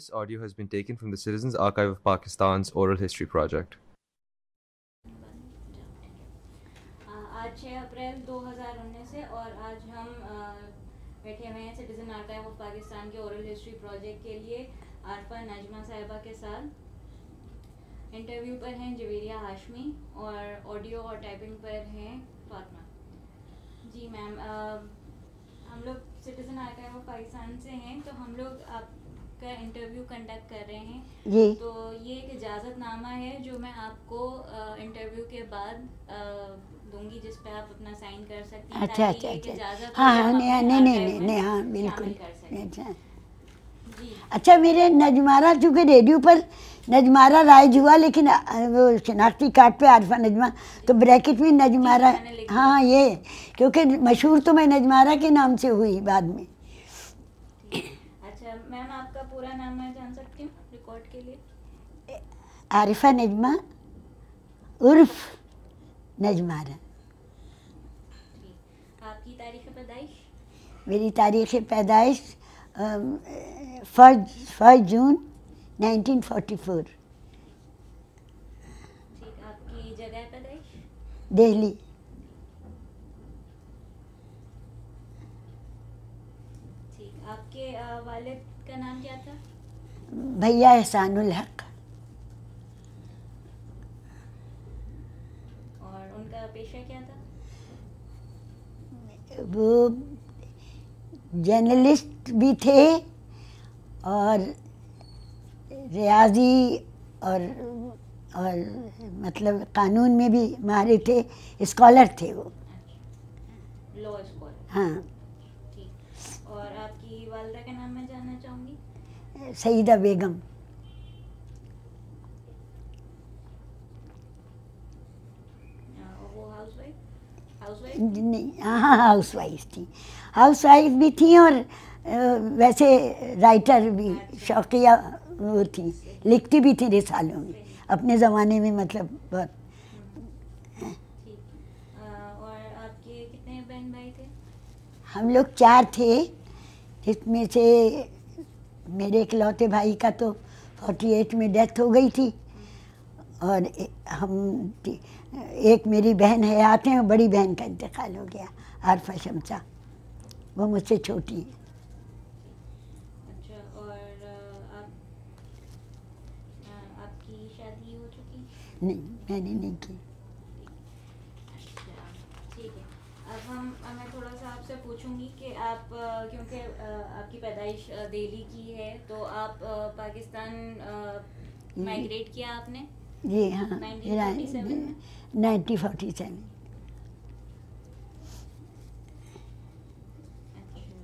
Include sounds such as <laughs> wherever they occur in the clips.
This audio has been taken from the Citizens Archive of Pakistan's Oral History Project. Uh, आज 6 अप्रैल 2019 से और आज हम uh, बैठे हुए हैं सिटीजन आर्काइव ऑफ पाकिस्तान के ओरल हिस्ट्री प्रोजेक्ट के लिए आरफा नजमा साहिबा के साथ इंटरव्यू पर हैं जवेरिया हाशमी और ऑडियो और टाइपिंग पर हैं फातमा जी मैम uh, हम लोग सिटीजन आर्काइव ऑफ पाकिस्तान से हैं तो हम लोग आप का इंटरव्यू कंडक्ट कर रहे हैं जी तो ये एक इजाजत नामा है जो मैं आपको इंटरव्यू के बाद दूंगी जिस पे आप अपना साइन कर सकती हैं अच्छा अच्छा अच्छा हाँ हाँ नहीं नहीं नहीं नहीं हाँ बिल्कुल अच्छा अच्छा मेरे नजमारा चूँकि रेडियो पर नजमारा राइज हुआ लेकिन वो शनाख्ती कार्ड पे आरफा नजमा तो ब्रैकेट में नजमारा हाँ ये क्योंकि मशहूर तो मैं नजमारा के नाम से हुई बाद में अच्छा मैम आप पूरा नाम मैं जान सकती हूँ रिकॉर्ड के लिए आरिफा नजमा उर्फ नजमारा आपकी तारीख पैदाइश मेरी तारीख पैदाइश फर्स्ट फर्स्ट जून 1944 आपकी जगह पैदाइश दिल्ली भैया एहसानुल हक और उनका क्या था वो जर्नलिस्ट भी थे और रियाजी और और मतलब कानून में भी मारे थे स्कॉलर थे वो हाँ सईदा बेगम नहीं हाँ हाउस वाइफ थी हाउस वाइफ भी थी और वैसे राइटर भी शौकिया वो थी लिखती भी थी रिसालों में अपने ज़माने में मतलब बहुत हम लोग चार थे जिसमें से मेरे इकलौते भाई का तो 48 में डेथ हो गई थी और हम एक मेरी बहन है आते हैं बड़ी बहन का इंतकाल हो गया आरफा शमसा वो मुझसे छोटी है अच्छा, नहीं मैंने नहीं की अच्छा, ठीक है अब हम पूछूंगी कि आप क्योंकि आपकी पैदाइश दिल्ली की है तो आप पाकिस्तान माइग्रेट किया आपने जी हाँ नाइनटीन फोर्टी सेवन अच्छा,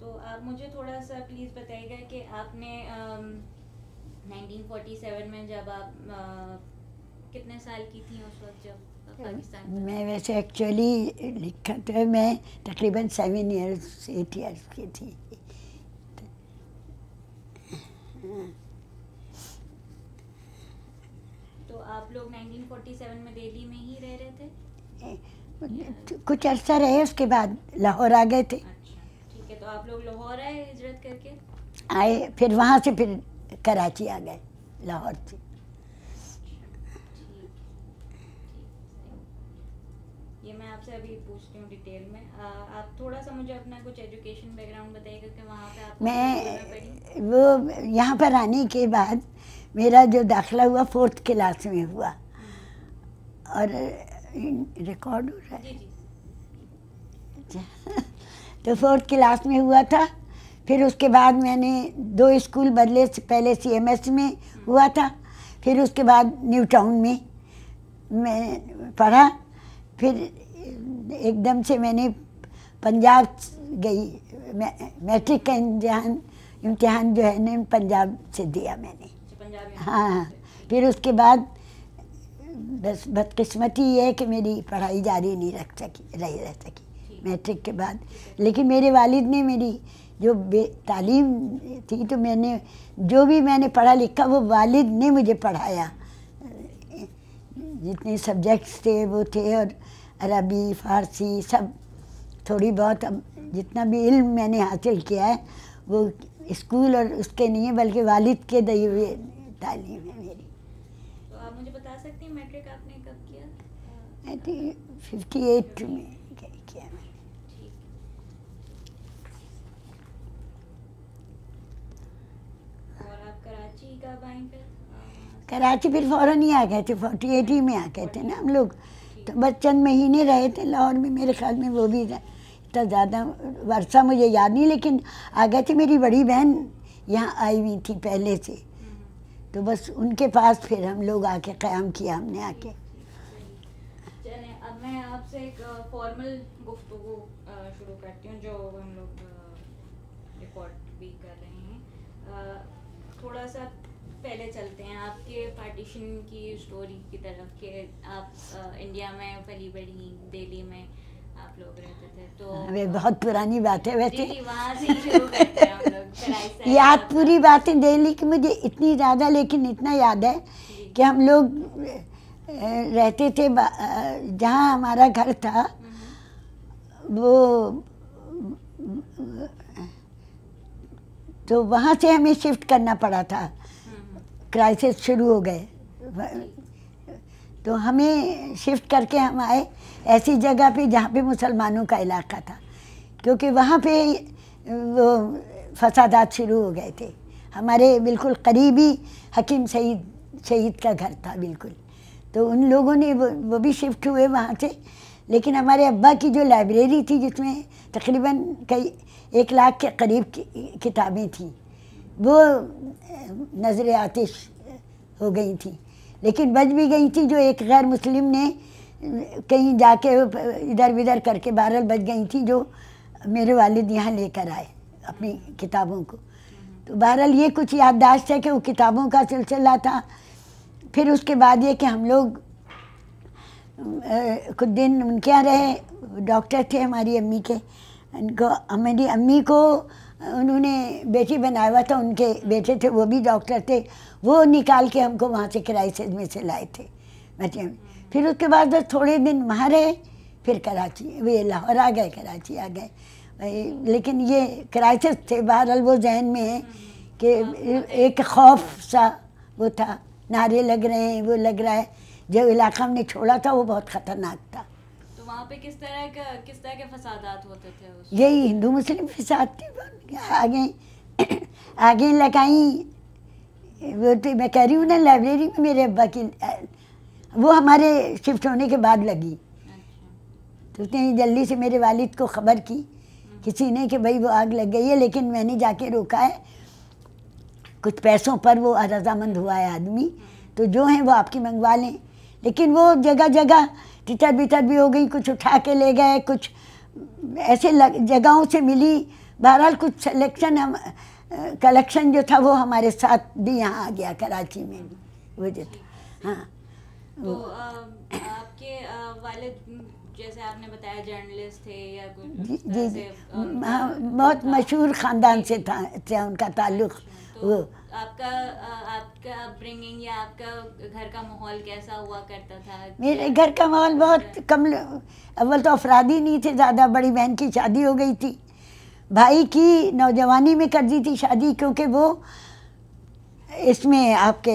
तो आप मुझे थोड़ा सा प्लीज़ बताइएगा कि आपने नाइनटीन फोर्टी सेवन में जब आप आ, कितने साल की थी उस वक्त जब पाकिस्तान मैं वैसे एक्चुअली लिखा तो मैं तकरीबन सेवन इयर्स एट इयर्स की थी तो आप लोग 1947 में दिल्ली में ही रह रहे थे कुछ अर्सा रहे उसके बाद लाहौर आ गए थे अच्छा, ठीक है तो आप लोग लाहौर आए हिजरत करके आए फिर वहाँ से फिर कराची आ गए लाहौर से आपसे अभी पूछती हूँ डिटेल में आ, आप थोड़ा सा मुझे अपना कुछ एजुकेशन बैकग्राउंड बताइएगा कि वहाँ पे आप मैं वो यहाँ पर आने के बाद मेरा जो दाखिला हुआ फोर्थ क्लास में हुआ और रिकॉर्ड हो रहा है अच्छा। तो फोर्थ क्लास में हुआ था फिर उसके बाद मैंने दो स्कूल बदले से पहले सीएमएस में हुआ था फिर उसके बाद न्यू टाउन में मैं पढ़ा फिर एकदम से मैंने पंजाब गई मैट्रिक का इम्तहान इम्तहान जो है ना पंजाब से दिया मैंने अच्छा, हाँ, हाँ फिर उसके बाद बस बदकस्मती ये है कि मेरी पढ़ाई जारी नहीं रख सकी रही रह सकी मैट्रिक के बाद लेकिन मेरे वालिद ने मेरी जो तालीम थी तो मैंने जो भी मैंने पढ़ा लिखा वो वालिद ने मुझे पढ़ाया जितने सब्जेक्ट्स थे वो थे और अरबी फ़ारसी सब थोड़ी बहुत अब जितना भी इल्म मैंने हासिल किया है वो स्कूल और उसके नहीं है बल्कि वालिद के दिए हुए तालीम है मेरी तो आप मुझे बता सकती हैं मैट्रिक आपने कब किया आई फिफ्टी एट में कराची फिर फ़ौरन ही आ गए थे फोर्टी एट ही में आ गए थे ना हम लोग तो बच्चन महीने रहे थे लाहौर में मेरे ख्याल में वो भी इतना ज़्यादा वर्षा मुझे याद नहीं लेकिन आ गए थे मेरी बड़ी बहन यहाँ आई हुई थी पहले से तो बस उनके पास फिर हम लोग आके क़्याम किया हमने आके अब मैं आपसे एक फॉर्मल गुफ्तगु शुरू करती हूँ जो हम लोग रिकॉर्ड भी कर रहे हैं थोड़ा सा पहले चलते हैं आपके पार्टीशन की स्टोरी की तरफ के आप आ, इंडिया में पली बड़ी दिल्ली में आप लोग रहते थे तो अरे बहुत पुरानी बात है वैसे याद पूरी बातें दिल्ली की मुझे इतनी ज़्यादा लेकिन इतना याद है कि हम लोग रहते थे जहाँ हमारा घर था हम्म। वो तो वहाँ से हमें शिफ्ट करना पड़ा था क्राइसिस शुरू हो गए तो हमें शिफ्ट करके हम आए ऐसी जगह पे जहाँ पे मुसलमानों का इलाका था क्योंकि वहाँ पे वो फसादात शुरू हो गए थे हमारे बिल्कुल करीबी हकीम सईद शहीद का घर था बिल्कुल तो उन लोगों ने वो, वो भी शिफ्ट हुए वहाँ से लेकिन हमारे अब्बा की जो लाइब्रेरी थी जिसमें तकरीबन कई एक लाख के करीब किताबें थीं वो नज़र आतिश हो गई थी लेकिन बच भी गई थी जो एक गैर मुस्लिम ने कहीं जाके इधर विधर करके बहरल बच गई थी जो मेरे वालिद यहाँ लेकर आए अपनी किताबों को तो बहरहाल ये कुछ याददाश्त है कि वो किताबों का सिलसिला था फिर उसके बाद ये कि हम लोग कुछ दिन उनके यहाँ रहे डॉक्टर थे हमारी अम्मी के उनको मेरी अम्मी को उन्होंने बेटी बनाया हुआ था उनके बेटे थे वो भी डॉक्टर थे वो निकाल के हमको वहाँ से क्राइसिस में से लाए थे बच्चे फिर उसके बाद बस थोड़े दिन वहाँ रहे फिर कराची वे लाहौर आ गए कराची आ गए लेकिन ये क्राइसिस थे बहरहाल वो जहन में है कि एक खौफ सा वो था नारे लग रहे हैं वो लग रहा है जो इलाका हमने छोड़ा था वो बहुत ख़तरनाक था यही हिंदू मुस्लिम फसाद थे आगे <clears throat> आगे लगाई वो तो मैं कह रही हूँ ना लाइब्रेरी में मेरे अब्बा की वो हमारे शिफ्ट होने के बाद लगी अच्छा। तो उसने जल्दी से मेरे वालिद को ख़बर की हम्म। किसी ने कि भाई वो आग लग गई है लेकिन मैंने जाके रोका है कुछ पैसों पर वो रजामंद हुआ है आदमी हम्म। तो जो हैं वो आपकी मंगवा लें लेकिन वो जगह जगह टीचर बीचर भी हो गई कुछ उठा के ले गए कुछ ऐसे जगहों से मिली बहरहाल कुछ सलेक्शन हम कलेक्शन जो था वो हमारे साथ भी यहाँ आ गया कराची में भी जो था हाँ तो आपके वाले जैसे आपने बताया जर्नलिस्ट थे या कुछ जी जी, हाँ, बहुत हाँ। मशहूर ख़ानदान से था, उनका अच्छा, ताल्लुक़ तो, वो आपका आपका अपब्रिंगिंग या आपका घर का माहौल कैसा हुआ करता था मेरे घर का माहौल बहुत कम अव्वल तो अफराधी नहीं थे ज़्यादा बड़ी बहन की शादी हो गई थी भाई की नौजवानी में कर दी थी शादी क्योंकि वो इसमें आपके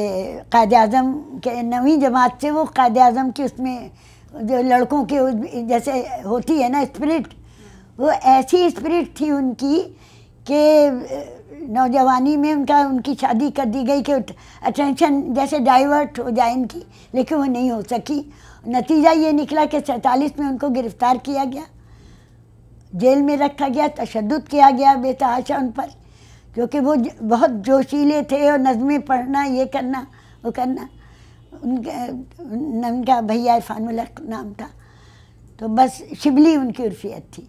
कायद अजम के नवी जमात से वो कायद अजम की उसमें जो लड़कों के जैसे होती है ना स्पिरिट वो ऐसी स्पिरिट थी उनकी कि नौजवानी में उनका उनकी शादी कर दी गई कि अटेंशन जैसे डाइवर्ट हो जाए इनकी लेकिन वो नहीं हो सकी नतीजा ये निकला कि सैंतालीस में उनको गिरफ्तार किया गया जेल में रखा गया तशद किया गया बेतहाशा उन पर क्योंकि वो बहुत जोशीले थे और नज़में पढ़ना ये करना वो करना उनका उनका भैया इरफान मलक नाम था तो बस शिबली उनकी उर्फियत थी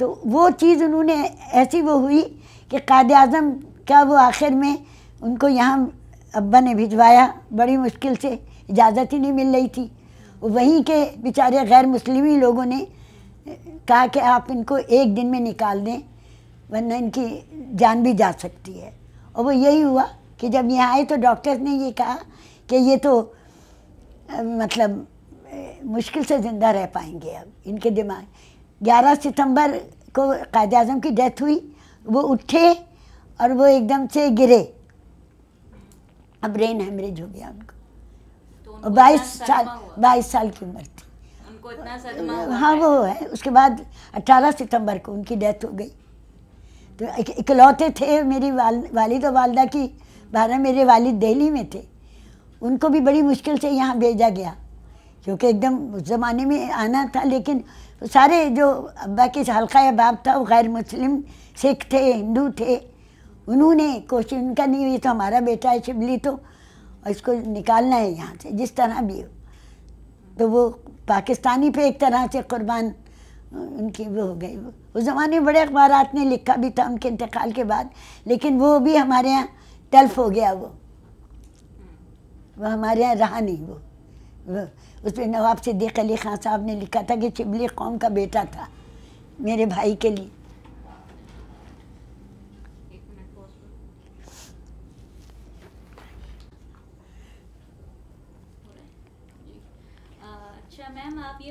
तो वो चीज़ उन्होंने ऐसी वो हुई कि कायद अजम का वो आखिर में उनको यहाँ अब्बा ने भिजवाया बड़ी मुश्किल से इजाज़त ही नहीं मिल रही थी वहीं के बेचारे गैर ही लोगों ने कहा कि आप इनको एक दिन में निकाल दें वरना इनकी जान भी जा सकती है और वो यही हुआ कि जब यहाँ आए तो डॉक्टर्स ने ये कहा कि ये तो मतलब मुश्किल से ज़िंदा रह पाएंगे अब इनके दिमाग 11 सितंबर को कायद अजम की डेथ हुई वो उठे और वो एकदम से गिरे अब ब्रेन हेमरेज हो गया उनको तो बाईस साल बाईस साल की उम्र थी उनको इतना हाँ वो है उसके बाद अट्ठारह सितंबर को उनकी डेथ हो गई तो इकलौते थे मेरी वाल वालिद और तो वालदा की बारह मेरे वालिद दिल्ली में थे उनको भी बड़ी मुश्किल से यहाँ भेजा गया क्योंकि एकदम उस ज़माने में आना था लेकिन सारे जो अब्बा के हल्का अहबाब था वो गैर मुस्लिम सिख थे हिंदू थे उन्होंने कोशिश उनका नहीं हुई तो हमारा बेटा है शिबली तो इसको निकालना है यहाँ से जिस तरह भी हो तो वो पाकिस्तानी पे एक तरह से कुर्बान उनकी वो हो गई वो उस ज़माने में बड़े अखबार ने लिखा भी था उनके इंतकाल के बाद लेकिन वो भी हमारे यहाँ तल्फ हो गया वो वो हमारे यहाँ रहा नहीं वो, वो उसमें नवाब सिद्दीक अली खान साहब ने लिखा था कि चिबली कौम का बेटा था मेरे भाई के लिए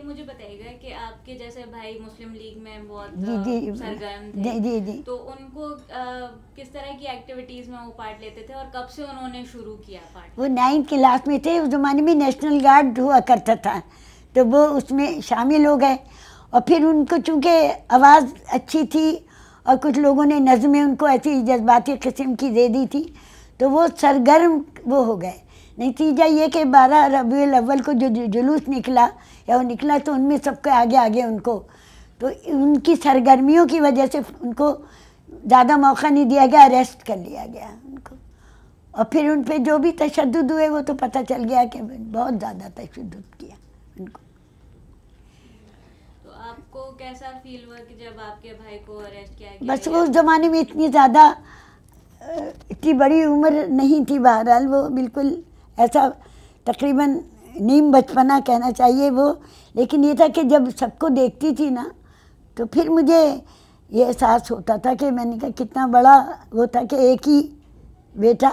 मुझे बताइएगा कि आपके जैसे भाई मुस्लिम लीग में बहुत जी जी सरगर्म थे जी जी जी तो उनको आ, किस तरह की एक्टिविटीज में वो पार्ट लेते थे और कब से उन्होंने शुरू किया पार्ट वो नाइन्थ क्लास में थे उस ज़माने में नेशनल गार्ड हुआ करता था तो वो उसमें शामिल हो गए और फिर उनको चूंकि आवाज़ अच्छी थी और कुछ लोगों ने नज़में उनको ऐसी जज्बाती किस्म की दे दी थी तो वो सरगर्म वो हो गए नतीजा ये कि बारह रबी अव्वल को जो जुलूस निकला या वो निकला तो उनमें सबके आगे आगे उनको तो उनकी सरगर्मियों की वजह से उनको ज़्यादा मौका नहीं दिया गया अरेस्ट कर लिया गया उनको और फिर उन पर जो भी तशद हुए वो तो पता चल गया कि बहुत ज़्यादा तशद किया उनको तो आपको कैसा फील हुआ कि जब आपके भाई को अरेस्ट किया गया बस उस ज़माने में इतनी ज़्यादा इतनी बड़ी उम्र नहीं थी बहरहाल वो बिल्कुल ऐसा तकरीबन नीम बचपना कहना चाहिए वो लेकिन ये था कि जब सबको देखती थी ना तो फिर मुझे ये एहसास होता था कि मैंने कहा कितना बड़ा वो था कि एक ही बेटा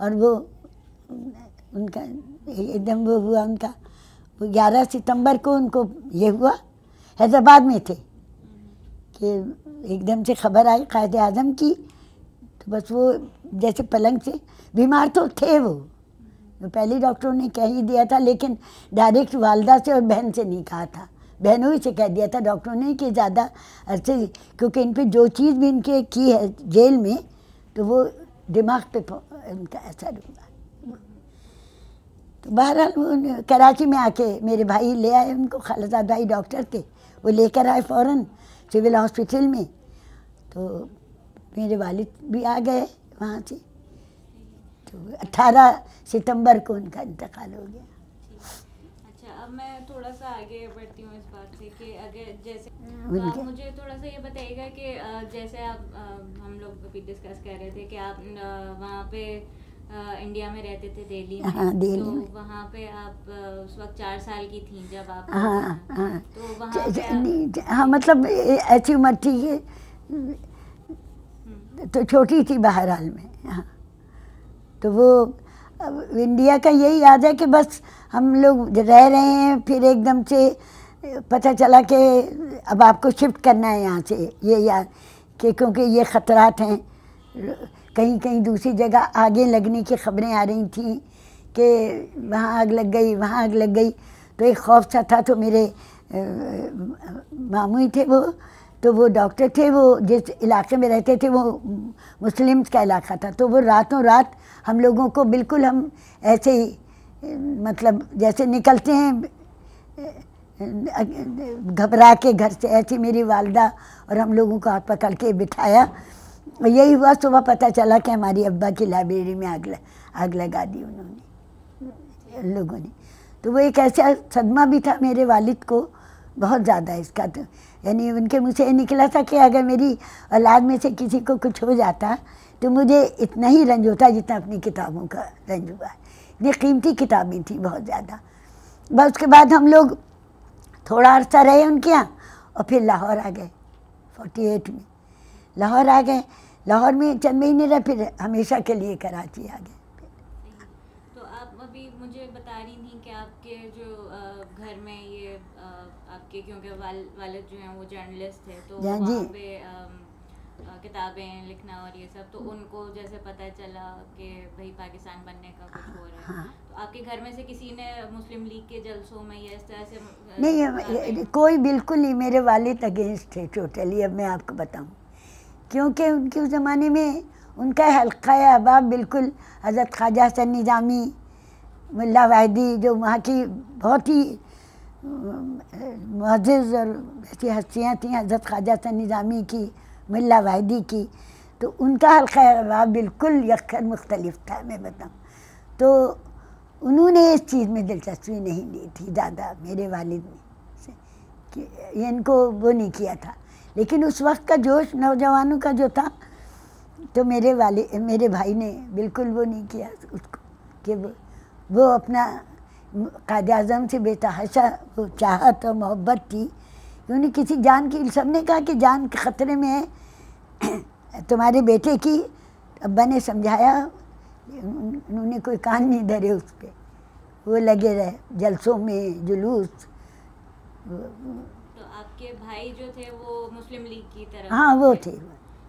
और वो उनका एकदम वो हुआ उनका वो ग्यारह सितंबर को उनको ये हुआ हैदराबाद में थे कि एकदम से खबर आई कायद आजम की तो बस वो जैसे पलंग से बीमार तो थे वो पहले डॉक्टरों ने कह ही दिया था लेकिन डायरेक्ट वालदा से और बहन से नहीं कहा था बहनों ही से कह दिया था डॉक्टरों ने कि ज़्यादा अरसे क्योंकि इन पर जो चीज़ भी इनके की है जेल में तो वो दिमाग पे इनका असर हुआ तो बहरहाल कराची में आके मेरे भाई ले आए उनको खालसा भाई डॉक्टर थे वो लेकर आए फ़ौर सिविल हॉस्पिटल में तो मेरे वालिद भी आ गए वहाँ से तो 18 सितंबर को उनका इंतकाल हो गया अच्छा, अब मैं थोड़ा सा आगे बढ़ती हूँ इस बात से कि अगर जैसे हाँ, आप मुझे थोड़ा सा ये बताइएगा कि जैसे आप हम लोग अभी डिस्कस कर रहे थे कि आप वहाँ पे इंडिया में रहते थे दिल्ली में हाँ, तो वहाँ पे आप उस वक्त चार साल की थी जब आप हाँ हाँ तो वहाँ हाँ मतलब ऐसी उम्र थी ये हम्म। तो छोटी थी बहरहाल में हाँ तो वो इंडिया का यही याद है कि बस हम लोग रह रहे हैं फिर एकदम से पता चला कि अब आपको शिफ्ट करना है यहाँ से ये याद कि क्योंकि ये ख़तरात हैं कहीं कहीं दूसरी जगह आगे लगने की ख़बरें आ रही थी कि वहाँ आग लग गई वहाँ आग लग गई तो एक खौफ सा था तो मेरे मामू ही थे वो तो वो डॉक्टर थे वो जिस इलाके में रहते थे वो मुस्लिम्स का इलाका था तो वो रातों रात हम लोगों को बिल्कुल हम ऐसे ही मतलब जैसे निकलते हैं घबरा के घर से ऐसी मेरी वालदा और हम लोगों को हाथ पकड़ के बिठाया यही हुआ सुबह पता चला कि हमारी अब्बा की लाइब्रेरी में आग ल, आग लगा दी उन्होंने लोगों ने तो वो एक ऐसा सदमा भी था मेरे वालिद को बहुत ज़्यादा इसका तो यानी उनके मुँह से ये निकला था कि अगर मेरी औलाद में से किसी को कुछ हो जाता तो मुझे इतना ही रंज होता जितना अपनी किताबों का रंज हुआ इतनी कीमती किताबें थी बहुत ज़्यादा बस उसके बाद हम लोग थोड़ा अर्सा रहे उनके यहाँ और फिर लाहौर आ गए फोर्टी एट में लाहौर आ गए लाहौर में चंद महीने रहे फिर हमेशा के लिए कराची आ गए तो आप अभी मुझे बता रही थी कि आपके जो घर में के क्योंकि वाल, वालद जो हैं वो जर्नलिस्ट थे तो हाँ वहाँ पे किताबें लिखना और ये सब तो उनको जैसे पता चला कि भाई पाकिस्तान बनने का कुछ हो रहा है हाँ। तो आपके घर में से किसी ने मुस्लिम लीग के जलसों में या इस तरह से नहीं ये, कोई बिल्कुल नहीं मेरे वालिद अगेंस्ट थे टोटली अब मैं आपको बताऊँ क्योंकि उनके उस ज़माने में उनका हल्का अहबाब बिल्कुल हज़रत ख्वाजा हसन निज़ामी मुला वाहिदी जो वहाँ की बहुत ही मजिज और ऐसी हस्तियाँ थी हजरत ख्वाजा सन निज़ामी की मिल्ला वाहिदी की तो उनका हल्का रवाब बिल्कुल यकर मुख्तलिफ था मैं बताऊँ तो उन्होंने इस चीज़ में दिलचस्पी नहीं ली थी दादा मेरे वालिद ने कि इनको वो नहीं किया था लेकिन उस वक्त का जोश नौजवानों का जो था तो मेरे वाले मेरे भाई ने बिल्कुल वो नहीं किया उसको कि वो, वो अपना कायद अजम से बेतहाशा चाहत और मोहब्बत थी उन्होंने किसी जान की सबने कहा कि जान के ख़तरे में है <clears throat> तुम्हारे बेटे की अब्बा ने समझाया उन्होंने कोई कान नहीं धरे उस पर वो लगे रहे जलसों में जुलूस तो आपके भाई जो थे वो मुस्लिम लीग की तरफ हाँ वो थे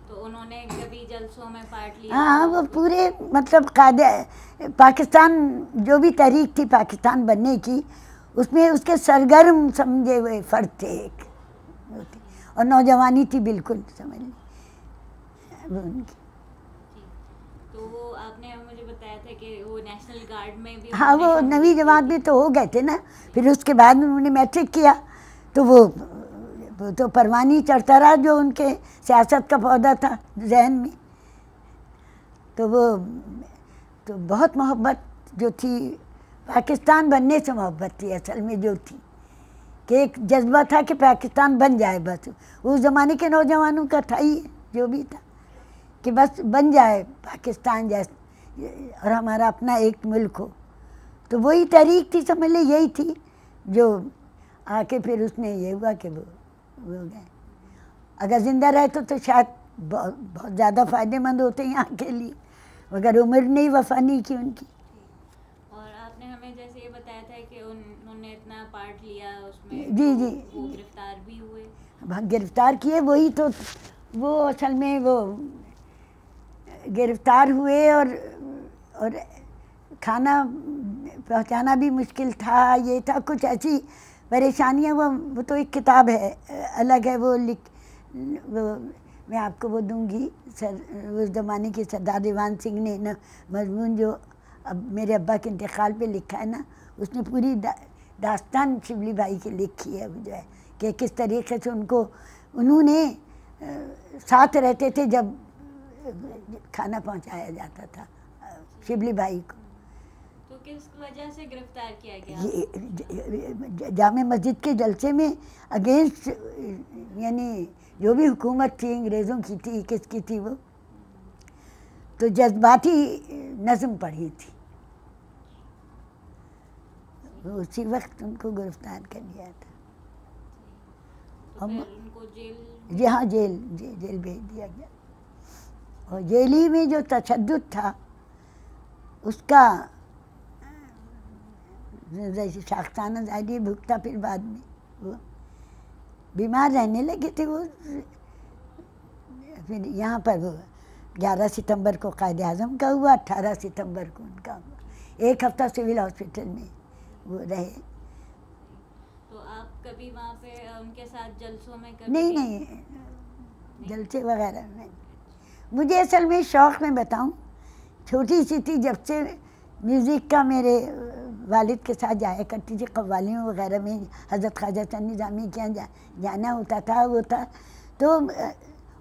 तो उन्होंने कभी जलसों में पार्ट लिया हाँ, हाँ वो पूरे मतलब कायदे पाकिस्तान जो भी तहरीक थी पाकिस्तान बनने की उसमें उसके सरगर्म समझे हुए फर्द थे एक और नौजवानी थी बिल्कुल समझ ली तो वो आपने मुझे बताया था कि वो नेशनल गार्ड में भी हाँ वो नवी जमात में तो हो गए थे ना फिर उसके बाद में उन्होंने मैट्रिक किया तो वो वो तो परवानी चढ़ता रहा जो उनके सियासत का पौधा था जहन में तो वो तो बहुत मोहब्बत जो थी पाकिस्तान बनने से मोहब्बत थी असल में जो थी कि एक जज्बा था कि पाकिस्तान बन जाए बस उस ज़माने के नौजवानों का था ही जो भी था कि बस बन जाए पाकिस्तान जैसे और हमारा अपना एक मुल्क हो तो वही तहरीक थी समझ ले यही थी जो आके फिर उसमें ये हुआ कि वो भूल गए अगर ज़िंदा रहे तो, तो शायद बहुत, बहुत ज़्यादा फ़ायदेमंद होते यहाँ के लिए मगर उम्र नहीं वफा नहीं की उनकी और आपने हमें जैसे ये बताया था कि उन्होंने इतना पार्ट लिया उसमें जी जी गिरफ्तार भी हुए हाँ, गिरफ्तार किए वही तो वो असल में वो गिरफ्तार हुए और और खाना पहुंचाना भी मुश्किल था ये था कुछ ऐसी परेशानियाँ वो वो तो एक किताब है अलग है वो लिख वो मैं आपको वो दूंगी सर उस ज़माने के सरदार दीवान सिंह ने ना मजमून जो अब मेरे अब्बा के इंतकाल पे लिखा है ना उसने पूरी दा, दास्तान शिवली भाई की लिखी है जो है कि किस तरीके से उनको उन्होंने साथ रहते थे जब खाना पहुंचाया जाता था शिवली भाई को किया गया जाम मस्जिद के जलसे में अगेंस्ट यानी जो भी हुकूमत थी अंग्रेज़ों की थी किसकी थी वो तो जज्बाती नज़म पढ़ी थी तो उसी वक्त उनको गिरफ्तार कर लिया था तो हम जी हाँ जेल जे, जेल भेज दिया गया और जेल ही में जो तशद था उसका जैसे शाख्ताना जाहिर भुगता फिर बाद में वो बीमार रहने लगे थे वो फिर यहाँ पर वो ग्यारह सितंबर को कायद अजम का हुआ अट्ठारह सितंबर को उनका हुआ एक हफ्ता सिविल हॉस्पिटल में वो रहे तो आप कभी वहाँ पे उनके साथ जलसों में कभी नहीं नहीं, नहीं। जलसे वगैरह में मुझे असल में शौक़ में बताऊँ छोटी सी थी जब से म्यूज़िक का मेरे वालिद के साथ जाया करती थी कवालियों वगैरह में हज़रत ख्वाजा चंद निज़ामी के यहाँ जा, जाना होता था वो था तो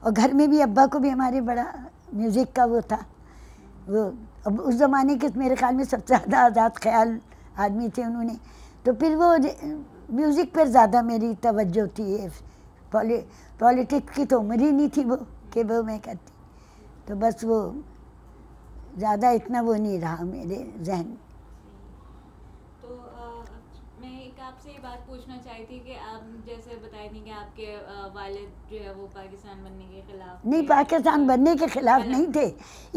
और घर में भी अब्बा को भी हमारे बड़ा म्यूज़िक का वो था वो अब उस ज़माने के मेरे ख्याल में सबसे ज़्यादा आज़ाद ख्याल आदमी थे उन्होंने तो फिर वो म्यूज़िक पर ज़्यादा मेरी तवज्जो थी पॉलिटिक्स की तो उम्र ही नहीं थी वो कि वो मैं करती तो बस वो ज़्यादा इतना वो नहीं रहा मेरे जहन आई थी कि आप जैसे बताई थी कि आपके वालिद जो है वो पाकिस्तान बनने के खिलाफ नहीं पाकिस्तान बनने के खिलाफ नहीं थे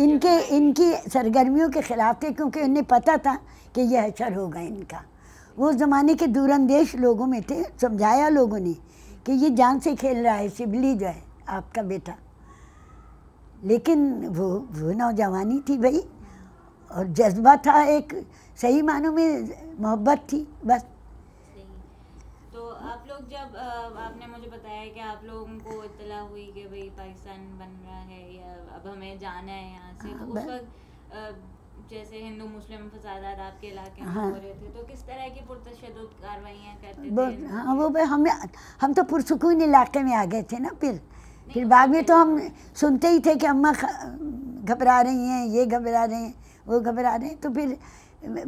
इनके इनकी सरगर्मियों के खिलाफ थे क्योंकि इन्हें पता था कि यह हशर होगा इनका वो ज़माने के दूरंदेश लोगों में थे समझाया लोगों ने कि ये जान से खेल रहा है सिबली जो है आपका बेटा लेकिन वो वो नौजवानी थी भाई और जज्बा था एक सही मानों में मोहब्बत थी बस आप लोग जब आपने मुझे बताया कि आप लोगों को इतला हुई कि भाई पाकिस्तान बन रहा है या अब हमें जाना है यहाँ से तो हाँ, उस वक्त जैसे हिंदू मुस्लिम फसादात आपके इलाके में हाँ, हो रहे थे तो किस तरह की पुरतशद कार्रवाइयाँ करते थे हाँ वो भाई हमें हम तो पुरसकून इलाके में आ गए थे ना फिर फिर बाद में तो हम सुनते ही थे कि अम्मा घबरा रही हैं ये घबरा रहे हैं वो घबरा रहे हैं तो फिर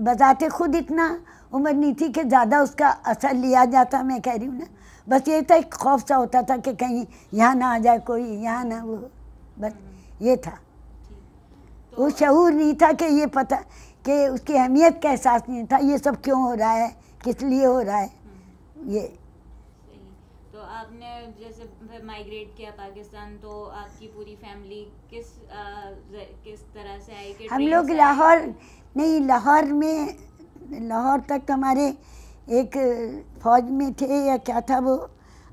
बताते खुद इतना उम्र नहीं थी कि ज़्यादा उसका असर लिया जाता मैं कह रही हूँ ना बस ये था एक खौफ सा होता था कि कहीं यहाँ ना आ जाए कोई यहाँ ना वो बस ये था वो तो शूर नहीं था कि ये पता कि उसकी अहमियत का एहसास नहीं था ये सब क्यों हो रहा है किस लिए हो रहा है हम्म। ये तो आपने जैसे माइग्रेट किया पाकिस्तान तो आपकी पूरी फैमिली किस आ, किस तरह से आई हम लोग लाहौर नहीं लाहौर में लाहौर तक हमारे एक फौज में थे या क्या था वो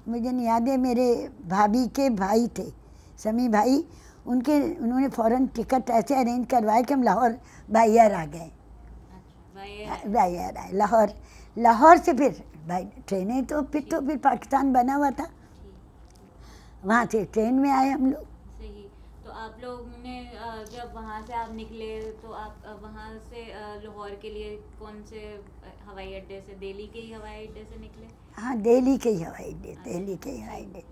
मुझे नहीं याद है मेरे भाभी के भाई थे समी भाई उनके उन्होंने फ़ौरन टिकट ऐसे अरेंज करवाया कि हम लाहौर बाहियार आ गए बाहियार आए लाहौर लाहौर से फिर भाई ट्रेनें तो फिर तो फिर पाकिस्तान बना हुआ था वहाँ से ट्रेन में आए हम लोग तो आप लोग जब वहाँ से आप निकले तो आप वहाँ से लाहौर के लिए कौन से हवाई अड्डे से दिल्ली के ही हवाई अड्डे से निकले हाँ दिल्ली के ही हवाई अड्डे अच्छा, दिल्ली के ही हवाई अड्डे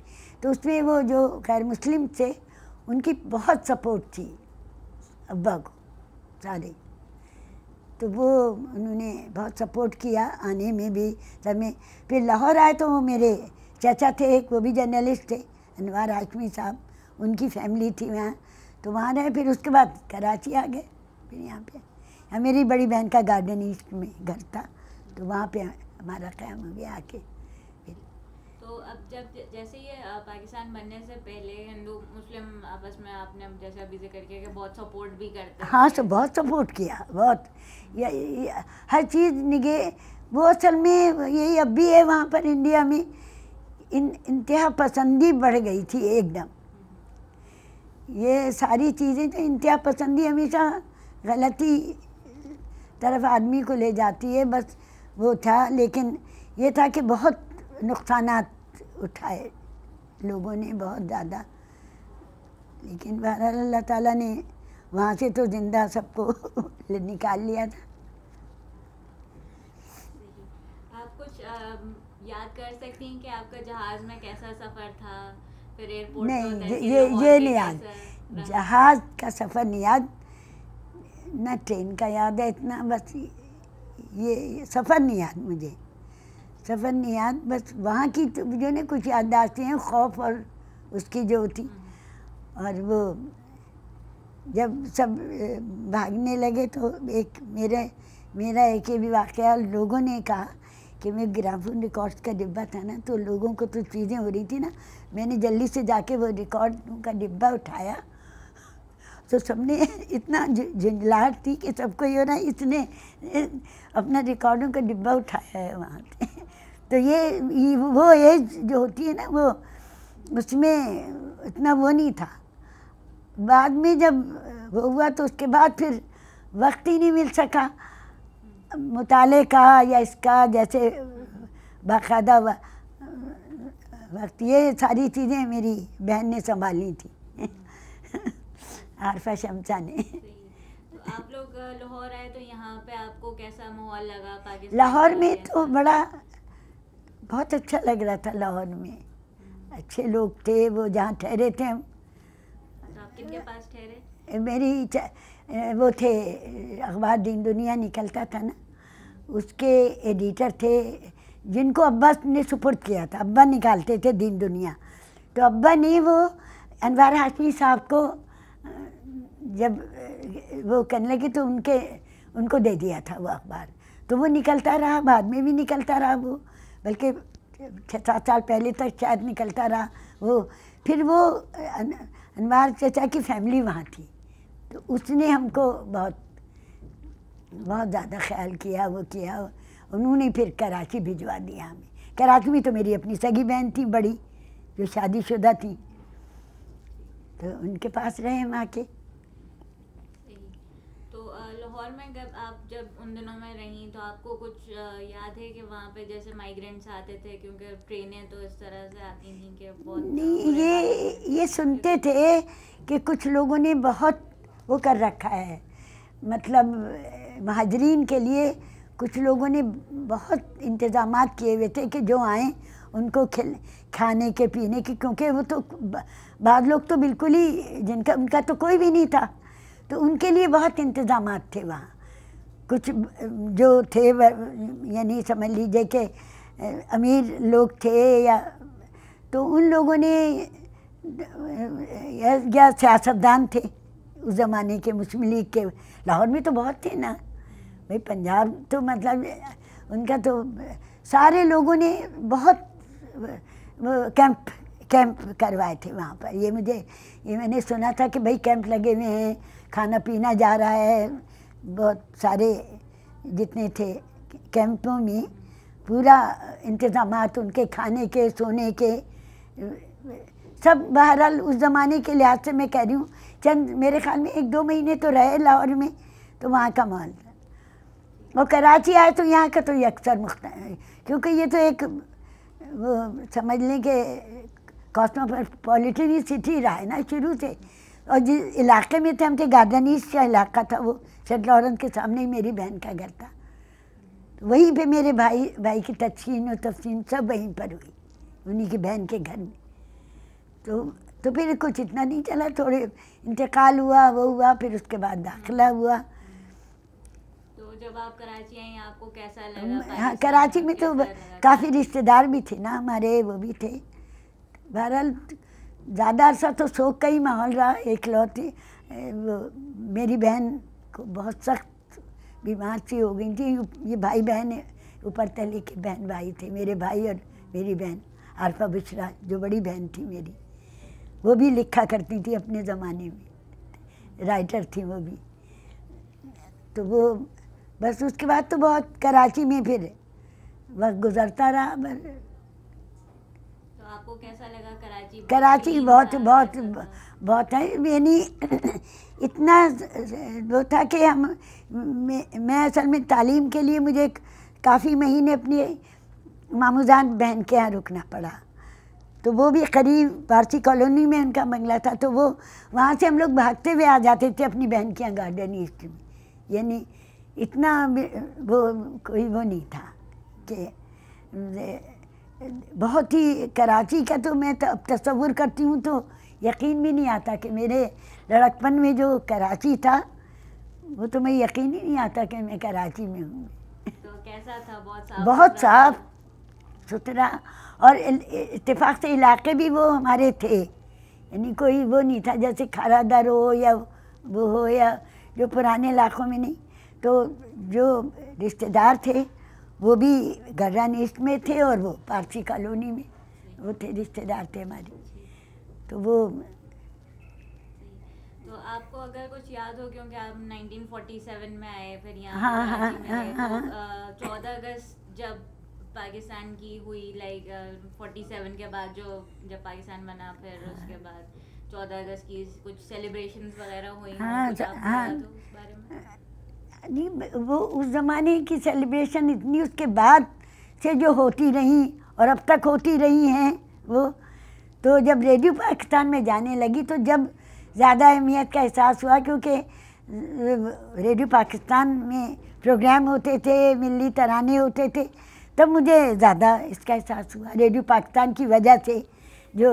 तो उसमें वो जो गैर मुस्लिम थे उनकी बहुत सपोर्ट थी अब्बा को सारे तो वो उन्होंने बहुत सपोर्ट किया आने में भी सब में फिर लाहौर आए तो वो मेरे चाचा थे एक वो भी जर्नलिस्ट थे अनवर हाशमी साहब उनकी फैमिली थी वहाँ तो वहाँ रहे फिर उसके बाद कराची आ गए फिर यहाँ पे यहाँ मेरी बड़ी बहन का गार्डन ईस्ट में घर था तो वहाँ पे हमारा क्या हो गया आके तो अब जब जैसे ये पाकिस्तान बनने से पहले हिंदू मुस्लिम आपस में आपने जैसे अभी जिक्र किया कि बहुत सपोर्ट भी करते हाँ तो बहुत सपोर्ट किया बहुत या, या, हर चीज़ निगे वो असल में यही अब भी है वहाँ पर इंडिया में इन इंतहा पसंदी बढ़ गई थी एकदम ये सारी चीज़ें तो इंतहा पसंदी हमेशा गलती तरफ आदमी को ले जाती है बस वो था लेकिन ये था कि बहुत नुकसान उठाए लोगों ने बहुत ज़्यादा लेकिन बहरहाल अल्लाह ताला ने वहाँ से तो ज़िंदा सबको <laughs> निकाल लिया था आप कुछ याद कर सकती हैं कि आपका जहाज़ में कैसा सफ़र था नहीं तो ये ये, नहीं याद जहाज का सफ़र नहीं याद न ट्रेन का याद है इतना बस ये, सफ़र नहीं याद मुझे सफ़र नहीं याद बस वहाँ की तो मुझे ना कुछ याददाश्त हैं खौफ और उसकी जो होती हम्म। और वो जब सब भागने लगे तो एक मेरे मेरा एक ये भी वाक़ लोगों ने कहा कि मैं ग्राफोन रिकॉर्ड्स का डिब्बा था ना तो लोगों को तो चीज़ें हो रही थी ना मैंने जल्दी से जाके वो रिकॉर्ड का डिब्बा उठाया तो सबने इतना झंझलाहट थी कि सबको ये ना इसने अपना रिकॉर्डों का डिब्बा उठाया है वहाँ से <laughs> तो ये वो एज जो होती है ना वो उसमें इतना वो नहीं था बाद में जब वो हुआ तो उसके बाद फिर वक्त ही नहीं मिल सका मुताले का या इसका जैसे बाकायदा वक्त ये सारी चीज़ें मेरी बहन ने संभाली थी आरफा शमसा ने तो आप लोग लाहौर आए तो यहाँ पे आपको कैसा माहौल लगा लाहौर में तो बड़ा बहुत अच्छा लग रहा था लाहौर में अच्छे लोग थे वो जहाँ ठहरे थे हम तो आप किनके पास ठहरे मेरी वो थे अखबार दीन दुनिया निकलता था ना उसके एडिटर थे जिनको अब्बा ने सुपुर्द किया था अब्बा निकालते थे दीन दुनिया तो अब्बा ने वो अनवर हाशमी साहब को जब वो करने लगे तो उनके उनको दे दिया था वो अखबार तो वो निकलता रहा बाद में भी निकलता रहा वो बल्कि छः सात साल पहले तक शायद निकलता रहा वो फिर वो अनवार चचा की फैमिली वहाँ थी तो उसने हमको बहुत बहुत ज़्यादा ख्याल किया वो किया उन्होंने फिर कराची भिजवा दिया हमें कराची में तो मेरी अपनी सगी बहन थी बड़ी जो शादीशुदा थी तो उनके पास रहे हम आके तो लाहौर में जब आप जब उन दिनों में रहीं तो आपको कुछ याद है कि वहाँ पे जैसे माइग्रेंट्स आते थे क्योंकि ट्रेनें तो इस तरह से आती थी कि बहुत नहीं ये ये सुनते थे कि कुछ लोगों ने बहुत वो कर रखा है मतलब महाजरीन के लिए कुछ लोगों ने बहुत इंतज़ाम किए हुए थे कि जो आए उनको खिल खाने के पीने के क्योंकि वो तो बाद लोग तो बिल्कुल ही जिनका उनका तो कोई भी नहीं था तो उनके लिए बहुत इंतज़ाम थे वहाँ कुछ जो थे यानी समझ लीजिए कि अमीर लोग थे या तो उन लोगों ने या सियासतदान थे उस ज़माने के मुस्लिम लीग के लाहौर में तो बहुत थे ना भाई पंजाब तो मतलब उनका तो सारे लोगों ने बहुत कैंप कैंप करवाए थे वहाँ पर ये मुझे ये मैंने सुना था कि भाई कैंप लगे हुए हैं खाना पीना जा रहा है बहुत सारे जितने थे कैंपों में पूरा इंतज़ाम उनके खाने के सोने के सब बहरहाल उस ज़माने के लिहाज से मैं कह रही हूँ चंद मेरे ख्याल में एक दो महीने तो रहे लाहौर में तो वहाँ का माहौल और कराची आए तो यहाँ का तो ये अक्सर मुख्त क्योंकि ये तो एक वो समझ लें कि कॉस्मोपोलिटन सिटी रहा है ना शुरू से और जिस इलाके में थे हम थे गार्डन ईस्ट का इलाका था वो सेंट लॉरेंस के सामने ही मेरी बहन का घर था वहीं पे मेरे भाई भाई की तदशीन और तफसीन सब वहीं पर हुई उन्हीं की बहन के घर में तो तो फिर कुछ इतना नहीं चला थोड़े इंतकाल हुआ वो हुआ फिर उसके बाद दाखिला हुआ तो जब आप कराची आई आपको कैसा लगा हाँ कराची में तो काफ़ी रिश्तेदार भी थे ना हमारे वो भी थे बहरहाल ज़्यादा अरसा तो शोक का ही माहौल रहा एक लौती मेरी बहन को बहुत सख्त बीमार सी हो गई थी ये भाई बहन ऊपर तले के बहन भाई थे मेरे भाई और मेरी बहन आरफा बिश्रा जो बड़ी बहन थी मेरी वो भी लिखा करती थी अपने ज़माने में राइटर थी वो भी तो वो बस उसके बाद तो बहुत कराची में फिर वक्त गुजरता रहा बस तो आपको कैसा लगा कराची कराची बहुत बहुत बहुत है यानी इतना वो था कि हम मैं, मैं असल में तालीम के लिए मुझे काफ़ी महीने अपनी मामूजान बहन के यहाँ रुकना पड़ा तो वो भी करीब पारसी कॉलोनी में उनका बंगला था तो वो वहाँ से हम लोग भागते हुए आ जाते थे अपनी बहन के यहाँ गार्डन ईस्ट में यानी इतना वो कोई वो नहीं था कि बहुत ही कराची का तो मैं तो अब तस्वुर करती हूँ तो यकीन भी नहीं आता कि मेरे लड़कपन में जो कराची था वो तो मैं यकीन ही नहीं आता कि मैं कराची में हूँ तो कैसा था बहुत साफ बहुत साफ सुथरा और इतफाक़ से इलाके भी वो हमारे थे यानी कोई वो नहीं था जैसे दर हो या वो हो या जो पुराने इलाकों में नहीं तो जो रिश्तेदार थे वो भी गर्रा नीस्ट में थे और वो पारसी कॉलोनी में वो थे रिश्तेदार थे हमारे तो वो तो आपको अगर कुछ याद हो क्योंकि आप 1947 में आए फिर यहाँ हाँ हाँ हाँ, हाँ, तो, हाँ। चौदह अगस्त जब पाकिस्तान की हुई लाइक फोर्टी सेवन के बाद जो जब पाकिस्तान बना फिर हाँ. उसके बाद चौदह अगस्त की कुछ सेलिब्रेशन वगैरह हुई हाँ, हाँ, तो नहीं वो उस ज़माने की सेलिब्रेशन इतनी उसके बाद से जो होती रही और अब तक होती रही हैं वो तो जब रेडियो पाकिस्तान में जाने लगी तो जब ज़्यादा अहमियत का एहसास हुआ क्योंकि रेडियो पाकिस्तान में प्रोग्राम होते थे मिली तराने होते थे तब मुझे ज़्यादा इसका एहसास हुआ रेडियो पाकिस्तान की वजह से जो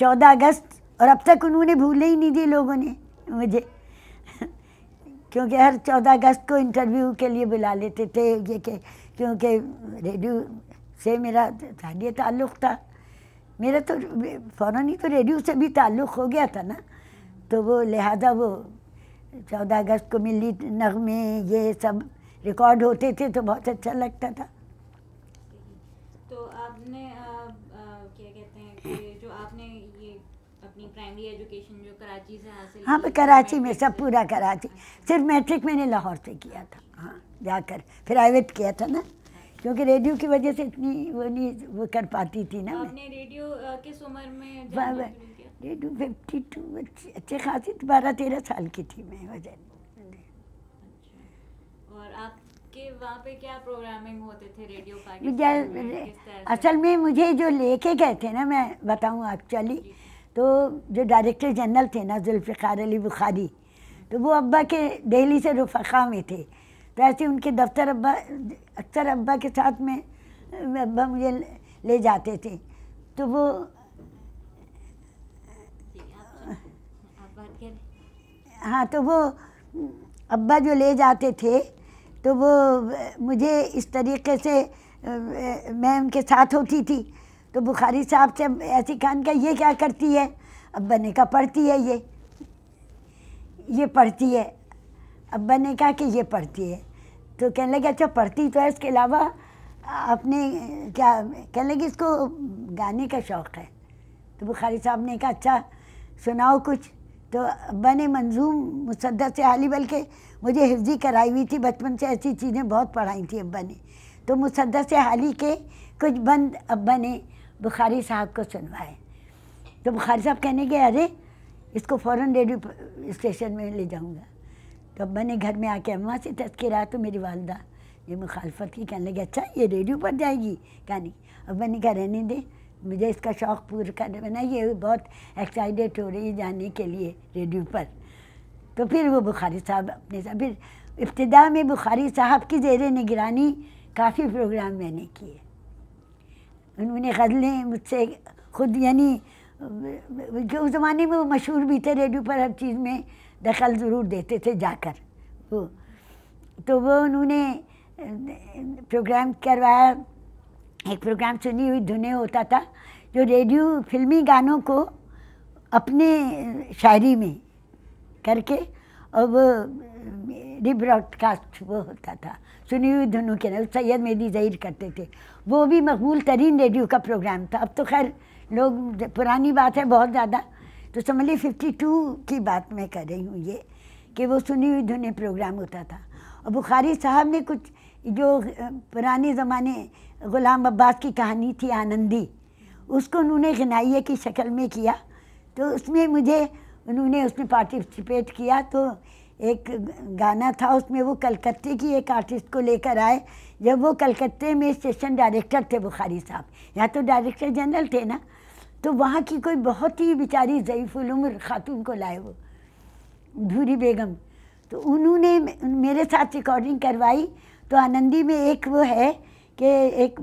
चौदह अगस्त और अब तक उन्होंने भूले ही नहीं दिए लोगों ने मुझे क्योंकि हर चौदह अगस्त को इंटरव्यू के लिए बुला लेते थे ये के क्योंकि रेडियो से मेरा साढ़िया ताल्लुक़ था मेरा तो फ़ौर ही तो रेडियो से भी ताल्लुक़ हो गया था ना तो वो लिहाजा वो चौदह अगस्त को मिली नगमे ये सब रिकॉर्ड होते थे तो बहुत अच्छा लगता था पहली एजुकेशन जो कराची से हाँ कराची में सब पूरा कराची हाँ। सिर्फ मैट्रिक मैंने लाहौर से किया था हाँ जाकर प्राइवेट किया था ना क्योंकि रेडियो की वजह से इतनी वो नहीं वो कर पाती थी ना आपने रेडियो किस उम्र में रेडियो फिफ्टी टू अच्छे खासी तो बारह तेरह साल की थी मैं वजह अच्छा। और आपके वहाँ पे क्या प्रोग्रामिंग होते थे रेडियो असल में मुझे जो लेके गए थे ना मैं बताऊँ एक्चुअली तो जो डायरेक्टर जनरल थे ना जुल्फ़ार अली बुखारी तो वो अब्बा के दिल्ली से रुफा में थे तो ऐसे उनके दफ्तर अब्बा अक्सर अब्बा के साथ में अब्बा मुझे ले जाते थे तो वो हाँ तो वो अब्बा जो ले जाते थे तो वो मुझे इस तरीके से मैं उनके साथ होती थी तो बुखारी साहब से ऐसी खान का ये क्या करती है अब्बा ने कहा पढ़ती है ये ये पढ़ती है अब्बा ने कहा कि ये पढ़ती है तो कहने लगे अच्छा पढ़ती तो है इसके अलावा आपने क्या कहने लगे इसको गाने का शौक़ है तो बुखारी साहब ने कहा अच्छा सुनाओ कुछ तो अब्बा ने मंजूम मुसद्दत से हाली बल्कि मुझे हिफ्जी कराई हुई थी बचपन से ऐसी चीज़ें बहुत पढ़ाई थी अब्बा ने तो मुसद्दत से हाली के कुछ बंद अब्बा ने बुखारी साहब को सुनवाए तो बुखारी साहब कहने गए अरे इसको फ़ौरन रेडियो स्टेशन में ले जाऊँगा तो अब मैंने घर में आके अम्मा से तस्करा तो मेरी वालदा ये मुखालफत की कहने लगी अच्छा ये रेडियो पर जाएगी कहानी अब मैंने कहा रहने दे मुझे इसका शौक़ पूरा कर ना ये बहुत एक्साइटेड हो रही है जाने के लिए रेडियो पर तो फिर वो बुखारी साहब अपने साथ फिर इब्तदा में बुखारी साहब की जेर निगरानी काफ़ी प्रोग्राम मैंने किए उन्होंने गज़लें मुझसे खुद यानी उस ज़माने में वो मशहूर भी थे रेडियो पर हर चीज़ में दखल ज़रूर देते थे जाकर वो तो वो उन्होंने प्रोग्राम करवाया एक प्रोग्राम सुनी हुई धुने होता था जो रेडियो फिल्मी गानों को अपने शायरी में करके और वो रिब्रॉडकास्ट वो होता था सुनी हुई धुनों के सैयद मेदी जहिर करते थे वो भी मकबूल तरीन रेडियो का प्रोग्राम था अब तो खैर लोग पुरानी बात है बहुत ज़्यादा तो समझ ली फिफ्टी टू की बात मैं कर रही हूँ ये कि वो सुनी हुई धुने प्रोग्राम होता था और बुखारी साहब ने कुछ जो पुराने ज़माने ग़ुलाम अब्बास की कहानी थी आनंदी उसको उन्होंने गनाइये की शक्ल में किया तो उसमें मुझे उन्होंने उसमें पार्टिसिपेट किया तो एक गाना था उसमें वो कलकत्ते की एक आर्टिस्ट को लेकर आए जब वो कलकत्ते में स्टेशन डायरेक्टर थे बुखारी साहब या तो डायरेक्टर जनरल थे ना तो वहाँ की कोई बहुत ही बेचारी उम्र ख़ातून को लाए वो धूरी बेगम तो उन्होंने मेरे साथ रिकॉर्डिंग करवाई तो आनंदी में एक वो है कि एक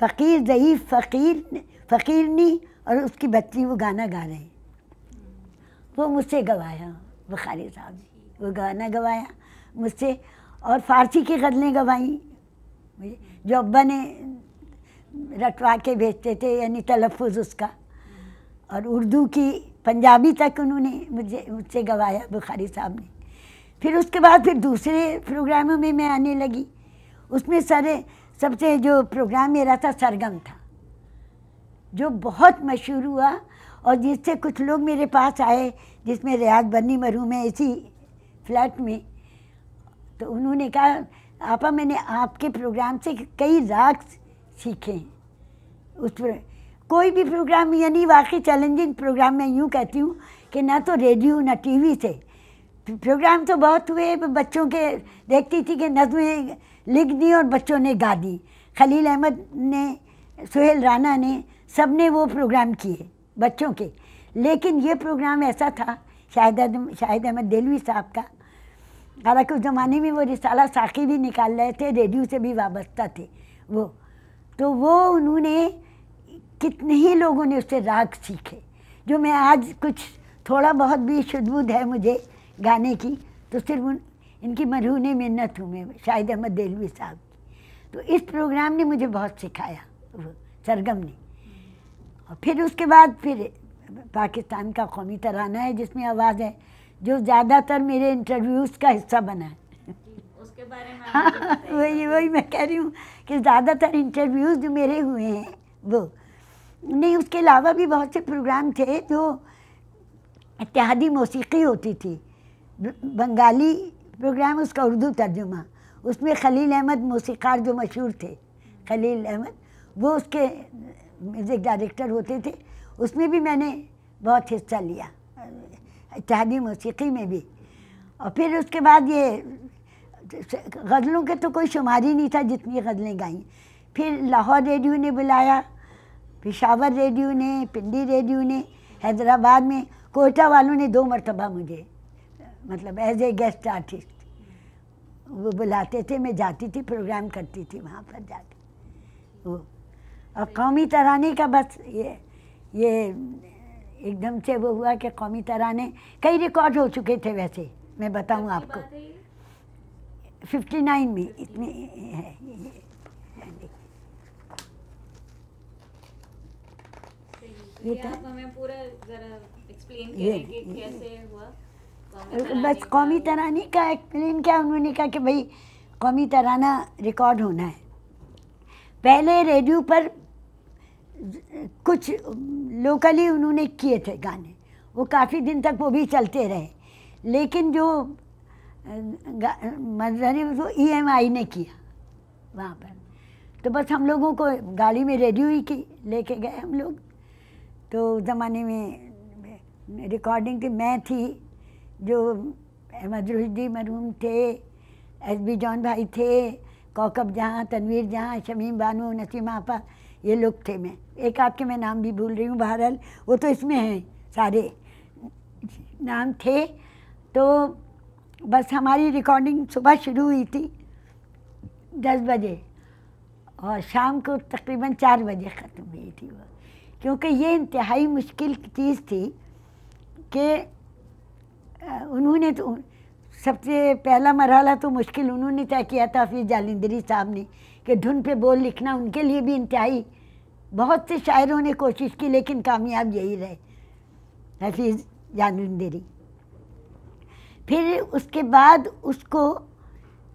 फ़कीर ज़यीफ़ फ़कीर फ़कीरनी और उसकी बच्ची वो गाना गा रहे हैं वो मुझसे गवाया बुखारी साहब जी वो गाना गवाया मुझसे और फारसी की गज़लें गवाई जो अब्बा ने रटवा के भेजते थे यानी तलफ़ उसका और उर्दू की पंजाबी तक उन्होंने मुझे मुझसे गवाया बुखारी साहब ने फिर उसके बाद फिर दूसरे प्रोग्रामों में मैं आने लगी उसमें सारे सबसे जो प्रोग्राम मेरा था सरगम था जो बहुत मशहूर हुआ और जिससे कुछ लोग मेरे पास आए जिसमें रियाज बनी मरूम है इसी फ्लैट में तो उन्होंने कहा आपा मैंने आपके प्रोग्राम से कई राग सीखे उस पर कोई भी प्रोग्राम यानी वाकई चैलेंजिंग प्रोग्राम मैं यूँ कहती हूँ कि ना तो रेडियो ना टीवी से प्रोग्राम तो बहुत हुए बच्चों के देखती थी कि नज़में लिख दी और बच्चों ने गा दी खलील अहमद ने सुहेल राना ने सब ने वो प्रोग्राम किए बच्चों के लेकिन ये प्रोग्राम ऐसा था शाहिद शाहिद अहमद दिलवी साहब का हालांकि उस ज़माने में वो रिसाला साखी भी निकाल रहे थे रेडियो से भी वाबस्ता थे वो तो वो उन्होंने कितने ही लोगों ने उससे राग सीखे जो मैं आज कुछ थोड़ा बहुत भी शुद्बुद है मुझे गाने की तो सिर्फ उन इनकी मरहून मिन्नत हूँ मैं शाहिद अहमद दिलवी साहब की तो इस प्रोग्राम ने मुझे बहुत सिखाया सरगम ने और फिर उसके बाद फिर पाकिस्तान का कौमी तराना है जिसमें आवाज़ है जो ज़्यादातर मेरे इंटरव्यूज़ का हिस्सा बना है उसके बारे में हाँ, वही वही मैं कह रही हूँ कि ज़्यादातर इंटरव्यूज़ जो मेरे हुए हैं वो नहीं उसके अलावा भी बहुत से प्रोग्राम थे जो इतिहादी मौसी होती थी बंगाली प्रोग्राम उसका उर्दू तर्जुमा उसमें खलील अहमद मौसीकार जो मशहूर थे खलील अहमद वो उसके म्यूज़िक डायरेक्टर होते थे उसमें भी मैंने बहुत हिस्सा लिया इतिहादी मौसीकी में भी और फिर उसके बाद ये गज़लों के तो कोई शुमार ही नहीं था जितनी गज़लें गाई फिर लाहौर रेडियो ने बुलाया पिशावर रेडियो ने पिंडी रेडियो ने हैदराबाद में कोयटा वालों ने दो मरतबा मुझे मतलब एज ए गेस्ट आर्टिस्ट वो बुलाते थे मैं जाती थी प्रोग्राम करती थी वहाँ पर जाके वो और कौमी तराने का बस ये ये एकदम से वो हुआ कि कौमी तराने कई रिकॉर्ड हो चुके थे वैसे मैं बताऊँ आपको फिफ्टी नाइन में इतने है ये तो हमें पूरा जरा एक्सप्लेन कैसे हुआ बस कौमी तरानी का एक्सप्लेन क्या उन्होंने कहा कि भाई कौमी तराना रिकॉर्ड होना है पहले रेडियो पर कुछ लोकली उन्होंने किए थे गाने वो काफ़ी दिन तक वो भी चलते रहे लेकिन जो मधुबनी वो ई एम आई ने किया वहाँ पर तो बस हम लोगों को गाड़ी में रेडियो ही की लेके गए हम लोग तो ज़माने में रिकॉर्डिंग थी मैं थी जो अहमद रुशदी मरूम थे एस बी जॉन भाई थे कौकब जहाँ तनवीर जहाँ शमीम बानू नसीम आपा ये लोग थे मैं एक आपके मैं नाम भी भूल रही हूँ बहरहाल वो तो इसमें हैं सारे नाम थे तो बस हमारी रिकॉर्डिंग सुबह शुरू हुई थी दस बजे और शाम को तकरीबन चार बजे ख़त्म हुई थी वो क्योंकि ये इंतहाई मुश्किल चीज़ थी कि उन्होंने तो सबसे पहला मरहला तो मुश्किल उन्होंने तय किया था फिर जालिंदरी साहब ने कि धुन पे बोल लिखना उनके लिए भी इंतहाई बहुत से शायरों ने कोशिश की लेकिन कामयाब यही रहे हफीज़ जानवेरी फिर उसके बाद उसको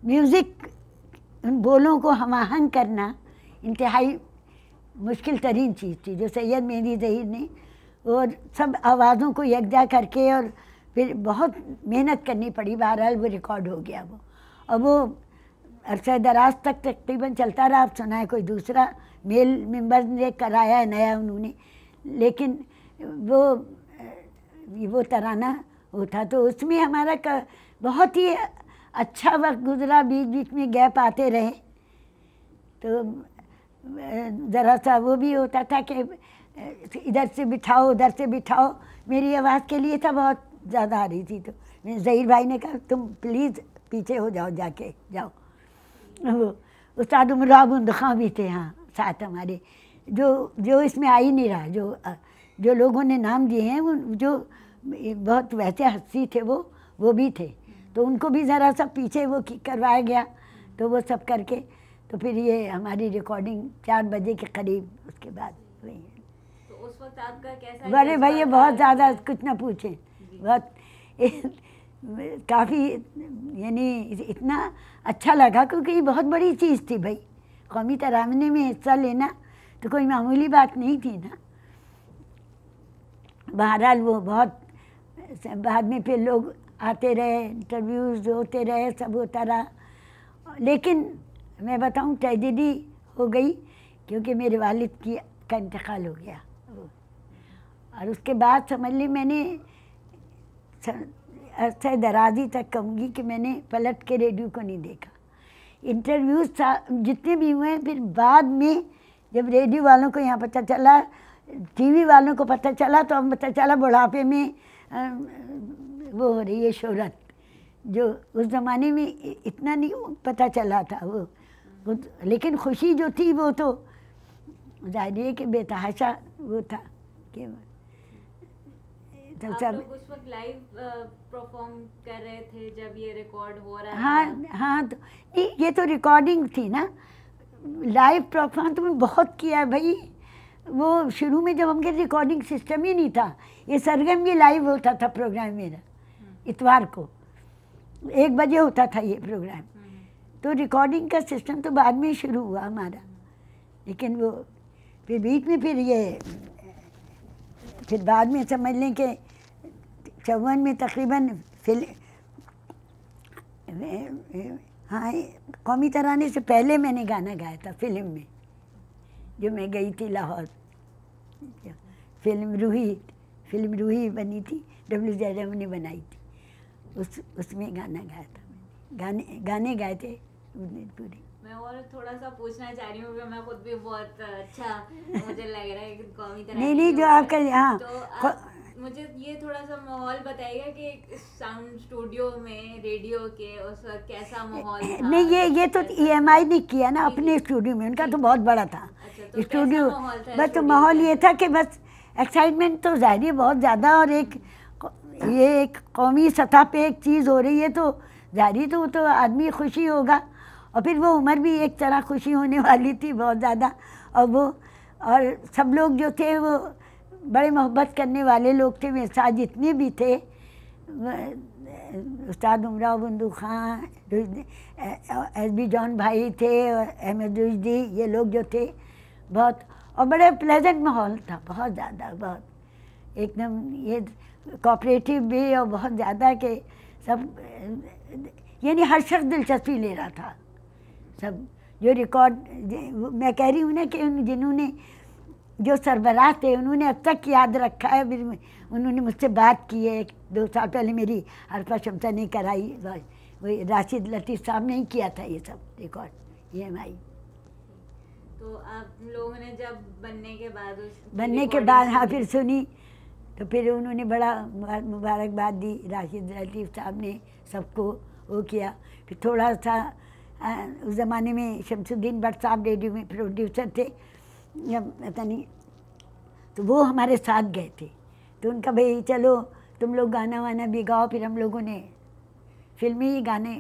म्यूज़िक उन बोलों को हम आहंग करना इंतहाई मुश्किल तरीन चीज़ थी जो सैयद मेहंदी जहीर ने और सब आवाज़ों को यकजा करके और फिर बहुत मेहनत करनी पड़ी बहरहाल वो रिकॉर्ड हो गया वो और वो अरसा दराज तक तकरीबन चलता रहा आप सुना है कोई दूसरा मेल मेंबर ने कराया है नया उन्होंने लेकिन वो वो तराना होता तो उसमें हमारा का बहुत ही अच्छा वक्त गुजरा बीच बीच में गैप आते रहे तो ज़रा सा वो भी होता था कि इधर से बिठाओ उधर से बिठाओ मेरी आवाज़ के लिए था बहुत ज़्यादा आ रही थी तो मैं जहीर भाई ने कहा तुम प्लीज़ पीछे हो जाओ जाके जाओ उस्ताद उमराब खां भी थे हाँ साथ हमारे जो जो इसमें आ ही नहीं रहा जो जो लोगों ने नाम दिए हैं वो जो बहुत वैसे हस्ती थे वो वो भी थे तो उनको भी ज़रा सा पीछे वो करवाया गया तो वो सब करके तो फिर ये हमारी रिकॉर्डिंग चार बजे के करीब उसके बाद हुई तो उस वक्त आपका कैसा भाई भैया बहुत ज़्यादा कुछ ना पूछें बहुत <laughs> काफ़ी यानी इतना अच्छा लगा क्योंकि ये बहुत बड़ी चीज़ थी भाई कौमी तरामने में हिस्सा लेना तो कोई मामूली बात नहीं थी ना बहरहाल वो बहुत बाद में फिर लोग आते रहे इंटरव्यूज़ होते रहे सब होता रहा लेकिन मैं बताऊं ट्रेजिडी हो गई क्योंकि मेरे वालिद की का इंतकाल हो गया और उसके बाद समझ ली मैंने अर्थ अच्छा, दराजी तक कहूँगी कि मैंने पलट के रेडियो को नहीं देखा इंटरव्यूज था जितने भी हुए फिर बाद में जब रेडियो वालों को यहाँ पता चला टीवी वालों को पता चला तो अब पता चला बुढ़ापे में वो हो रही है शोहरत जो उस ज़माने में इतना नहीं पता चला था वो, लेकिन खुशी जो थी वो तो जाहिर है कि बेतहाशा वो था कि जब जब उस वक्त लाइव परफॉर्म कर रहे थे जब ये रिकॉर्ड हो रहा हाँ हाँ तो नहीं ये तो रिकॉर्डिंग थी ना लाइव परफॉर्म तो बहुत किया है भाई वो शुरू में जब हमके रिकॉर्डिंग सिस्टम ही नहीं था ये सरगम ये लाइव होता था प्रोग्राम मेरा हम्म। इतवार को एक बजे होता था ये प्रोग्राम हम्म। तो रिकॉर्डिंग का सिस्टम तो बाद में शुरू हुआ हमारा लेकिन वो फिर बीच में फिर ये फिर बाद में समझ लें कि चौवन में तकरीबन फिल हाँ कौमी तराने से पहले मैंने गाना गाया था फिल्म में जो मैं गई थी लाहौर फिल्म रूही फिल्म रूही बनी थी डब्ल्यू जयराम ने बनाई थी उस उसमें गाना गाया था गाने गाने गाए थे पूरी मैं और थोड़ा सा पूछना चाह रही हूँ मैं खुद भी बहुत अच्छा मुझे लग रहा है कौमी तराने नहीं नहीं जो आपका यहाँ तो मुझे ये थोड़ा सा माहौल बताएगा कि साउंड स्टूडियो में रेडियो के उस कैसा माहौल <coughs> नहीं ये ये तो ई एम आई ने किया ना अपने स्टूडियो में उनका तो बहुत बड़ा था अच्छा, स्टूडियो तो बस तो माहौल ये था कि बस एक्साइटमेंट तो जाहिर है बहुत ज़्यादा और एक ये एक कौमी सतह पे एक चीज़ हो रही है तो जाहिर तो तो आदमी खुशी होगा और फिर वो उम्र भी एक तरह खुशी होने <laughs> वाली थी बहुत ज़्यादा और वो और सब लोग जो थे वो बड़े मोहब्बत करने वाले लोग थे मेरे साथ जितने भी थे उस्ताद Umrao Bundu Khan S B John भाई थे और अहमद रुजदी ये लोग जो थे बहुत और बड़े प्लेजेंट माहौल था बहुत ज़्यादा बहुत एकदम ये कॉपरेटिव भी और बहुत ज़्यादा के सब यानी हर शख्स दिलचस्पी ले रहा था सब जो रिकॉर्ड मैं कह रही हूँ ना कि जिन्होंने जो सरबराह थे उन्होंने अब तक याद रखा है उन्होंने मुझसे बात की है दो साल पहले मेरी अरफा क्षमता ने कराई वही राशिद लतीफ़ साहब ने ही किया था ये सब रिकॉर्ड ई एम आई तो आप लोगों ने जब बनने के बाद बनने के बाद हाँ फिर सुनी तो फिर उन्होंने बड़ा मुबारकबाद दी राशिद लतीफ़ साहब ने सबको वो किया फिर थोड़ा सा उस ज़माने में शमसुद्दीन भट्ट साहब रेडियो में प्रोड्यूसर थे या पता नहीं तो वो हमारे साथ गए थे तो उनका भाई चलो तुम लोग गाना वाना भी गाओ फिर हम लोगों ने फिल्मी गाने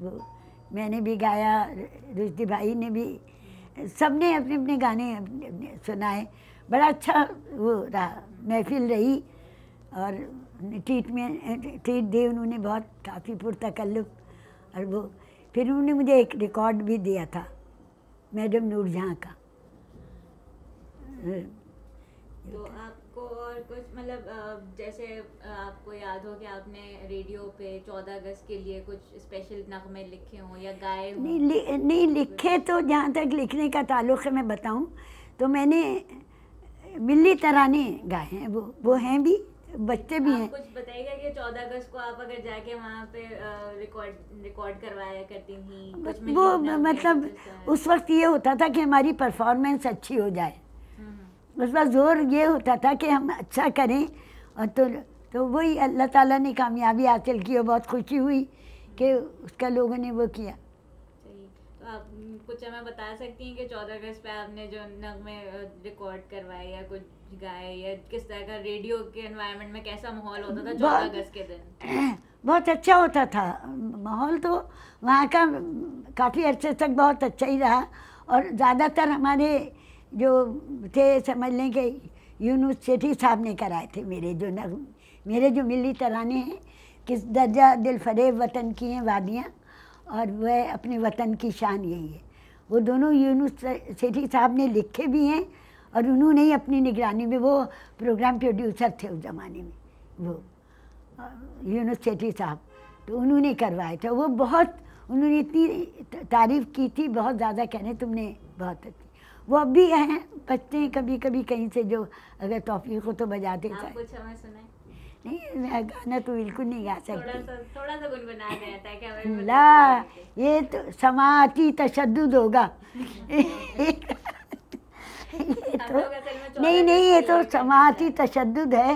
वो मैंने भी गाया रुजदी भाई ने भी सब ने अपने अपने गाने अपने अपने सुनाए बड़ा अच्छा वो रहा महफिल रही और ट्रीट में ट्रीट दी उन्होंने बहुत काफ़ी पुरता कल्लुक और वो फिर उन्होंने मुझे एक रिकॉर्ड भी दिया था मैडम नूरजहाँ का तो आपको और कुछ मतलब जैसे आपको याद हो कि आपने रेडियो पे चौदह अगस्त के लिए कुछ स्पेशल नगमे लिखे हों या गाए हों नहीं लि, नहीं लिखे तो जहाँ तक लिखने का ताल्लुक है मैं बताऊँ तो मैंने तरह तराने गाए हैं वो वो हैं भी बच्चे भी हैं कुछ बताइएगा कि चौदह अगस्त को आप अगर जाके वहाँ पे रिकॉर्ड रिकॉर्ड करवाया करती थी वो मतलब उस वक्त ये होता था कि हमारी परफॉर्मेंस अच्छी हो जाए उसका जोर ये होता था कि हम अच्छा करें और तो तो वही अल्लाह ताला ने कामयाबी हासिल की और बहुत खुशी हुई कि उसका लोगों ने वो किया तो आप कुछ हमें बता सकती हैं कि चौदह अगस्त पे आपने जो नगमे रिकॉर्ड करवाए या कुछ गाए या किस तरह का रेडियो के एनवायरनमेंट में कैसा माहौल होता था चौदह अगस्त के दिन <clears throat> बहुत अच्छा होता था माहौल तो वहाँ का काफ़ी अच्छे तक बहुत अच्छा ही रहा और ज़्यादातर हमारे जो थे समझ लें कि यूनुस सेठी साहब ने कराए थे मेरे जो नग मेरे जो मिली तराने हैं किस दर्जा दिल फरेब वतन की हैं वादियाँ और वह अपने वतन की शान यही है वो दोनों यूनुस सेठी साहब ने लिखे भी हैं और उन्होंने ही अपनी निगरानी में वो प्रोग्राम प्रोड्यूसर थे उस ज़माने में वो यूनुस सेठी साहब तो उन्होंने करवाया था वो बहुत उन्होंने इतनी तारीफ़ की थी बहुत ज़्यादा कहने तुमने बहुत वो अब भी हैं बचते हैं कभी कभी कहीं से जो अगर तोफी को तो बजाते थे कुछ हमें नहीं मैं गाना तो बिल्कुल नहीं गा सकती थोड़ा सा गुनगुना देना ला ये तो समाती तशद होगा ये तो नहीं नहीं ये तो समाती अच्छा। तशद है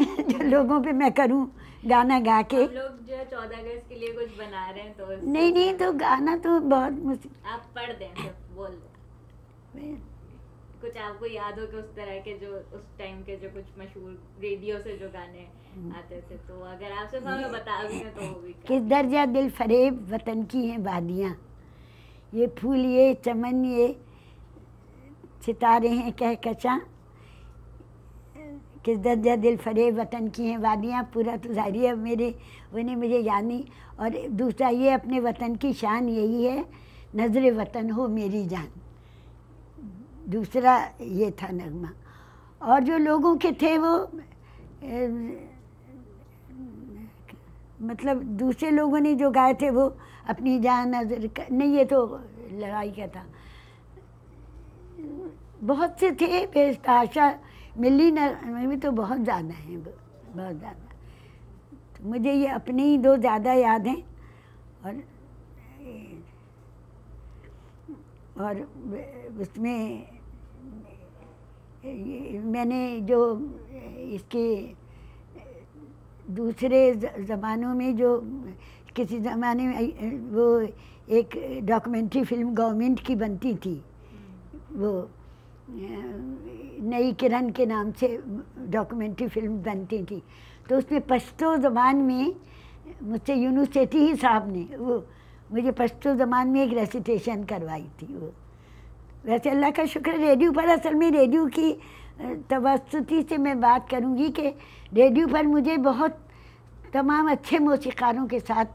जो लोगों पे मैं करूं गाना गा के लोग जो है चौदह अगस्त के लिए कुछ बना रहे हैं तो नहीं नहीं तो गाना तो बहुत मुश्किल आप पढ़ दें बोल दें में कुछ आपको याद हो कि उस तरह के जो उस टाइम के जो कुछ मशहूर रेडियो से जो गाने हम्म। आते थे तो अगर आपसे सिर्फ बता दें तो भी किस दर्जा दिल फरेब वतन की हैं वादियाँ ये फूल ये चमन ये सितारे हैं कह कचा किस दर्जा दिल फरेब वतन की हैं वादियाँ पूरा तो जारी है मेरे उन्हें मुझे जानी और दूसरा ये अपने वतन की शान यही है नजर वतन हो मेरी जान दूसरा ये था नगमा और जो लोगों के थे वो ए, मतलब दूसरे लोगों ने जो गाए थे वो अपनी जान नजर नहीं ये तो लड़ाई का था बहुत से थे बेस्ताशा मिली न में तो बहुत ज़्यादा हैं बहुत ज़्यादा तो मुझे ये अपने ही दो ज़्यादा याद हैं और और उसमें मैंने जो इसके दूसरे ज़मानों में जो किसी ज़माने में वो एक डॉक्यूमेंट्री फिल्म गवर्नमेंट की बनती थी वो नई किरण के नाम से डॉक्यूमेंट्री फिल्म बनती थी तो उसमें पश्तो ज़बान में मुझसे यूनिवर्सिटी ही साहब ने वो मुझे पश्तो ज़बान में एक रेसिटेशन करवाई थी वो वैसे अल्लाह का शुक्र रेडियो पर असल में रेडियो की तवस्तुति से मैं बात करूँगी कि रेडियो पर मुझे बहुत तमाम अच्छे मौसीकारों के साथ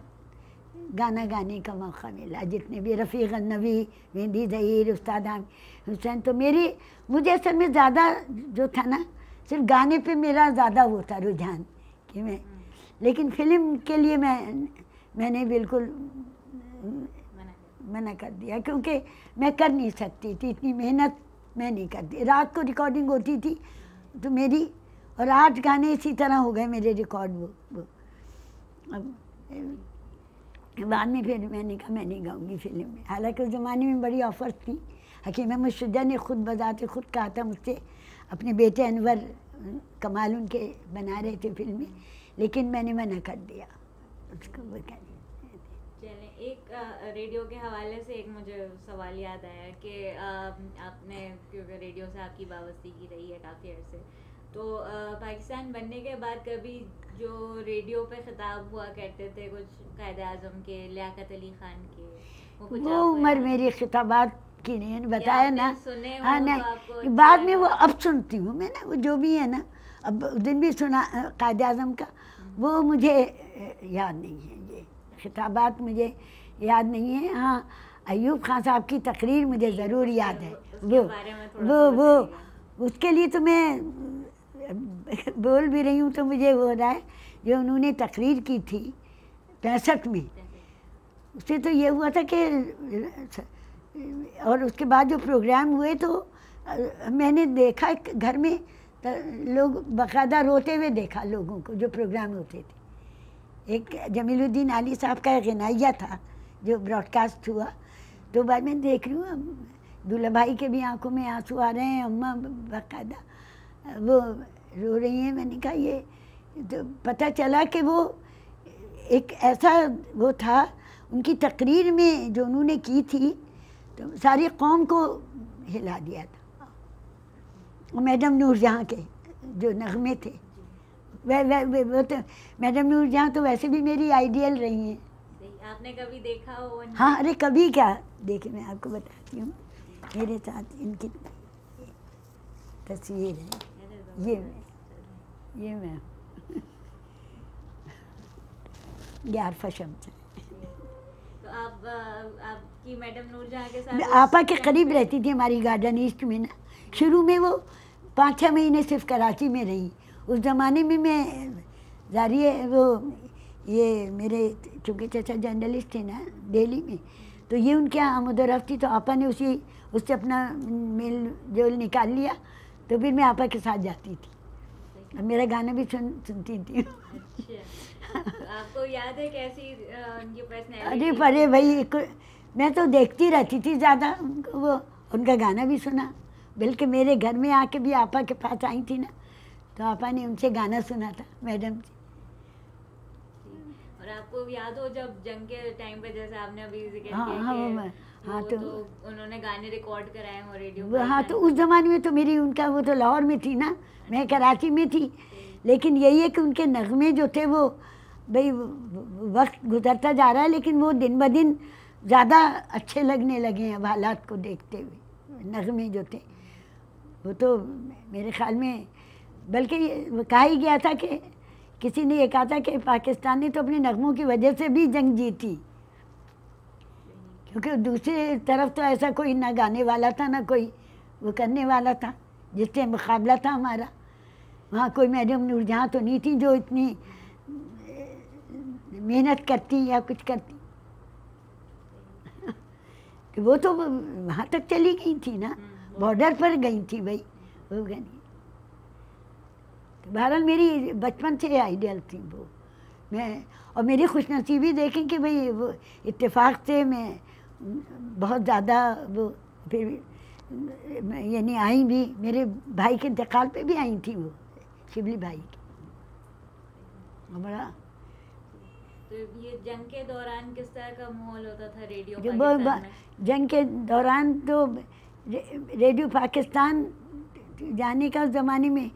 गाना गाने का मौका मिला जितने भी रफ़ी गन्नवी मेहंदी ज़हीर उस्ताद हुसैन तो मेरी मुझे असल में ज़्यादा जो था ना सिर्फ गाने पे मेरा ज़्यादा वो था रुझान कि मैं लेकिन फिल्म के लिए मैं मैंने बिल्कुल मना कर दिया क्योंकि मैं कर नहीं सकती थी इतनी मेहनत मैं नहीं करती रात को रिकॉर्डिंग होती थी तो मेरी और आठ गाने इसी तरह हो गए मेरे रिकॉर्ड वो वो अब बाद में फिर मैंने कहा मैं नहीं गाऊंगी फिल्म में हालांकि उस ज़माने में बड़ी ऑफर थी हकीम मुशुदा ने खुद बजाते खुद कहा था मुझसे अपने बेटे अनवर कमाल उनके बना रहे थे फिल्में लेकिन मैंने मना कर दिया उसको वो कहते एक रेडियो के हवाले से एक मुझे सवाल याद आया कि आपने क्योंकि रेडियो से आपकी वाबस्ती की रही है काफ़ी अरसे तो पाकिस्तान बनने के बाद कभी जो रेडियो पे खिताब हुआ करते थे कुछ कायद अजम के लियाकत अली खान के वो, वो उम्र मेरी खिताबात की नहीं बताया ना सुने हाँ तो नहीं अच्छा बाद में वो अब सुनती हूँ मैं ना वो जो भी है ना अब दिन भी सुना कायद अजम का हम्म। वो मुझे याद नहीं है ये खिताबात मुझे याद नहीं है हाँ अयूब खान साहब की तकरीर मुझे ज़रूर याद है वो वो वो उसके लिए तो मैं बोल भी रही हूँ तो मुझे हो रहा है जो उन्होंने तकरीर की थी पैंसठ में उससे तो ये हुआ था कि और उसके बाद जो प्रोग्राम हुए तो मैंने देखा घर में लोग बाकायदा रोते हुए देखा लोगों को जो प्रोग्राम होते थे एक जमीलुद्दीन अली साहब का गनाइया था जो ब्रॉडकास्ट हुआ तो बाद में देख रही हूँ दूल्हा भाई के भी आंखों में आंसू आ रहे हैं अम्मा बकायदा वो रो रही हैं मैंने कहा ये तो पता चला कि वो एक ऐसा वो था उनकी तकरीर में जो उन्होंने की थी तो सारी कौम को हिला दिया था मैडम नूर जहाँ के जो नगमे थे तो, मैडम नूर जहाँ तो वैसे भी मेरी आइडियल रही हैं आपने कभी देखा हो हाँ अरे कभी क्या देखे मैं आपको बताती हूँ मेरे साथ इनकी तस्वीर है ये मैं ये मैं ग्यारह शब्द तो आप आपकी मैडम नूरजहाँ के साथ आपा के करीब रहती थी हमारी गार्डन ईस्ट में ना शुरू में वो पाँच छः महीने सिर्फ कराची में रही उस ज़माने में मैं जारी है वो ये मेरे चूँकि चाचा जर्नलिस्ट थे ना दिल्ली में तो ये उनके यहाँ आमोदर थी तो आपा ने उसी उससे अपना मेल जोल निकाल लिया तो फिर मैं आपा के साथ जाती थी और मेरा गाना भी सुन सुनती थी अच्छा। आपको याद है कैसी अरे अरे भाई मैं तो देखती रहती थी ज़्यादा उनको वो उनका गाना भी सुना बल्कि मेरे घर में आके भी आपा के पास आई थी ना तो आपा ने उनसे गाना सुना था मैडम से और आपको याद हो जब जंग के टाइम पे जैसे आपने अभी हाँ, हाँ, हाँ, तो, तो, उन्होंने गाने रिकॉर्ड कराए रेडियो हाँ तो उस जमाने में तो मेरी उनका वो तो लाहौर में थी ना मैं कराची में थी लेकिन यही है कि उनके नगमे जो थे वो भाई वक्त गुजरता जा रहा है लेकिन वो दिन ब दिन ज़्यादा अच्छे लगने लगे हैं अब हालात को देखते हुए नगमे जो थे वो तो मेरे ख्याल में बल्कि कहा ही गया था कि किसी ने ये कहा था कि पाकिस्तान ने तो अपने नगमों की वजह से भी जंग जीती क्योंकि दूसरी तरफ तो ऐसा कोई ना गाने वाला था ना कोई वो करने वाला था जिससे मुकाबला था हमारा वहाँ कोई मैडम नूरजहाँ तो नहीं थी जो इतनी मेहनत करती या कुछ करती <laughs> वो तो वहाँ तक चली गई थी ना हम्म, बॉर्डर पर गई थी भाई वो गई बहरहाल मेरी बचपन से आइडियल थी वो मैं और मेरी खुशनसीबी देखें कि भाई वो इत्तेफाक से मैं बहुत ज़्यादा वो फिर यानी आई भी मेरे भाई के इंतकाल पे भी आई थी वो शिवली भाई के बड़ा तो ये जंग के दौरान किस तरह का माहौल होता था रेडियो पाकिस्तान में जंग के दौरान तो रेडियो पाकिस्तान जाने का उस ज़माने में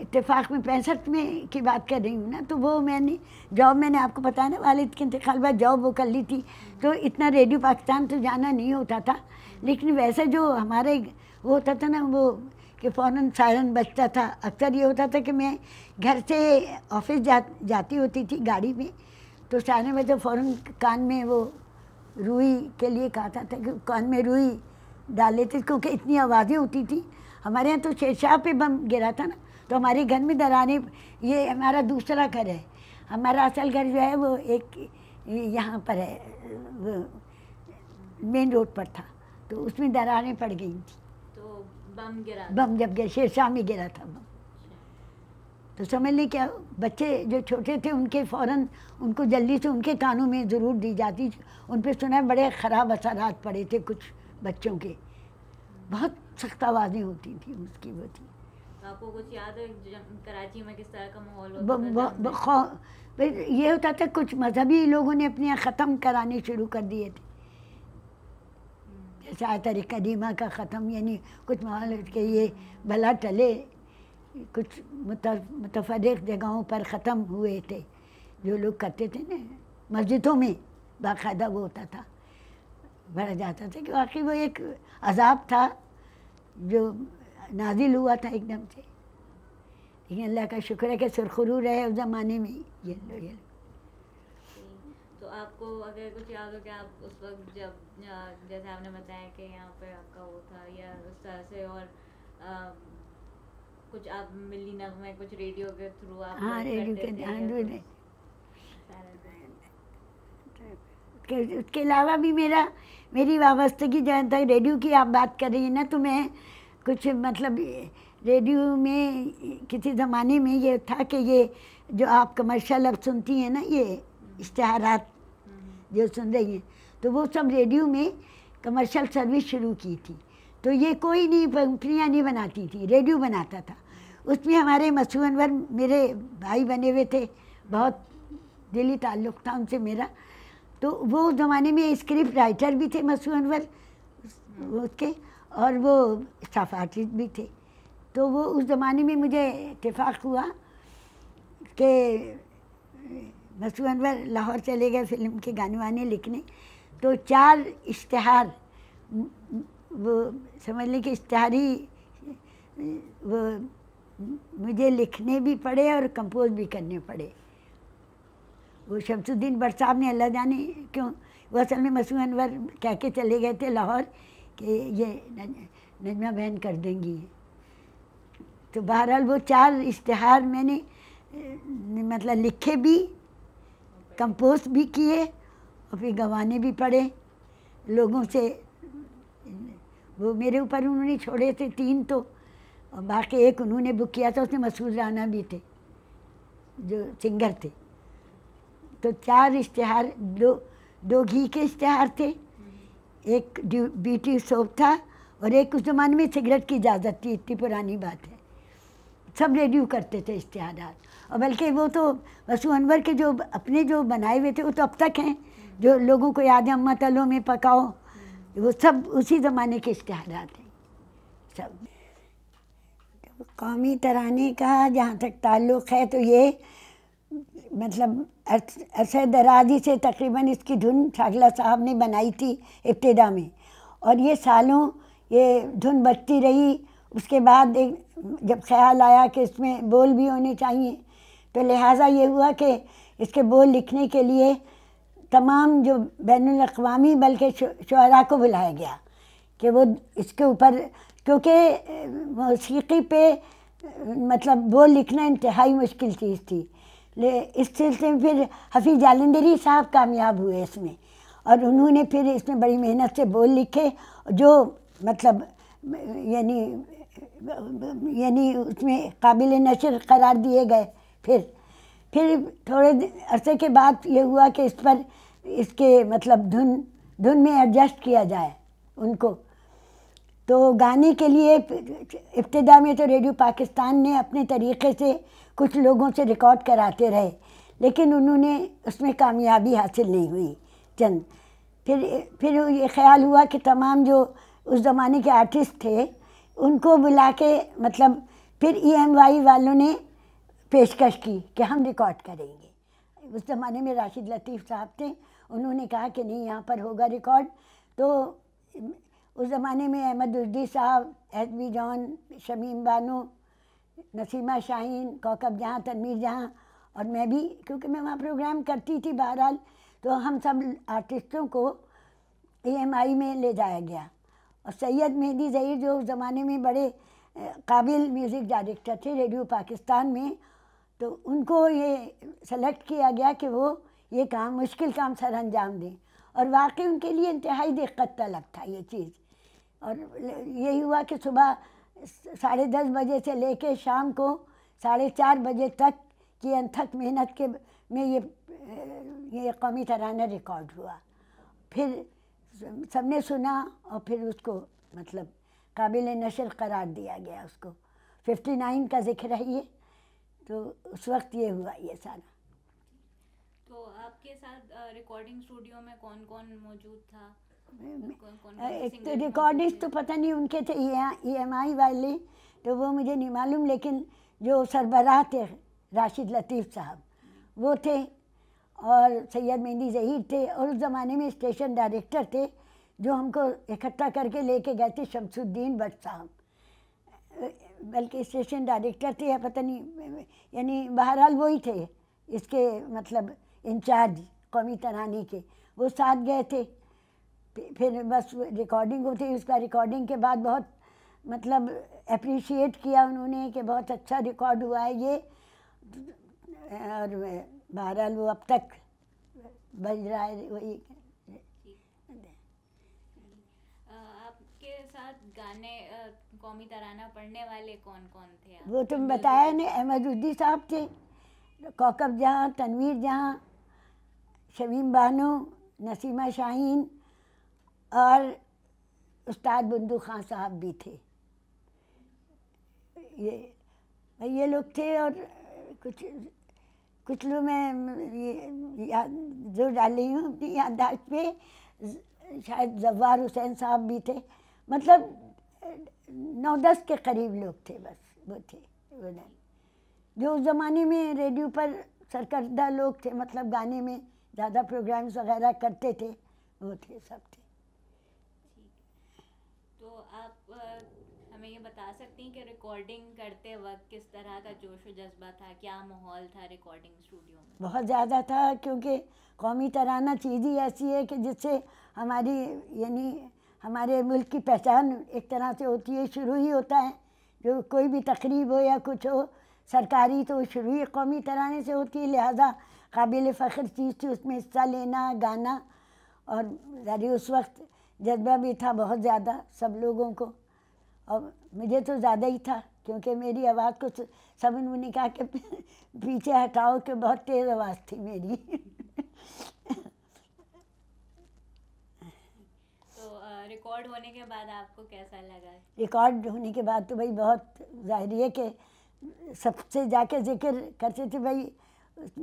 इतफाक़ में पैंसठ में की बात कर रही हूँ ना तो वो मैंने जॉब मैंने आपको बताया ना वालिद के इंतकाल बाद जॉब वो कर ली थी तो इतना रेडियो पाकिस्तान तो जाना नहीं होता था लेकिन वैसे जो हमारे वो होता था ना वो कि फ़ौर सायरन बजता था अक्सर ये होता था कि मैं घर से ऑफिस जा जाती होती थी गाड़ी में तो सारे बजा तो फ़ौर कान में वो रुई के लिए कहा था, था तो कि कान में रुई डाल लेते क्योंकि इतनी आवाज़ें होती थी हमारे यहाँ तो शेरशाह पे बम गिरा था ना तो हमारे घर में दरानी ये हमारा दूसरा घर है हमारा असल घर जो है वो एक यहाँ पर है मेन रोड पर था तो उसमें दराने पड़ गई थी तो बम गिरा बम जब शेर शेरशाह में गिरा था बम तो समझ लें क्या बच्चे जो छोटे थे उनके फ़ौरन उनको जल्दी से उनके कानों में ज़रूर दी जाती उन पर सुना बड़े ख़राब असरात पड़े थे कुछ बच्चों के बहुत सख्त आवाज़ें होती थी उसकी वो थी आपको कुछ याद है कराची में किस तरह का माहौल ये होता था कुछ मजहबी लोगों ने अपने यहाँ ख़त्म कराने शुरू कर दिए थे जैसे था कदीमा का ख़त्म यानी कुछ माहौल के ये भला टले कुछ मुतफरक जगहों पर ख़त्म हुए थे जो लोग करते थे ना मस्जिदों में बाकायदा वो होता था बढ़ जाता था कि वाकई वो एक अजाब था जो नाजिल हुआ था एकदम से लेकिन अल्लाह का शुक्र है कि सुरखरू रहे उस ज़माने में ये लो ये लो तो आपको अगर कुछ याद हो कि आप उस वक्त जब जैसे आपने बताया कि यहाँ पे आपका वो था या उस तरह से और आ, कुछ आप मिली नगमे कुछ रेडियो के थ्रू आप हाँ रेडियो के ध्यान हाँ, उसके अलावा भी मेरा मेरी वाबस्तगी जहाँ तक तो रेडियो की आप बात कर रही हैं ना तो मैं कुछ मतलब रेडियो में किसी ज़माने में ये था कि ये जो आप कमर्शल अब सुनती हैं ना ये इश्तहारात जो सुन रही हैं तो वो सब रेडियो में कमर्शल सर्विस शुरू की थी तो ये कोई नहीं कंपनियाँ नहीं बनाती थी रेडियो बनाता था उसमें हमारे मसू अनवर मेरे भाई बने हुए थे बहुत दिली ताल्लुक़ था उनसे मेरा तो वो ज़माने में स्क्रिप्ट राइटर भी थे मसू अनवर उसके और वो आर्टिस्ट भी थे तो वो उस ज़माने में मुझे इतफाक़ हुआ कि मसूद अनवर लाहौर चले गए फिल्म के गाने वाने लिखने तो चार इश्तहार वो समझ लें कि इश्तहारी वो मुझे लिखने भी पड़े और कंपोज भी करने पड़े वो शमसुद्दीन बट साहब ने अल्लाह जाने क्यों वो असल में मसूद अनवर कह के चले गए थे लाहौर कि ये नजमा बहन कर देंगी तो बहरहाल वो चार इश्तहार मैंने मतलब लिखे भी कंपोज भी किए और फिर गवाने भी पड़े लोगों से वो मेरे ऊपर उन्होंने छोड़े थे तीन तो और बाकी एक उन्होंने बुक किया था उसमें मसूद राना भी थे जो सिंगर थे तो चार इश्तहार दो दो घी के इश्तहार थे एक बीटी सोप था और एक उस ज़माने में सिगरेट की इजाज़त थी इतनी पुरानी बात है सब रेडियो करते थे इश्तहार और बल्कि वो तो वसु अनवर के जो अपने जो बनाए हुए थे वो तो अब तक हैं जो लोगों को याद है अम्मा तलों में पकाओ वो सब उसी ज़माने के इश्तहार हैं सब कौमी तराने का जहाँ तक ताल्लुक़ है तो ये मतलब अरसद राजी से तकरीबन इसकी धुन छागला साहब ने बनाई थी इब्तदा में और ये सालों ये धुन बजती रही उसके बाद एक जब ख्याल आया कि इसमें बोल भी होने चाहिए तो लिहाजा ये हुआ कि इसके बोल लिखने के लिए तमाम जो बैन अवी बल्कि शुरा को बुलाया गया कि वो इसके ऊपर क्योंकि मौसीकी पे मतलब बोल लिखना इंतहाई मुश्किल चीज़ थी ले इस सिलसिले में फिर हफीज जालंदरी साहब कामयाब हुए इसमें और उन्होंने फिर इसमें बड़ी मेहनत से बोल लिखे जो मतलब यानी यानी उसमें काबिल नशर करार दिए गए फिर फिर थोड़े अरसे के बाद ये हुआ कि इस पर इसके मतलब धुन धुन में एडजस्ट किया जाए उनको तो गाने के लिए इब्तदा में तो रेडियो पाकिस्तान ने अपने तरीके से कुछ लोगों से रिकॉर्ड कराते रहे लेकिन उन्होंने उसमें कामयाबी हासिल नहीं हुई चंद फिर फिर ये ख्याल हुआ कि तमाम जो उस ज़माने के आर्टिस्ट थे उनको बुला के मतलब फिर ई e वालों ने पेशकश की कि हम रिकॉर्ड करेंगे उस ज़माने में राशिद लतीफ़ साहब थे उन्होंने कहा कि नहीं यहाँ पर होगा रिकॉर्ड तो उस ज़माने में अहमद उद्दी साहब S B John Shamim Bano Naseema Shaheen Kaukab Jahan Tanveer जहाँ और मैं भी क्योंकि मैं वहाँ प्रोग्राम करती थी बहरहाल तो हम सब आर्टिस्टों को ई में ले जाया गया और सैयद मेहदी ज़हीर जो उस ज़माने में बड़े काबिल म्यूज़िक डायरेक्टर थे रेडियो पाकिस्तान में तो उनको ये सेलेक्ट किया गया कि वो ये काम मुश्किल काम सर अंजाम दें और वाकई उनके लिए इंतहाई दिक्कत तलब था ये चीज़ और यही हुआ कि सुबह साढ़े दस बजे से लेके शाम को साढ़े चार बजे तक की अनथक मेहनत के में ये ये कौमी तराना रिकॉर्ड हुआ फिर सबने सुना और फिर उसको मतलब काबिल नशर करार दिया गया उसको फिफ्टी नाइन का जिक्र है ये तो उस वक्त ये हुआ ये सारा तो आपके साथ रिकॉर्डिंग स्टूडियो में कौन कौन मौजूद था एक तो रिकॉर्डिस्ट तो पता नहीं उनके थे ई एम आई वाले तो वो मुझे नहीं मालूम लेकिन जो सरबराह थे राशिद लतीफ़ साहब वो थे और सैयद मेहंदी जहीर थे और उस ज़माने में स्टेशन डायरेक्टर थे जो हमको इकट्ठा करके लेके गए थे शमसुद्दीन भट्ट साहब बल्कि स्टेशन डायरेक्टर थे या पता नहीं यानी बहरहाल वही थे इसके मतलब इंचार्ज कौमी तरानी के वो साथ गए थे फिर बस रिकॉर्डिंग होती उसका रिकॉर्डिंग के बाद बहुत मतलब अप्रिशिएट किया उन्होंने कि बहुत अच्छा रिकॉर्ड हुआ है ये और बहरहाल वो अब तक बज रहा है वही आपके साथ गाने कौमी तराना पढ़ने वाले कौन कौन थे वो तुम बताया ना अहमदुद्दी साहब थे कौकब जहाँ तनवीर जहाँ शमीम बानो नसीमा शाहीन और उस्ताद बंदू खां साहब भी थे ये ये लोग थे और कुछ कुछ लोग मैं ये याद जो डाली हूँ अपनी याददाश्त पे शायद जव्वार हुसैन साहब भी थे मतलब नौ दस के करीब लोग थे बस वो थे वो डाले जो उस ज़माने में रेडियो पर सरकर्दा लोग थे मतलब गाने में ज़्यादा प्रोग्राम्स वगैरह करते थे वो थे सब हमें ये बता सकती हैं कि रिकॉर्डिंग करते वक्त किस तरह का जोश जज्बा था क्या माहौल था रिकॉर्डिंग स्टूडियो में बहुत ज़्यादा था क्योंकि कौमी तराना चीज़ ही ऐसी है कि जिससे हमारी यानी हमारे मुल्क की पहचान एक तरह से होती है शुरू ही होता है जो कोई भी तकरीब हो या कुछ हो सरकारी तो शुरू ही कौमी तराने से होती है लिहाजा काबिल फ़ख्र चीज़ थी उसमें हिस्सा लेना गाना और उस वक्त जज्बा भी था बहुत ज़्यादा सब लोगों को और मुझे तो ज़्यादा ही था क्योंकि मेरी आवाज़ को सब उन्होंने कहा कि पीछे हटाओ कि बहुत तेज़ आवाज़ थी मेरी रिकॉर्ड तो, होने के बाद आपको कैसा लगा रिकॉर्ड होने के बाद तो भाई बहुत जाहिर है कि सबसे जाके जिक्र करते थे भाई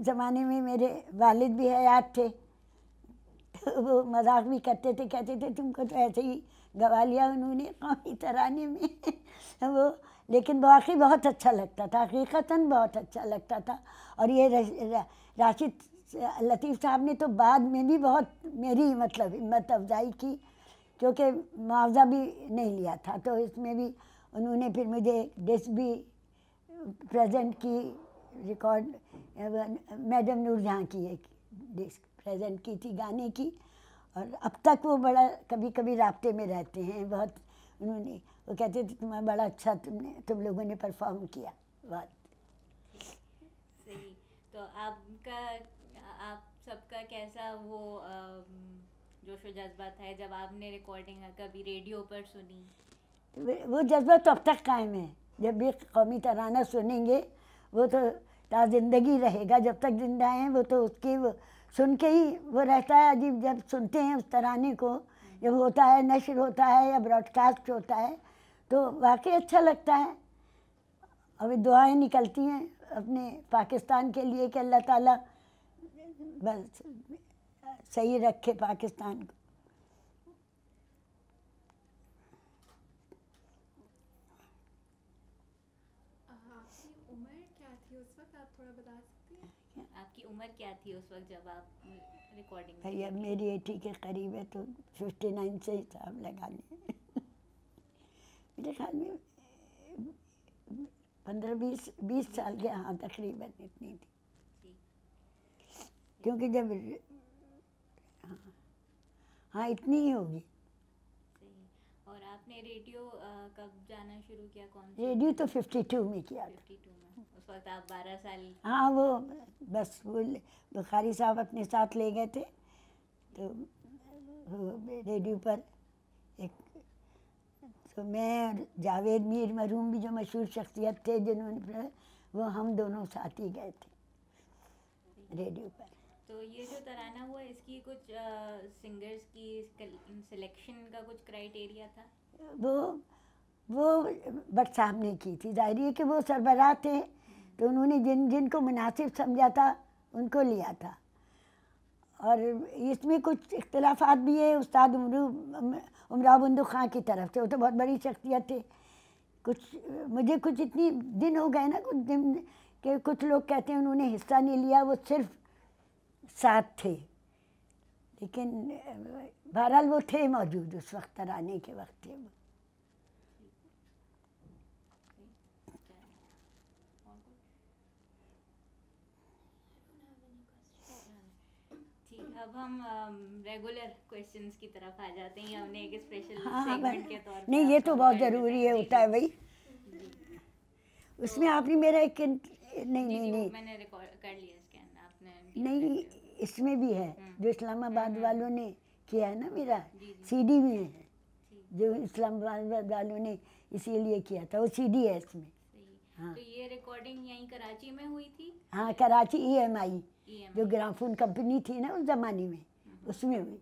ज़माने में मेरे वालिद भी हयात थे <laughs> वो मजाक भी करते थे कहते थे तुमको तो ऐसे ही गवा लिया उन्होंने कौमी तराने में <laughs> वो लेकिन वाकई बहुत अच्छा लगता था हकीकता बहुत अच्छा लगता था और ये राशिद लतीफ़ साहब ने तो बाद में भी बहुत मेरी मतलब हिम्मत अफजाई की क्योंकि मुआवजा भी नहीं लिया था तो इसमें भी उन्होंने फिर मुझे डिस्क भी प्रेजेंट की रिकॉर्ड मैडम नूरजहाँ की एक डिस्क प्रेजेंट की थी गाने की और अब तक वो बड़ा कभी कभी रबते में रहते हैं बहुत उन्होंने वो कहते थे तुम्हारा बड़ा अच्छा तुमने तुम लोगों ने परफॉर्म किया बहुत सही तो आपका आप सबका कैसा वो जोश जज्बा था जब आपने रिकॉर्डिंग कभी रेडियो पर सुनी वो जज्बा तो अब तक कायम है जब भी कौमी तराना सुनेंगे वो तो ता ज़िंदगी रहेगा जब तक ज़िंदा हैं वो तो उसकी वो, सुन के ही वो रहता है अजीब जब सुनते हैं उस तरानी को जब होता है नशर होता है या ब्रॉडकास्ट होता है तो वाकई अच्छा लगता है अभी दुआएं निकलती हैं अपने पाकिस्तान के लिए कि अल्लाह ताला बस सही रखे पाकिस्तान को उम्र क्या थी उस वक्त जब आप रिकॉर्डिंग भैया मेरी एटी के करीब है तो फिफ्टी नाइन से हिसाब तो लगा लें <laughs> मेरे ख्याल में पंद्रह बीस बीस साल के हाँ तकरीबन इतनी थी क्योंकि जब हाँ हाँ इतनी ही होगी और आपने रेडियो कब जाना शुरू किया कौन रेडियो तो फिफ्टी टू में किया 52 वक्त बारह साल हाँ वो बस वो बुखारी साहब अपने साथ ले गए थे तो रेडियो पर एक तो मैं जावेद मीर मरूम भी जो मशहूर शख्सियत थे जिन्होंने वो हम दोनों साथ ही गए थे रेडियो पर तो ये जो तराना हुआ इसकी कुछ आ, सिंगर्स की सिलेक्शन का कुछ क्राइटेरिया था वो वो बट साहब ने की थी जाहिर है कि वो सरबराह थे तो उन्होंने जिन जिनको मुनासिब समझा था उनको लिया था और इसमें कुछ इख्तलाफात भी है उस्ताद उमरू उमरा बंदू खां की तरफ से वो तो बहुत बड़ी शख्सियत थे कुछ मुझे कुछ इतनी दिन हो गए ना कुछ दिन के कुछ लोग कहते हैं उन्होंने हिस्सा नहीं लिया वो सिर्फ साथ थे लेकिन बहरहाल वो थे मौजूद उस वक्त आने के वक्त थे वो अब हम रेगुलर um, क्वेश्चंस की तरफ आ जाते हैं हमने एक स्पेशल हाँ, हाँ सेगमेंट के तौर नहीं ये तो बहुत ज़रूरी है होता है भाई उसमें आपने मेरा एक नहीं नहीं नहीं मैंने रिकॉर्ड कर लिया स्कैन आपने नहीं इसमें भी है हम्म। जो इस्लामाबाद हाँ, हाँ। वालों ने किया है ना मेरा सीडी भी है जो इस्लामाबाद वालों ने इसीलिए किया था वो सीडी है इसमें हाँ तो ये रिकॉर्डिंग यहीं कराची में हुई थी हाँ Karachi E M I E जो ग्राफोन कंपनी थी ना उस ज़माने में हम्म। उसमें हुई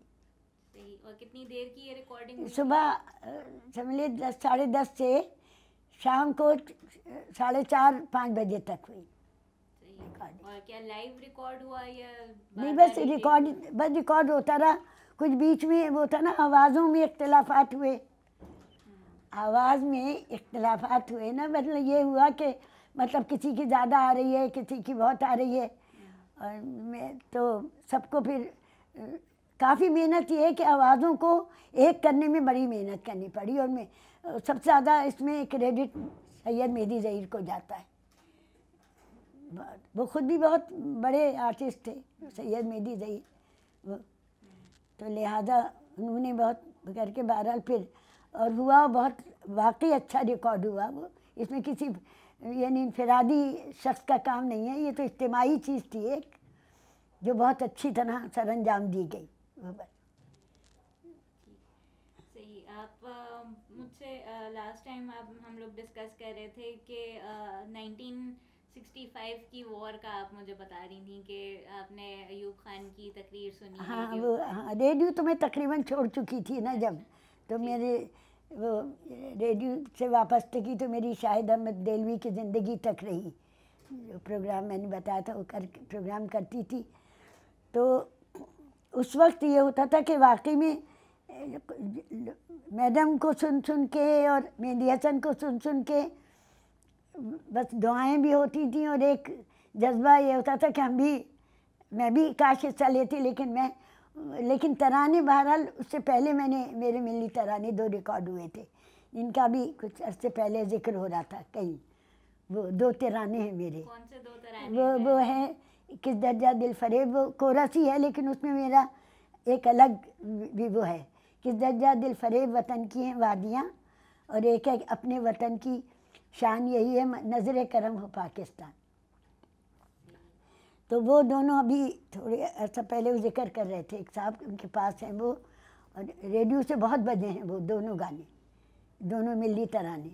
और कितनी देर की ये रिकॉर्डिंग सुबह समझ दस साढ़े दस से शाम को साढ़े चार पाँच बजे तक हुई और क्या लाइव रिकॉर्ड हुआ या नहीं बस रिकॉर्ड बस रिकॉर्ड होता रहा कुछ बीच में वो था ना आवाज़ों में इख्तलाफात हुए हम्म। आवाज़ में इख्तलाफात हुए ना मतलब ये हुआ कि मतलब किसी की ज़्यादा आ रही है किसी की बहुत आ रही है और मैं तो सबको फिर काफ़ी मेहनत ये है कि आवाज़ों को एक करने में बड़ी मेहनत करनी पड़ी और मैं सबसे ज़्यादा इसमें क्रेडिट सैयद मेहदी ज़हीर को जाता है वो खुद भी बहुत बड़े आर्टिस्ट थे सैयद मेहदी ज़हीर वो तो लिहाजा उन्होंने बहुत करके बहरहाल फिर और हुआ बहुत वाकई अच्छा रिकॉर्ड हुआ वो इसमें किसी यानी इनफरादी शख्स का काम नहीं है ये तो इज्तमाही चीज़ थी एक जो बहुत अच्छी तरह सर अंजाम दी गई आप मुझसे लास्ट टाइम आप हम लोग डिस्कस कर रहे थे कि 1965 की वॉर का आप मुझे बता रही थी कि आपने अयूब खान की तकरीर सुनी हाँ वो हाँ रेडियो तो मैं तकरीबन छोड़ चुकी थी ना जब तो मेरे वो रेडियो से वापस तकी तो मेरी शाहिद अहमद देलवी की ज़िंदगी तक रही जो प्रोग्राम मैंने बताया था वो कर प्रोग्राम करती थी तो उस वक्त ये होता था कि वाकई में मैडम को सुन सुन के और मेहंदी हसन को सुन सुन के बस दुआएं भी होती थी और एक जज्बा ये होता था कि हम भी मैं भी काश हिस्सा लेती लेकिन मैं लेकिन तराने बहरहाल उससे पहले मैंने मेरे मिली तराने दो रिकॉर्ड हुए थे इनका भी कुछ अर्से पहले जिक्र हो रहा था कहीं वो दो तराने हैं मेरे कौन से दो तराने वो वो है किस दर्जा दिल फरेब वो कोरस ही है लेकिन उसमें मेरा एक अलग भी वो है किस दर्जा दिल फरेब वतन की हैं वादियाँ और एक है अपने वतन की शान यही है नज़र करम हो पाकिस्तान तो वो दोनों अभी थोड़े ऐसा पहले जिक्र कर रहे थे एक साहब उनके पास हैं वो और रेडियो से बहुत बजे हैं वो दोनों गाने दोनों मिली तराने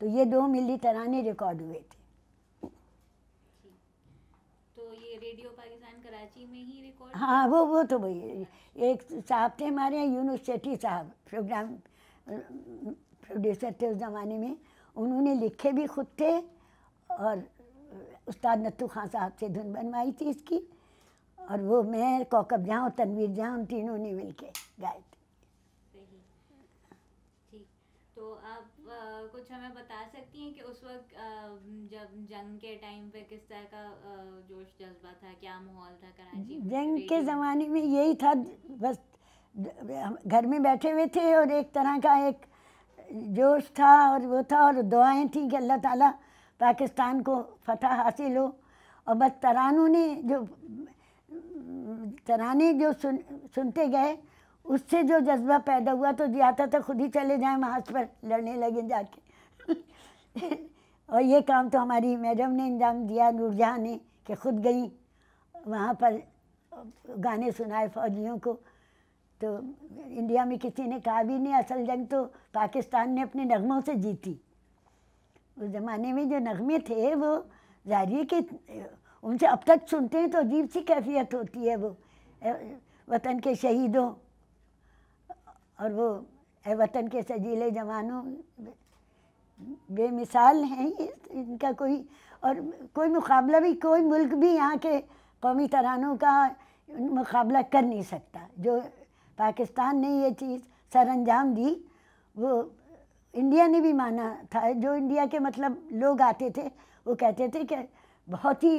तो ये दो मिली तराने रिकॉर्ड हुए थे तो ये रेडियो पाकिस्तान कराची में ही रिकॉर्ड हाँ वो वो तो वही एक साहब थे हमारे यूनुस सेठी साहब प्रोग्राम प्रोड्यूसर थे उस ज़माने में उन्होंने लिखे भी खुद थे और उस्ताद नत्थू खां साहब से धुन बनवाई थी इसकी और वो मैं कौकब जहाँ और तनवीर जहाँ तीनों ने मिल के गाए थे तो आप आ, कुछ हमें बता सकती हैं कि उस वक्त जब जंग के टाइम पे किस तरह का जोश जज्बा था क्या माहौल था कराची जंग के ज़माने में यही था बस घर में बैठे हुए थे और एक तरह का एक जोश था और वो था और दुआएं थी कि अल्लाह ताला पाकिस्तान को फतह हासिल हो और बस तरानों ने जो तराने जो सुन सुनते गए उससे जो जज्बा पैदा हुआ तो जाता तो खुद ही चले जाएं महाज पर लड़ने लगे जाके <laughs> और ये काम तो हमारी मैडम ने इंजाम दिया नूरजहाँ ने कि खुद गई वहाँ पर गाने सुनाए फौजियों को तो इंडिया में किसी ने कहा भी नहीं असल जंग तो पाकिस्तान ने अपने नगमों से जीती उस ज़माने में जो नगमे थे वो जारी के उनसे अब तक सुनते हैं तो अजीब सी कैफियत होती है वो वतन के शहीदों और वो वतन के सजीले जवानों बेमिसाल हैं इनका कोई और कोई मुकाबला भी कोई मुल्क भी यहाँ के कौमी तरानों का मुकाबला कर नहीं सकता जो पाकिस्तान ने ये चीज़ सर अंजाम दी वो इंडिया ने भी माना था जो इंडिया के मतलब लोग आते थे वो कहते थे कि बहुत ही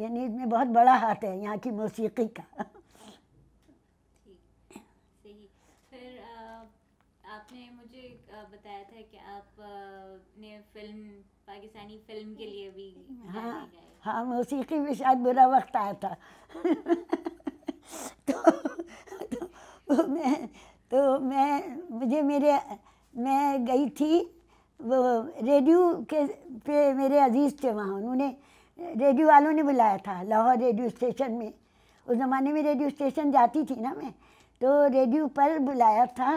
यानी इसमें बहुत बड़ा हाथ है यहाँ की मौसीकी का आपने मुझे बताया था कि आप ने फिल्म पाकिस्तानी फिल्म के लिए भी हाँ हाँ मौसीकी में शायद बुरा वक्त आया था <laughs> तो, तो, तो मैं तो मैं मुझे मेरे मैं गई थी वो रेडियो के पे मेरे अजीज़ थे वहाँ उन्होंने रेडियो वालों ने बुलाया था लाहौर रेडियो स्टेशन में उस ज़माने में रेडियो स्टेशन जाती थी ना मैं तो रेडियो पर बुलाया था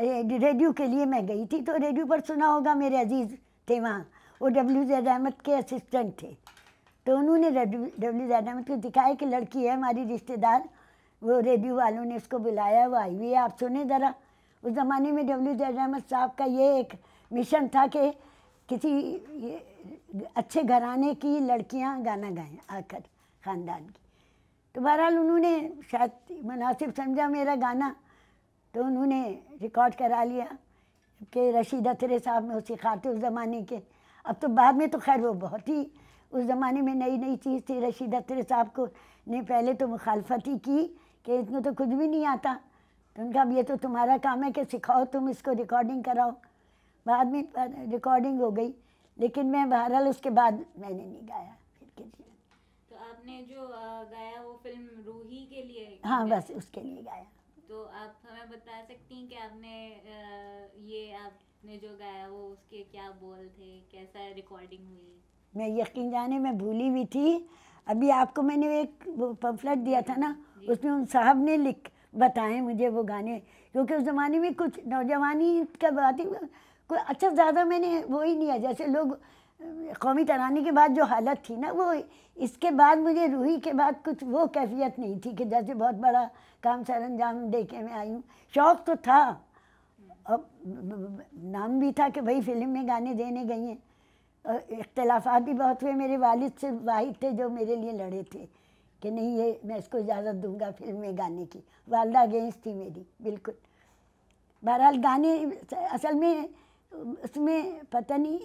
रेडियो के लिए मैं गई थी तो रेडियो पर सुना होगा मेरे अजीज़ थे वहाँ वो डब्ल्यू जैद अहमद के असिस्टेंट थे तो उन्होंने डब्ल्यू जैद अहमद को दिखाया कि लड़की है हमारी रिश्तेदार वो रेडियो वालों ने उसको बुलाया वो आई हुई है आप सुने ज़रा उस ज़माने में डब्ल्यू जे अहमद साहब का ये एक मिशन था कि किसी अच्छे घराने की लड़कियां गाना गाएं आकर ख़ानदान की तो बहरहाल उन्होंने शायद मुनासिब समझा मेरा गाना तो उन्होंने रिकॉर्ड करा लिया कि रशीद अतरे साहब में उसी खाते उस ज़माने के अब तो बाद में तो खैर वो बहुत ही उस ज़माने में नई नई चीज़ थी रशीद अतरे साहब को ने पहले तो मुखालफत ही की कि इसमें तो कुछ भी नहीं आता तो उनका ये तो तुम्हारा काम है कि सिखाओ तुम इसको रिकॉर्डिंग कराओ बाद में रिकॉर्डिंग हो गई लेकिन मैं बहरहाल उसके बाद मैंने नहीं गाया फिर के लिए तो आपने जो गाया वो फिल्म रूही के लिए हाँ बस उसके लिए गाया तो आप हमें बता सकती हैं कि आपने ये आपने जो गाया वो उसके क्या बोल थे कैसा रिकॉर्डिंग हुई मैं यकीन जाने मैं भूली हुई थी अभी आपको मैंने एक पंफलेट दिया था ना उसमें उन साहब ने लिख बताएं मुझे वो गाने क्योंकि उस ज़माने में कुछ नौजवानी का बात ही कोई अच्छा ज़्यादा मैंने वो ही नहीं है जैसे लोग कौमी तरानी के बाद जो हालत थी ना वो इसके बाद मुझे रूही के बाद कुछ वो कैफियत नहीं थी कि जैसे बहुत बड़ा काम सर अंजाम दे के मैं आई हूँ शौक़ तो था अब नाम भी था कि भाई फिल्म में गाने देने गई हैं और इख्तलाफा भी बहुत हुए मेरे वालिद से वाहिद थे जो मेरे लिए लड़े थे कि नहीं ये मैं इसको इजाज़त दूंगा फिल्म में गाने की वालदा अगेंस्ट थी मेरी बिल्कुल बहरहाल गाने असल में उसमें पता नहीं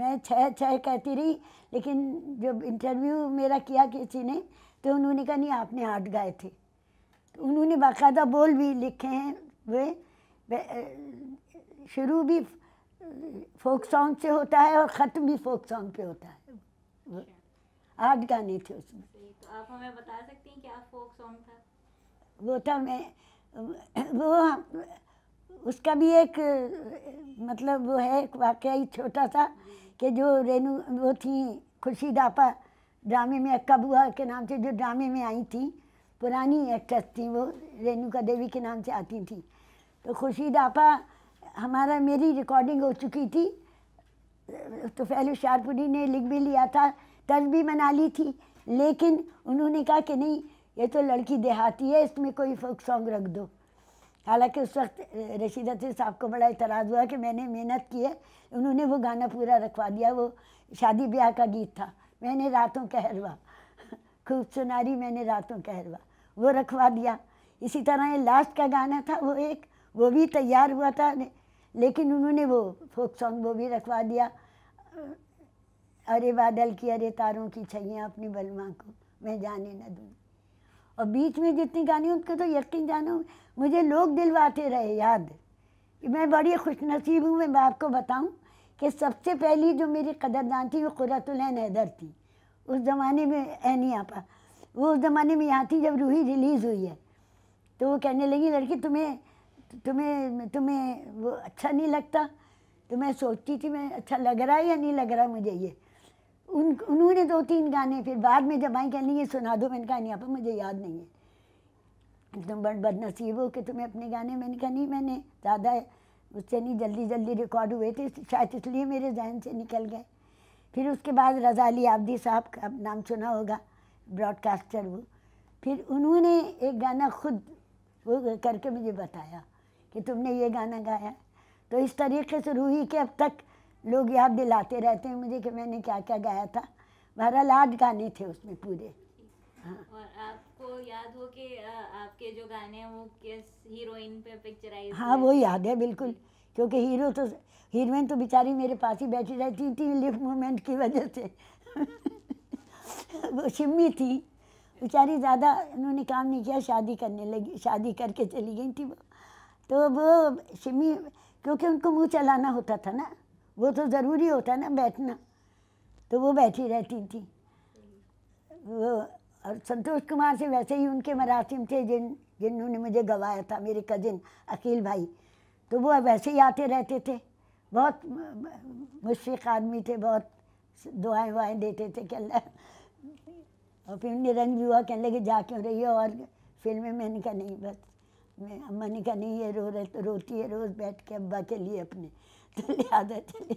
मैं छः छः कहती रही लेकिन जब इंटरव्यू मेरा किया किसी ने तो उन्होंने कहा नहीं आपने आठ गाए थे तो उन्होंने बाकायदा बोल भी लिखे हैं वे शुरू भी फोक सॉन्ग से होता है और ख़त्म भी फोक सॉन्ग पे होता है आठ गाने थे उसमें तो आप हमें बता सकती हैं क्या फोक सॉन्ग था वो था तो मैं वो उसका भी एक मतलब वो है एक वाक्य ही छोटा सा कि जो रेनू वो थी खुशी दापा ड्रामे में अक्का बुआ के नाम से जो ड्रामे में आई थी पुरानी एक्ट्रेस थी वो रेणुका देवी के नाम से आती थी तो खुशी दापा हमारा मेरी रिकॉर्डिंग हो चुकी थी तो पहले शारपुरी ने लिख भी लिया था तर्ज भी मना ली थी लेकिन उन्होंने कहा कि नहीं ये तो लड़की देहाती है इसमें कोई फोक सॉन्ग रख दो हालांकि उस वक्त रशीद अतीर साहब को बड़ा इतराज़ हुआ कि मैंने मेहनत की है उन्होंने वो गाना पूरा रखवा दिया वो शादी ब्याह का गीत था मैंने रातों कहरवा खूब सुनारी मैंने रातों कहरवा वो रखवा दिया इसी तरह ये लास्ट का गाना था वो एक वो भी तैयार हुआ था लेकिन उन्होंने वो फोक सॉन्ग वो भी रखवा दिया अरे बादल की अरे तारों की छैया अपनी बलमा को मैं जाने न दूँ और बीच में जितनी गानी उनको तो यकीन जानो मुझे लोग दिलवाते रहे याद कि मैं बड़ी खुशनसीब हूँ मैं बाप को बताऊँ कि सबसे पहली जो मेरी कदरदान थी वो कुरतुलैन हैदर थी उस ज़माने में ऐनी आपा वो उस ज़माने में यहाँ थी जब रूही रिलीज़ हुई है तो वो कहने लगी लड़की तुम्हें तुम्हें तुम्हें वो अच्छा नहीं लगता तो मैं सोचती थी मैं अच्छा लग रहा है या नहीं लग रहा मुझे ये उन उन्होंने दो तीन गाने फिर बाद में जब आई कहने ये सुना दो मैंने कहा नहीं आपा मुझे याद नहीं है तुम बड़ बदनसीब हो कि तुम्हें अपने गाने मैंने कहा नहीं मैंने ज़्यादा उससे नहीं जल्दी जल्दी रिकॉर्ड हुए थे शायद इसलिए मेरे जहन से निकल गए फिर उसके बाद रजाली आबदी साहब का नाम सुना होगा ब्रॉडकास्टर वो फिर उन्होंने एक गाना खुद वो करके मुझे बताया कि तुमने ये गाना गाया तो इस तरीके से रूही के अब तक लोग याद दिलाते रहते हैं मुझे कि मैंने क्या क्या गाया था बहरहाल आठ गाने थे उसमें पूरे हाँ। और आपको याद हो कि आपके जो गाने हैं वो किस हीरोइन पे पिक्चराइज हाँ वो याद है बिल्कुल क्योंकि हीरो तो हीरोइन तो बेचारी मेरे पास ही बैठी रहती थी लिफ्ट मूवमेंट की वजह से <laughs> वो शिम्मी थी बेचारी ज़्यादा उन्होंने काम नहीं किया शादी करने लगी शादी करके चली गई थी वो तो वो शिमी क्योंकि उनको मुंह चलाना होता था ना वो तो ज़रूरी होता ना बैठना तो वो बैठी रहती थी वो और संतोष कुमार से वैसे ही उनके मरासिम थे जिन जिन्होंने मुझे गवाया था मेरे कजिन अकील भाई तो वो वैसे ही आते रहते थे बहुत मुश्किल आदमी थे बहुत दुआएं वुआएँ देते थे कि अल्लाह और फिर भी हुआ कहने लगे जा क्यों रही हो और में मैंने कहा नहीं बस मैं अम्मा ने कहा नहीं ये रो रहे तो रोती है रोज़ बैठ के अब्बा के लिए अपने तो लिहाजा चली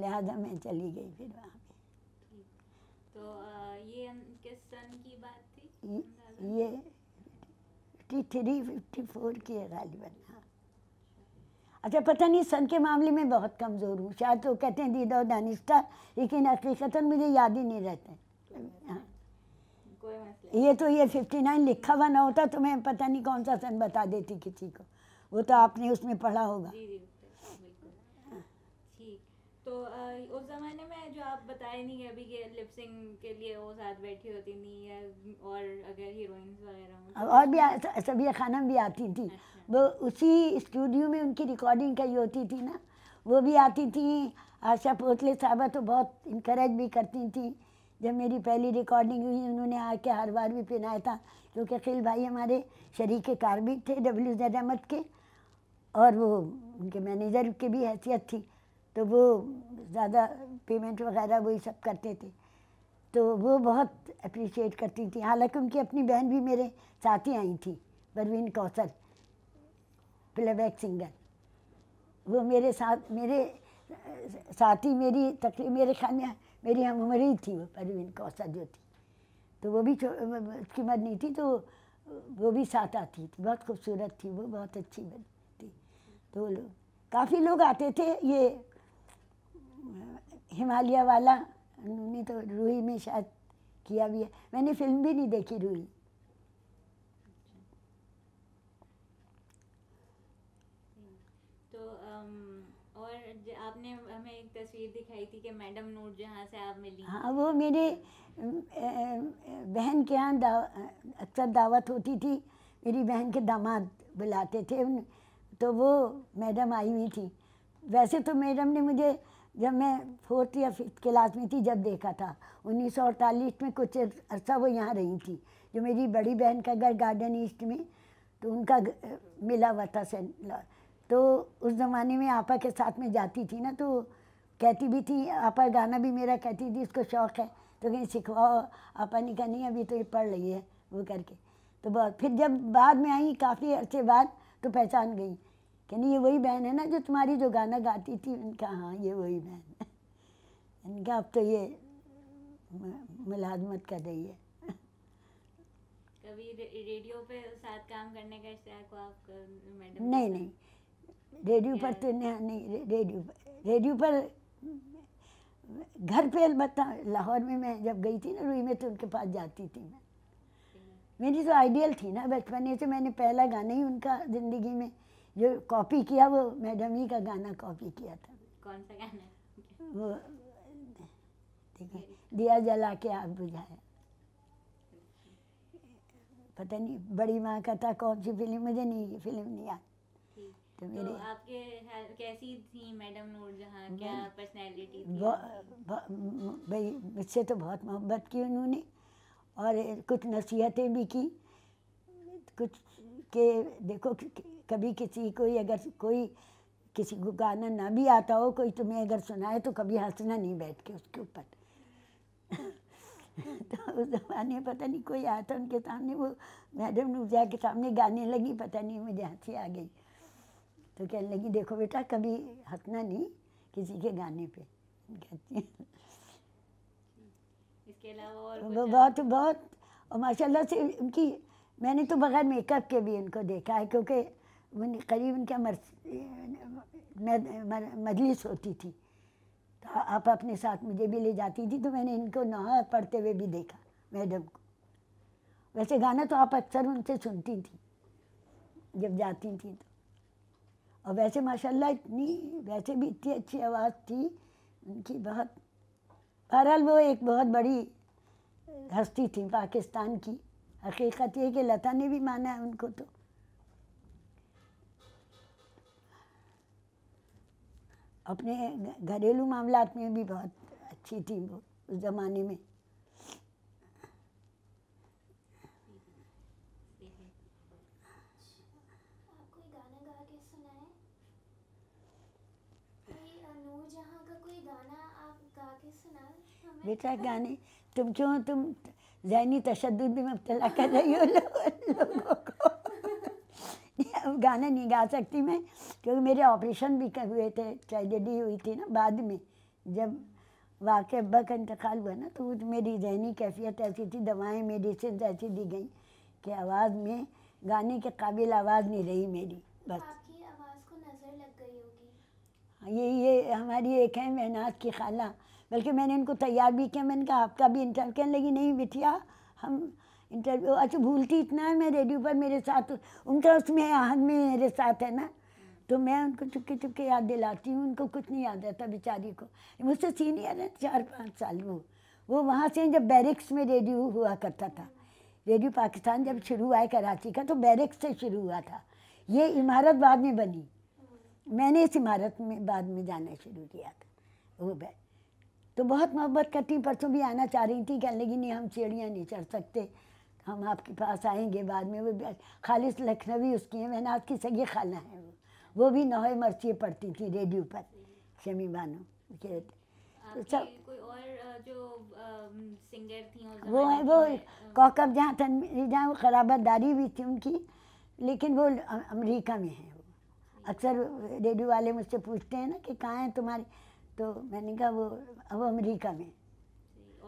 लिहाजा मैं चली गई फिर वहाँ पे तो ये किस सन की बात थी ये फिफ्टी थ्री फिफ्टी फोर की है गालिबन हाँ अच्छा पता नहीं सन के मामले में बहुत कमज़ोर हूँ शायद तो कहते हैं दीदा और दानिश्ता लेकिन हकीकता मुझे याद ही नहीं रहते हाँ ये तो ये फिफ्टी नाइन लिखा हुआ ना होता तो मैं पता नहीं कौन सा सन बता देती किसी को वो तो आपने उसमें पढ़ा होगा जी जी तो उस ज़माने में जो आप बताए नहीं है अभी लिपसिंग के लिए वो साथ बैठी होती नहीं है और अगर हीरोइंस वगैरह और भी सभी खानम भी आती थी अच्छा। वो उसी स्टूडियो में उनकी रिकॉर्डिंग कही होती थी ना वो भी आती थी आशा पोतले साहबा तो बहुत इंकरेज भी करती थी जब मेरी पहली रिकॉर्डिंग हुई उन्होंने आके हर बार भी पहनाया था क्योंकि अखिल भाई हमारे शरीक कार भी थे डब्ल्यू जैद अहमद के और वो उनके मैनेजर की भी हैसियत थी तो वो ज़्यादा पेमेंट वगैरह वही सब करते थे तो वो बहुत अप्रिशिएट करती थी हालांकि उनकी अपनी बहन भी मेरे साथ ही आई थी परवीन कौशल प्लेबैक सिंगर वो मेरे साथ मेरे साथ ही मेरी तक मेरे ख्याल में मेरी हम उम्र ही थी वो परवीन कौशल जो थी तो वो भी उसकी मर नहीं थी तो वो भी साथ आती थी बहुत खूबसूरत थी वो बहुत अच्छी बनी थी तो लोग काफ़ी लोग आते थे ये हिमालय वाला उन्होंने तो रूही में शायद किया भी है मैंने फिल्म भी नहीं देखी रूही तो और आपने हमें एक तस्वीर दिखाई थी कि मैडम नूर जहाँ से आप मिली हाँ वो मेरे बहन के यहाँ दाव, अक्सर दावत होती थी मेरी बहन के दामाद बुलाते थे तो वो मैडम आई हुई थी वैसे तो मैडम ने मुझे जब मैं फोर्थ या फिफ्थ क्लास में थी जब देखा था उन्नीस में कुछ अर्सा वो यहाँ रही थी जो मेरी बड़ी बहन का घर गार्डन ईस्ट में तो उनका मिला हुआ था तो उस ज़माने में आपा के साथ में जाती थी ना तो कहती भी थी आपा गाना भी मेरा कहती थी इसको शौक़ है तो कहीं सिखवाओ आपा ने कहा नहीं अभी तो ये पढ़ रही है वो करके तो बहुत फिर जब बाद में आई काफ़ी अर्से बाद तो पहचान गई कहने ये वही बहन है ना जो तुम्हारी जो गाना गाती थी उनका हाँ ये वही बहन है इनका अब तो ये मुलाजमत कर रही है कभी रे, रेडियो पे साथ काम करने का इश्तियाक नहीं नहीं रेडियो पर तो नहीं नहीं रेडियो पर रेडियो पर घर पे अलबत्ता लाहौर में मैं जब गई थी ना रूई में तो उनके पास जाती थी मैं मेरी तो आइडियल थी ना बचपने से तो मैंने पहला गाना ही उनका ज़िंदगी में जो कॉपी किया वो मैडम ही का गाना कॉपी किया था कौन सा गाना वो ठीक है दिया जला के आग बुझाया पता नहीं बड़ी माँ का था कौन सी फिल्म मुझे नहीं फिल्म नहीं याद तो, तो मेरे तो आपके कैसी थी मैडम नूरजहाँ क्या पर्सनैलिटी भाई मुझसे तो बहुत मोहब्बत की उन्होंने और कुछ नसीहतें भी की कुछ के देखो कभी किसी कोई अगर कोई किसी को गाना ना भी आता हो कोई तुम्हें अगर सुनाए तो कभी हंसना नहीं बैठ के उसके ऊपर <laughs> तो उस ज़माने पता नहीं कोई आया था उनके सामने वो मैडम नूरजहाँ के सामने गाने लगी पता नहीं मुझे हंसी आ गई तो कहने लगी देखो बेटा कभी हंसना नहीं किसी के गाने पे तो वो बहुत बहुत और माशाल्लाह से उनकी मैंने तो बगैर मेकअप के भी उनको देखा है क्योंकि उन करीब मर मजलिस होती थी तो आप अपने साथ मुझे भी ले जाती थी तो मैंने इनको नहा पढ़ते हुए भी देखा मैडम को वैसे गाना तो आप अक्सर उनसे सुनती थी जब जाती थी तो और वैसे माशाल्लाह इतनी वैसे भी इतनी अच्छी आवाज़ थी उनकी बहुत बहरहाल वो एक बहुत बड़ी हस्ती थी पाकिस्तान की हकीकत ये कि लता ने भी माना है उनको तो अपने घरेलू मामला में भी बहुत अच्छी थी वो उस ज़माने में बेटा गाने तुम क्यों तुम जहनी तशद में मुबतला कर रही हो लोगों को अब <laughs> गाना नहीं गा सकती मैं क्योंकि मेरे ऑपरेशन भी कर हुए थे ट्रेजेडी हुई थी ना बाद में जब वाक़ अब्बा का इंतकाल हुआ ना तो, तो मेरी जहनी कैफियत ऐसी थी दवाएं मेडिसिन ऐसी दी गई कि आवाज़ में गाने के काबिल आवाज़ नहीं रही मेरी बस हाँ, ये ये हमारी एक है मेहनत की खाला बल्कि मैंने इनको तैयार भी किया मैंने कहा आपका भी इंटर कहने लगी नहीं बिठिया हम इंटरव्यू अच्छा भूलती इतना है मैं रेडियो पर मेरे साथ उनका उसमें आहन में मेरे साथ है ना तो मैं उनको चुपके चुपके याद दिलाती हूँ उनको कुछ नहीं याद रहता बेचारी को मुझसे सीनियर है चार पाँच साल वो वो वहाँ से जब बैरिक्स में रेडियो हुआ करता था रेडियो पाकिस्तान जब शुरू हुआ कराची का तो बैरिक्स से शुरू हुआ था ये इमारत बाद में बनी मैंने इस इमारत में बाद में जाना शुरू किया था वो बै तो बहुत मोहब्बत करती परसों भी आना चाह रही थी कहने लगी नहीं हम सीढ़ियाँ नहीं चढ़ सकते हम आपके पास आएंगे बाद में वो खालिश लखनवी उसकी हैं मैंने आपकी सगी खाना हैं वो वो भी नौ मर्ची पढ़ती थी रेडियो पर शमी बानो के सब कोई और जो सिंगर थी वो है वो कौकब जहाँ तन जहाँ खराबतदारी भी थी उनकी लेकिन वो अमेरिका में है वो अक्सर रेडियो वाले मुझसे पूछते हैं ना कि कहाँ हैं तुम्हारे तो मैंने कहा वो अब अमेरिका में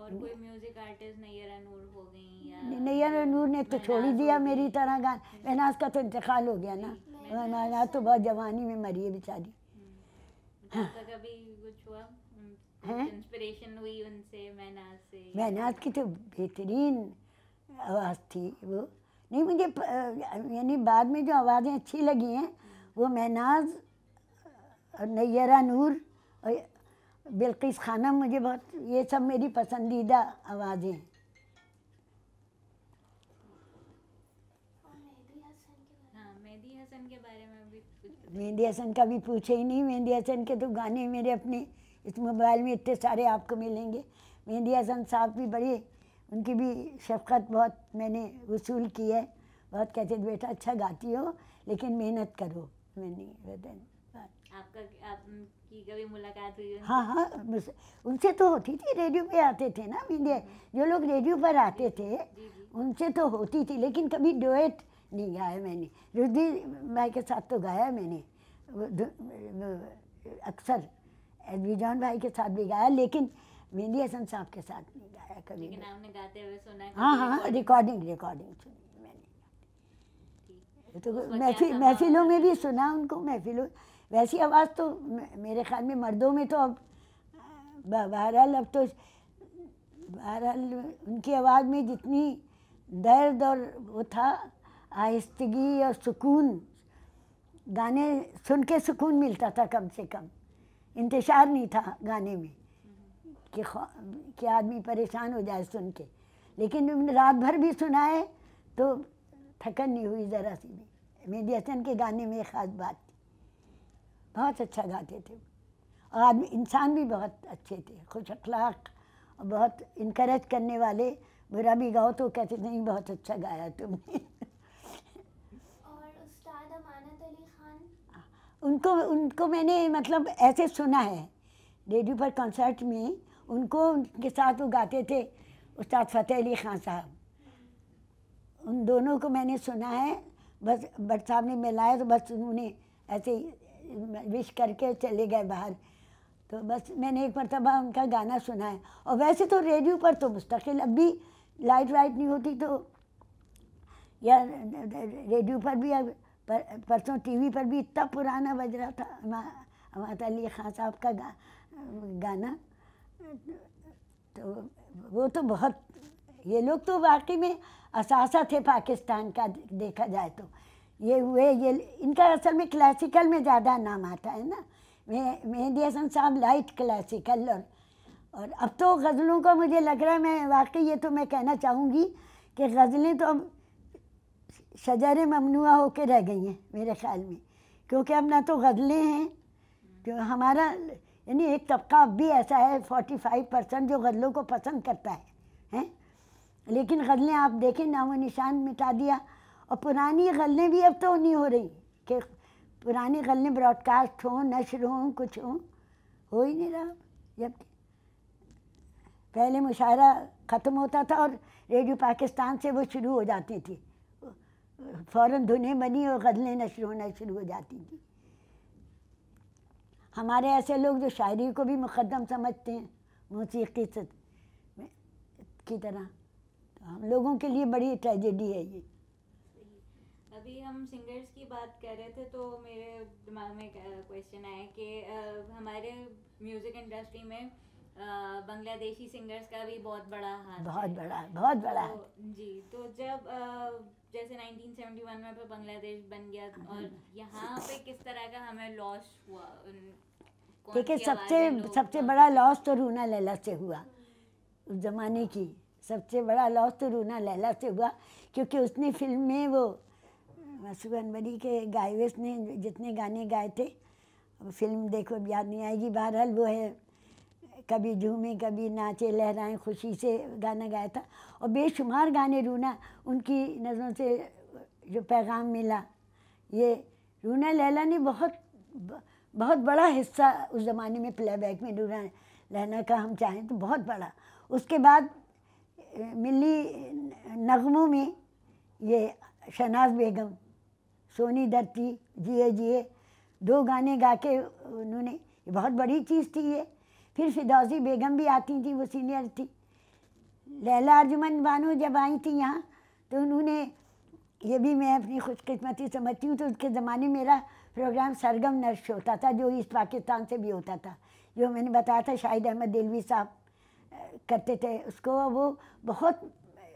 और नूर ने तो छोड़ ही दिया मेरी तरह गान महनाज हम्म। का तो इंतकाल हो गया ना महनाज तो बहुत जवानी में मरी है बेचारी मैनाज हम्म। महनाज की तो बेहतरीन आवाज़ थी वो नहीं मुझे यानी बाद में जो आवाज़ें अच्छी लगी हैं वो महनाज और नूर बिल्किस खाना मुझे बहुत ये सब मेरी पसंदीदा आवाज़ें हाँ, मेहंदी हसन का भी पूछे ही नहीं मेहंदी हसन के तो गाने मेरे अपने इस मोबाइल में इतने सारे आपको मिलेंगे मेहंदी हसन साहब भी बड़े उनकी भी शफकत बहुत मैंने वसूल की है बहुत कहते बेटा अच्छा गाती हो लेकिन मेहनत करो मैंने आपका आप की कभी मुलाकात हुई हाँ हाँ उनसे तो होती थी रेडियो पे आते थे ना मीडिया जो लोग रेडियो पर आते थे उनसे तो होती थी लेकिन कभी डुएट नहीं गाया मैंने रुद्धि भाई के साथ तो गाया मैंने अक्सर विजॉन भाई के साथ भी गाया लेकिन मेहंदी हसन साहब के साथ नहीं गाया कभी लेकिन आपने गाते हुए सुना हाँ हाँ रिकॉर्डिंग रिकॉर्डिंग सुनी मैंने तो महफिलों में भी सुना उनको महफिलों वैसी आवाज़ तो मेरे ख्याल में मर्दों में तो अब बहरहाल अब तो बहरहाल उनकी आवाज़ में जितनी दर्द और वो था आहिस्तगी और सुकून गाने सुन के सुकून मिलता था कम से कम इंतशार नहीं था गाने में कि कि आदमी परेशान हो जाए सुन के लेकिन रात भर भी सुनाए तो थकन नहीं हुई ज़रा सी भी मेहदी के गाने में एक ख़ास बात बहुत अच्छा गाते थे और आदमी इंसान भी बहुत अच्छे थे खुश अखलाक बहुत इनक्रेज करने वाले बुरा भी गाओ तो कहते नहीं बहुत अच्छा गाया तुमने उनको उनको मैंने मतलब ऐसे सुना है रेडियो पर कॉन्सर्ट में उनको उनके साथ वो गाते थे उस्ताद फ़तेह अली ख़ान साहब उन दोनों को मैंने सुना है बस बट साहब ने मिलाया तो बस उन्होंने ऐसे विश करके चले गए बाहर तो बस मैंने एक मरतबा उनका गाना सुना है और वैसे तो रेडियो पर तो मुस्तकिल अब भी लाइट वाइट नहीं होती तो या रेडियो पर भी अब पर, परसों टीवी पर भी इतना पुराना बज रहा था अमात अली खान साहब का गा, गाना तो वो तो बहुत ये लोग तो वाकई में असासा थे पाकिस्तान का देखा जाए तो ये हुए ये इनका असल में क्लासिकल में ज़्यादा नाम आता है ना मे मेहंदी हसन साहब लाइट क्लासिकल और और अब तो गज़लों का मुझे लग रहा है मैं वाकई ये तो मैं कहना चाहूँगी कि गज़लें तो अब शजर ममनुआ होकर रह गई हैं मेरे ख्याल में क्योंकि अब ना तो गज़लें हैं जो हमारा यानी एक तबका अब भी ऐसा है फोर्टी फाइव परसेंट जो गज़लों को पसंद करता है हैं लेकिन गज़लें आप देखें नामो निशान मिटा दिया और पुरानी गलें भी अब तो नहीं हो रही कि पुरानी गलें ब्रॉडकास्ट हों नशर हों कुछ हों हो ही नहीं रहा जब पहले मुशायरा ख़त्म होता था और रेडियो पाकिस्तान से वो शुरू हो जाती थी फ़ौर धुने बनी और गज़लें नशर होना शुरू हो जाती थी हमारे ऐसे लोग जो शायरी को भी मुकदम समझते हैं मौसीकी की तरह तो हम लोगों के लिए बड़ी ट्रेजेडी है ये अभी हम सिंगर्स की बात कर रहे थे तो मेरे दिमाग में क्वेश्चन आया कि हमारे म्यूज़िक इंडस्ट्री में बांग्लादेशी सिंगर्स का भी बहुत बड़ा हाथ बहुत बड़ा बहुत बड़ा तो, जी तो जब जैसे 1971 में बांग्लादेश बन गया हाँ, और हाँ। यहाँ पे किस तरह का हमें लॉस हुआ देखिए सबसे सबसे बड़ा लॉस तो रूना लैला से हुआ उस ज़माने की सबसे बड़ा लॉस तो रूना लैला से हुआ क्योंकि उसने फिल्म में वो मसू अनवरी के गाए ने जितने गाने गाए थे फिल्म देखो याद नहीं आएगी बहरहाल वो है कभी झूमे कभी नाचे लहराएं खुशी से गाना गाया था और बेशुमार गाने रूना उनकी नज़रों से जो पैगाम मिला ये रूना लैला ने बहुत बहुत बड़ा हिस्सा उस ज़माने में प्लेबैक में रूना लैला का हम चाहें तो बहुत बड़ा उसके बाद मिली नगमों में ये शनाज बेगम सोनी धरती जिए जिए दो गाने गा के उन्होंने बहुत बड़ी चीज़ थी ये फिर फिदौसी बेगम भी आती थी वो सीनियर थी लैला अर्जुमन बानो जब आई थी यहाँ तो उन्होंने ये भी मैं अपनी खुशकस्मती समझती हूँ तो उसके ज़माने मेरा प्रोग्राम सरगम नर्श होता था जो ईस्ट पाकिस्तान से भी होता था जो मैंने बताया था शाहिद अहमद दिलवी साहब करते थे उसको वो बहुत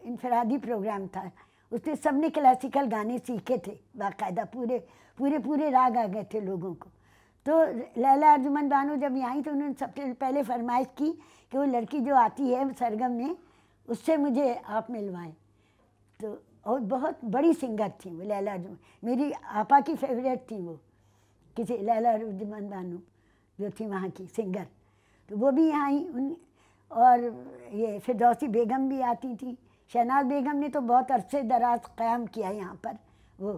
इनफरादी प्रोग्राम था उसने सबने क्लासिकल गाने सीखे थे बाकायदा पूरे पूरे पूरे राग आ गए थे लोगों को तो लैला अर्जुमन बानो जब यहाँ आई तो उन्होंने सबसे पहले फरमाइश की कि वो लड़की जो आती है सरगम में उससे मुझे आप मिलवाएं तो और बहुत बड़ी सिंगर थी वो लैला अर्जुमन मेरी आपा की फेवरेट थी वो किसी लैला अर्जुमन बानो जो थी वहाँ की सिंगर तो वो भी यहाँ आई उन और ये फिर बेगम भी आती थी शहनाज बेगम ने तो बहुत अरसे दराज क़्याम किया यहाँ पर वो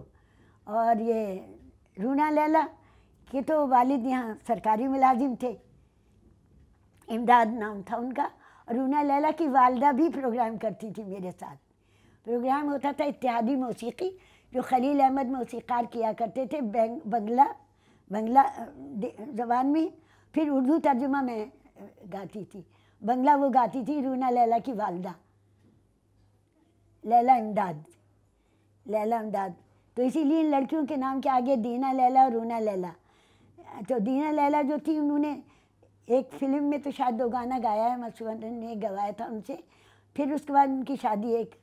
और ये रूना लैला के तो वालिद यहाँ सरकारी मुलाजिम थे इमदाद नाम था उनका और रूना लैला की वालदा भी प्रोग्राम करती थी मेरे साथ प्रोग्राम होता था इतिहादी मौसीकी जो खलील अहमद मौसीकार किया करते थे बंगला बंगला जबान में फिर उर्दू तर्जुमा में गाती थी बंगला वो गाती थी रूना लैला की वालदा लैला इमदाद लैला इमदाद तो इसीलिए इन लड़कियों के नाम के आगे दीना लैला और रूना लैला तो दीना लैला जो थी उन्होंने एक फिल्म में तो शायद दो गाना गाया है मधुसूदन ने गवाया था उनसे फिर उसके बाद उनकी शादी एक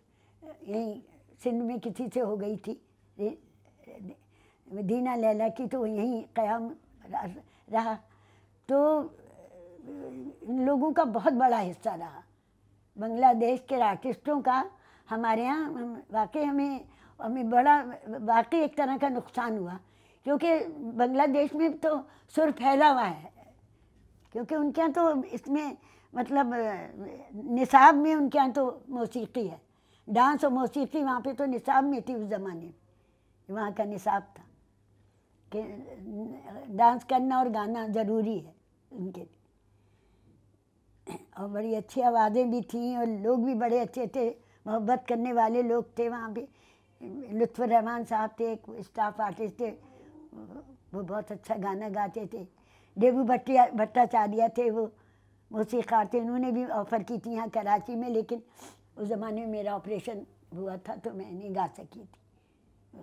यहीं सिंध में किसी से हो गई थी दीना लैला की तो यहीं क़याम रहा तो इन लोगों का बहुत बड़ा हिस्सा रहा बांग्लादेश के आर्टिस्टों का हमारे यहाँ वाकई हमें हमें बड़ा वाकई एक तरह का नुकसान हुआ क्योंकि बांग्लादेश में तो सुर फैला हुआ है क्योंकि उनके यहाँ तो इसमें मतलब निसाब में उनके यहाँ तो मौसीकी है डांस और मौसीकी वहाँ पे तो निसाब में थी उस ज़माने में वहाँ का निसाब था कि डांस करना और गाना ज़रूरी है उनके लिए और बड़ी अच्छी आवाज़ें भी थीं और लोग भी बड़े अच्छे थे मोहब्बत करने वाले लोग थे वहाँ पे रहमान साहब थे एक स्टाफ आर्टिस्ट थे वो बहुत अच्छा गाना गाते थे डेबू भट्टिया भट्टाचार्य थे वो मौसीकार थे उन्होंने भी ऑफ़र की थी यहाँ कराची में लेकिन उस ज़माने में मेरा ऑपरेशन हुआ था तो मैं नहीं गा सकी थी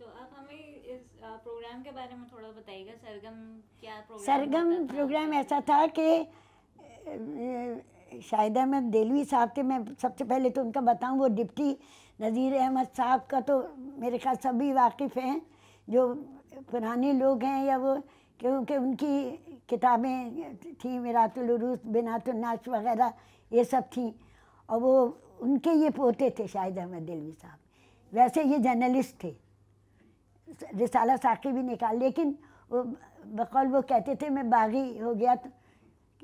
तो हमें प्रोग्राम के बारे में थोड़ा बताइएगा सरगम क्या प्रोग्राम सरगम प्रोग्राम ऐसा था कि शाहिद अहमद दिलवी साहब थे मैं सबसे पहले तो उनका बताऊँ वो डिप्टी नज़ीर अहमद साहब का तो मेरे ख्याल सभी वाकिफ़ हैं जो पुराने लोग हैं या वो क्योंकि उनकी किताबें थी मिरातुलरूस बिनातुलनाश वगैरह ये सब थी और वो उनके ये पोते थे शाहिद अहमद दिलवी साहब वैसे ये जर्नलिस्ट थे रिसाला साकी भी निकाल लेकिन वो बकौल वो कहते थे मैं बागी हो गया तो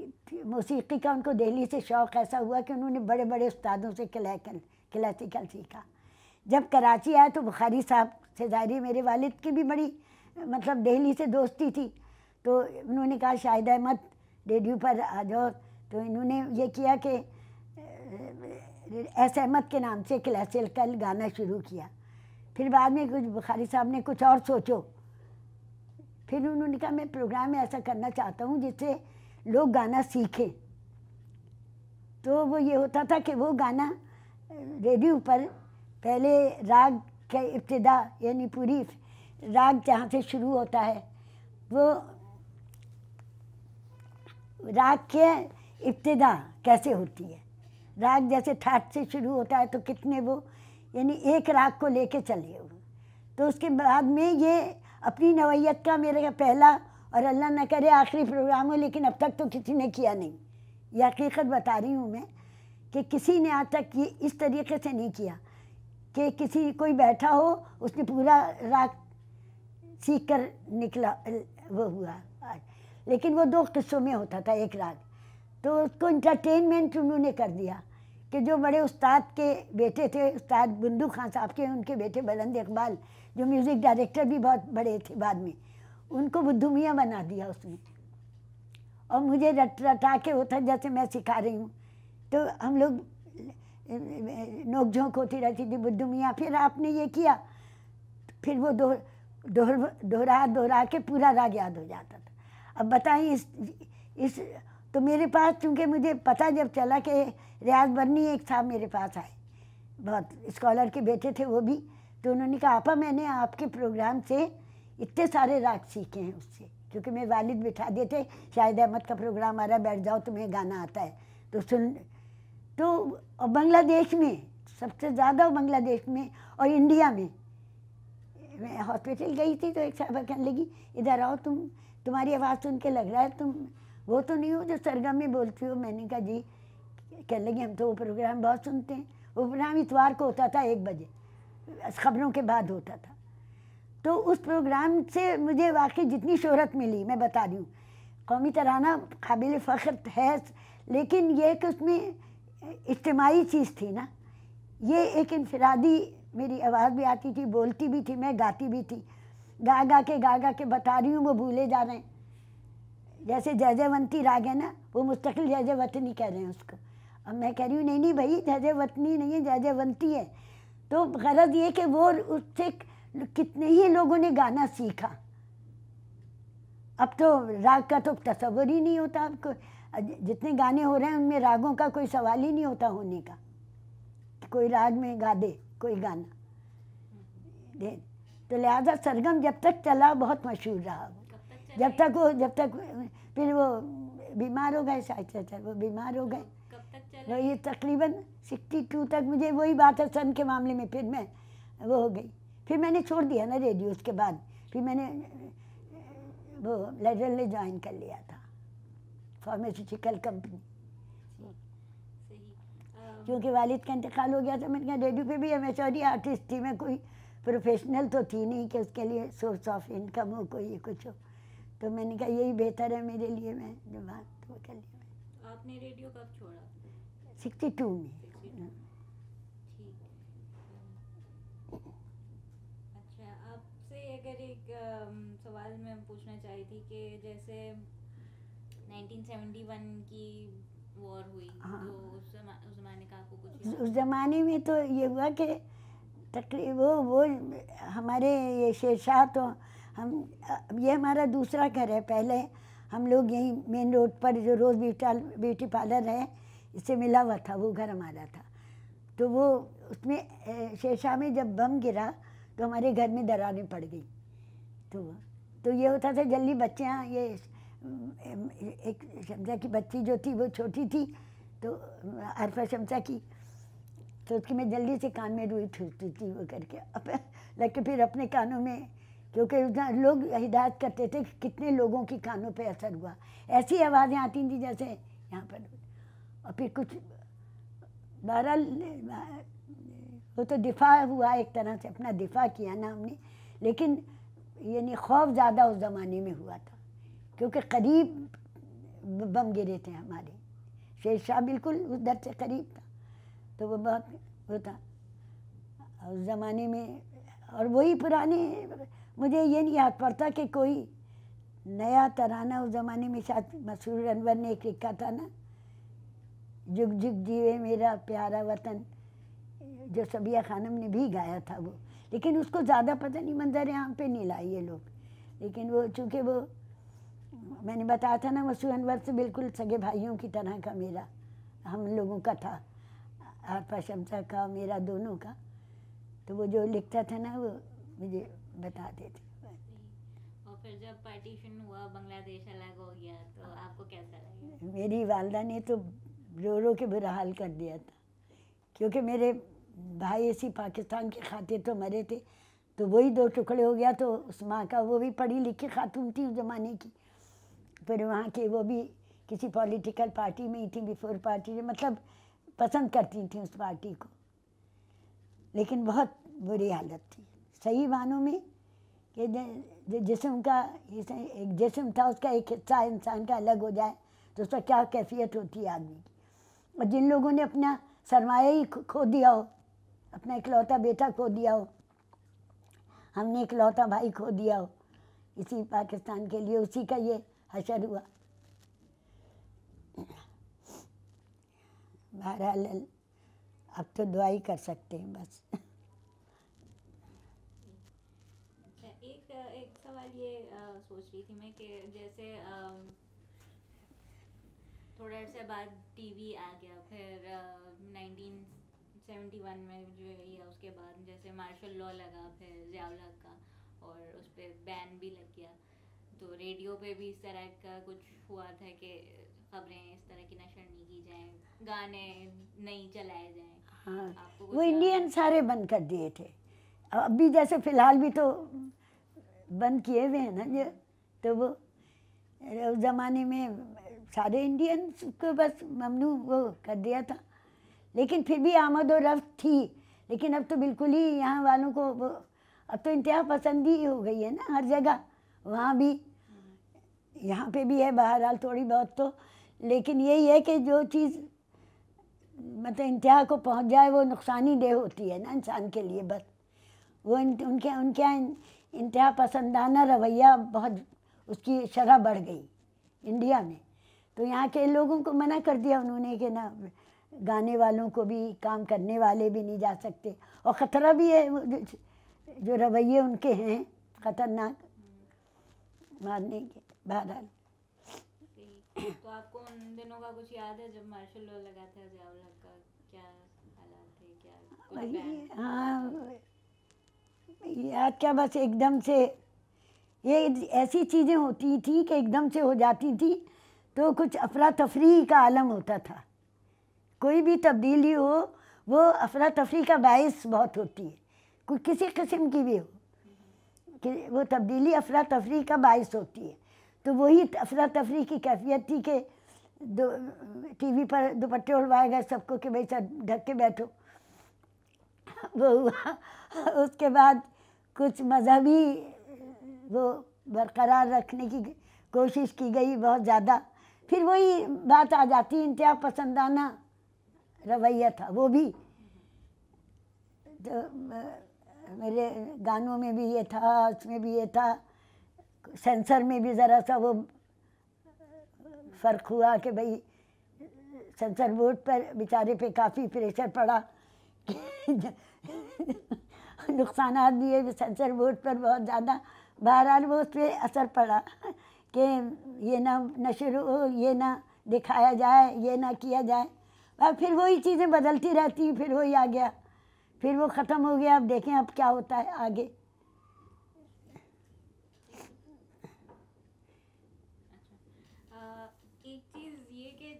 मौसीकी का उनको दिल्ली से शौक़ ऐसा हुआ कि उन्होंने बड़े बड़े उस्तादों से क्लैकल क्लासिकल सीखा जब कराची आया तो बुखारी साहब से जारी मेरे वालिद की भी बड़ी मतलब दिल्ली से दोस्ती थी तो उन्होंने कहा शाहिद अहमद रेडियो पर आ जाओ तो इन्होंने ये किया कि एस अहमद के नाम से क्लासिकल गाना शुरू किया फिर बाद में कुछ बुखारी साहब ने कुछ और सोचो फिर उन्होंने कहा मैं प्रोग्राम ऐसा करना चाहता हूँ जिससे लोग गाना सीखें तो वो ये होता था कि वो गाना रेडियो पर पहले राग के इब्तदा यानी पूरी राग जहाँ से शुरू होता है वो राग के इब्तदा कैसे होती है राग जैसे ठाट से शुरू होता है तो कितने वो यानी एक राग को लेके चले वो तो उसके बाद में ये अपनी नवायत का मेरे का पहला और अल्लाह न करे आखिरी प्रोग्राम हो लेकिन अब तक तो किसी ने किया नहीं ये हकीकत बता रही हूँ मैं कि किसी ने आज तक ये इस तरीके से नहीं किया कि किसी कोई बैठा हो उसने पूरा राग सीख कर निकला वो हुआ आज लेकिन वो दो किस्सों में होता था एक राग तो उसको इंटरटेनमेंट उन्होंने कर दिया कि जो बड़े उस्ताद के बेटे थे उस्ताद बुंदू खान साहब के उनके बेटे बुलंद इकबाल जो म्यूज़िक डायरेक्टर भी बहुत बड़े थे बाद में उनको बुद्धू मियाँ बना दिया उसने और मुझे रट रटा के होता जैसे मैं सिखा रही हूँ तो हम लोग नोकझोंक होती रहती थी बुद्धू मियाँ फिर आपने ये किया फिर वो दो दोहरा दोहरा दोहरा के पूरा राग याद हो जाता था अब बताएं इस इस तो मेरे पास चूँकि मुझे पता जब चला कि रियाज बर्नी एक साहब मेरे पास आए बहुत स्कॉलर के बेटे थे वो भी तो उन्होंने कहा आपा मैंने आपके प्रोग्राम से इतने सारे राग सीखे हैं उससे क्योंकि मैं वालिद बिठा दिए थे अहमद का प्रोग्राम आ रहा है बैठ जाओ तुम्हें गाना आता है तो सुन तो बांग्लादेश में सबसे ज़्यादा बांग्लादेश में और इंडिया में मैं हॉस्पिटल गई थी तो एक साहबा कहने लगी इधर आओ तुम तुम्हारी आवाज़ सुन के लग रहा है तुम वो तो नहीं हो जो सरगम में बोलती हो मैंने कहा जी कहने लगी हम तो वो प्रोग्राम बहुत सुनते हैं वो प्रोग्राम इतवार को होता था एक बजे खबरों के बाद होता था तो उस प्रोग्राम से मुझे वाकई जितनी शोहरत मिली मैं बता रही हूँ कौमी तराना काबिल फ़ख्र है लेकिन यह कि उसमें इज्तमाही चीज़ थी ना ये एक इनफरादी मेरी आवाज़ भी आती थी बोलती भी थी मैं गाती भी थी गा गा के गा गा के बता रही हूँ वो भूले जा रहे हैं जैसे जय जयवंती राग है ना वो मुस्तकिल जय वतनी कह रहे हैं उसको अब मैं कह रही हूँ नहीं नहीं भाई जय वतनी नहीं है जय वंती है तो गरज ये कि वो उससे कितने ही लोगों ने गाना सीखा अब तो राग का तो तस्वर ही नहीं होता आपको जितने गाने हो रहे हैं उनमें रागों का कोई सवाल ही नहीं होता होने का कि कोई राग में गा दे कोई गाना दे तो लिहाजा सरगम जब तक चला बहुत मशहूर रहा वो जब तक वो जब तक फिर वो बीमार हो गए शायद चाचा वो बीमार हो गए तो ये तकरीबन सिक्सटी टू तक मुझे वही बात है सन के मामले में फिर मैं वो हो गई फिर मैंने छोड़ दिया ना रेडियो उसके बाद फिर मैंने वो लेडर ले ज्वाइन कर लिया था फार्मास्यूटिकल कंपनी क्योंकि वालिद का इंतकाल हो गया था मैंने कहा रेडियो पे भी एमेचौरी आर्टिस्ट थी मैं कोई प्रोफेशनल तो थी नहीं कि उसके लिए सोर्स ऑफ इनकम हो कोई कुछ हो तो मैंने कहा यही बेहतर है मेरे लिए मैं जो बात वो कर लिया आपने रेडियो कब छोड़ा सिक्सटी टू में फिर एक सवाल मैं पूछना चाह रही थी कि जैसे 1971 की वॉर हुई हाँ। तो उस जमाने का आपको कुछ उस जमाने में तो ये हुआ कि तकलीफ वो वो हमारे ये शेरशाह तो हम ये हमारा दूसरा घर है पहले हम लोग यहीं मेन रोड पर जो रोज़ ब्यूटा ब्यूटी पार्लर है इससे मिला हुआ था वो घर हमारा था तो वो उसमें शेरशाह में जब बम गिरा तो हमारे घर में दरारें पड़ गई तो तो ये होता था जल्दी बच्चियाँ ये एक शमशा की बच्ची जो थी वो छोटी थी तो अरफा शमशा की तो उसकी मैं जल्दी से कान में रुई ठूसती थी वो करके अब लेकिन फिर अपने कानों में क्योंकि लोग हिदायत करते थे कि कितने लोगों की कानों पे असर हुआ ऐसी आवाज़ें आती थी जैसे यहाँ पर और फिर कुछ बहरहाल वो तो दिफा हुआ एक तरह से अपना दिफा किया ना हमने लेकिन यानी खौफ ज़्यादा उस ज़माने में हुआ था क्योंकि करीब बम गिरे थे हमारे शेर शाह बिल्कुल उस से करीब था तो वो बहुत वो था उस ज़माने में और वही पुराने मुझे ये नहीं याद पड़ता कि कोई नया तराना उस ज़माने में शायद मसूर अनवर ने एक लिखा था ना जुग जुग जीवे मेरा प्यारा वतन जो सबिया खानम ने भी गाया था वो लेकिन उसको ज़्यादा पता नहीं मंजर यहाँ पे नहीं लाई ये लोग लेकिन वो चूँकि वो मैंने बताया था ना वो सुहनवर से बिल्कुल सगे भाइयों की तरह का मेरा हम लोगों का था आरपा शमसा का मेरा दोनों का तो वो जो लिखता था ना वो मुझे बताते थे फिर जब पार्टीशन हुआ बांग्लादेश अलग हो गया तो आपको कैसा लगा मेरी वालदा ने तो रो रो के बुरा हाल कर दिया था क्योंकि मेरे भाई ऐसी पाकिस्तान के खाते तो मरे थे तो वही दो टुकड़े हो गया तो उस माँ का वो भी पढ़ी लिखी खातून थी उस ज़माने की फिर वहाँ के वो भी किसी पॉलिटिकल पार्टी में ही थी बिफोर पार्टी मतलब पसंद करती थी उस पार्टी को लेकिन बहुत बुरी हालत थी सही मानों में कि जिसम का एक जिसम था उसका एक हिस्सा इंसान का अलग हो जाए तो उसका क्या कैफियत होती है आदमी की और जिन लोगों ने अपना सरमाया ही खो दिया हो अपना इकलौता बेटा खो दिया हो हमने इकलौता भाई खो दिया हो इसी पाकिस्तान के लिए उसी का ये हशर हुआ बहरहाल अब तो दुआ ही कर सकते हैं बस अच्छा, एक एक सवाल ये आ, सोच रही थी मैं कि जैसे थोड़ा से बाद टीवी आ गया फिर नाइनटीन सेवेंटी वन में जो ये उसके बाद जैसे मार्शल लॉ लगा फिर जियाउल का और उस पर बैन भी लग गया तो रेडियो पे भी इस तरह का कुछ हुआ था कि खबरें इस तरह की नशर नहीं की जाएं गाने नहीं चलाए जाएं हाँ वो इंडियन सारे बंद कर दिए थे अभी जैसे फ़िलहाल भी तो बंद किए हुए हैं ना तो वो उस ज़माने में सारे इंडियन को बस ममनू वो कर दिया था लेकिन फिर भी आमद और रफ्त थी लेकिन अब तो बिल्कुल ही यहाँ वालों को अब तो इंतहा पसंदी हो गई है ना हर जगह वहाँ भी यहाँ पे भी है बहरहाल थोड़ी बहुत तो लेकिन यही है कि जो चीज़ मतलब इंतहा को पहुँच जाए वो नुकसानी देह होती है ना इंसान के लिए बस वो उनके उनके यहाँ इंतहा पसंदाना रवैया बहुत उसकी शरह बढ़ गई इंडिया में तो यहाँ के लोगों को मना कर दिया उन्होंने कि ना गाने वालों को भी काम करने वाले भी नहीं जा सकते और ख़तरा भी है जो, जो रवैये उनके हैं ख़तरनाक मारने के बहरहाल तो आपको उन दिनों का कुछ याद है जब मार्शल लॉ लगा था का क्या हालात थे क्या हाँ याद क्या बस एकदम से ये ऐसी चीज़ें होती थी कि एकदम से हो जाती थी तो कुछ अफरा तफरी का आलम होता था कोई भी तब्दीली हो वो अफरा तफरी का बायस बहुत होती है कोई किसी किस्म की भी हो कि वो तब्दीली अफरा तफरी का बायस होती है तो वही अफरा तफरी की कैफियत थी कि दो टी वी पर दुपट्टे उड़वाए गए सबको कि भाई सब ढक के बैठो वो हुआ उसके बाद कुछ मजहबी वो बरकरार रखने की कोशिश की गई बहुत ज़्यादा फिर वही बात आ जाती इंतहा पसंदाना रवैया था वो भी तो मेरे गानों में भी ये था उसमें भी ये था सेंसर में भी ज़रा सा वो फ़र्क हुआ कि भाई सेंसर बोर्ड पर बेचारे पे काफ़ी प्रेशर पड़ा <laughs> नुकसान भी है सेंसर बोर्ड पर बहुत ज़्यादा बहरहाल वो उस पर असर पड़ा कि ये ना नशर हो ये ना दिखाया जाए ये ना किया जाए और फिर वही चीज़ें बदलती रहती हैं फिर वही आ गया फिर वो ख़त्म हो गया अब देखें अब क्या होता है आगे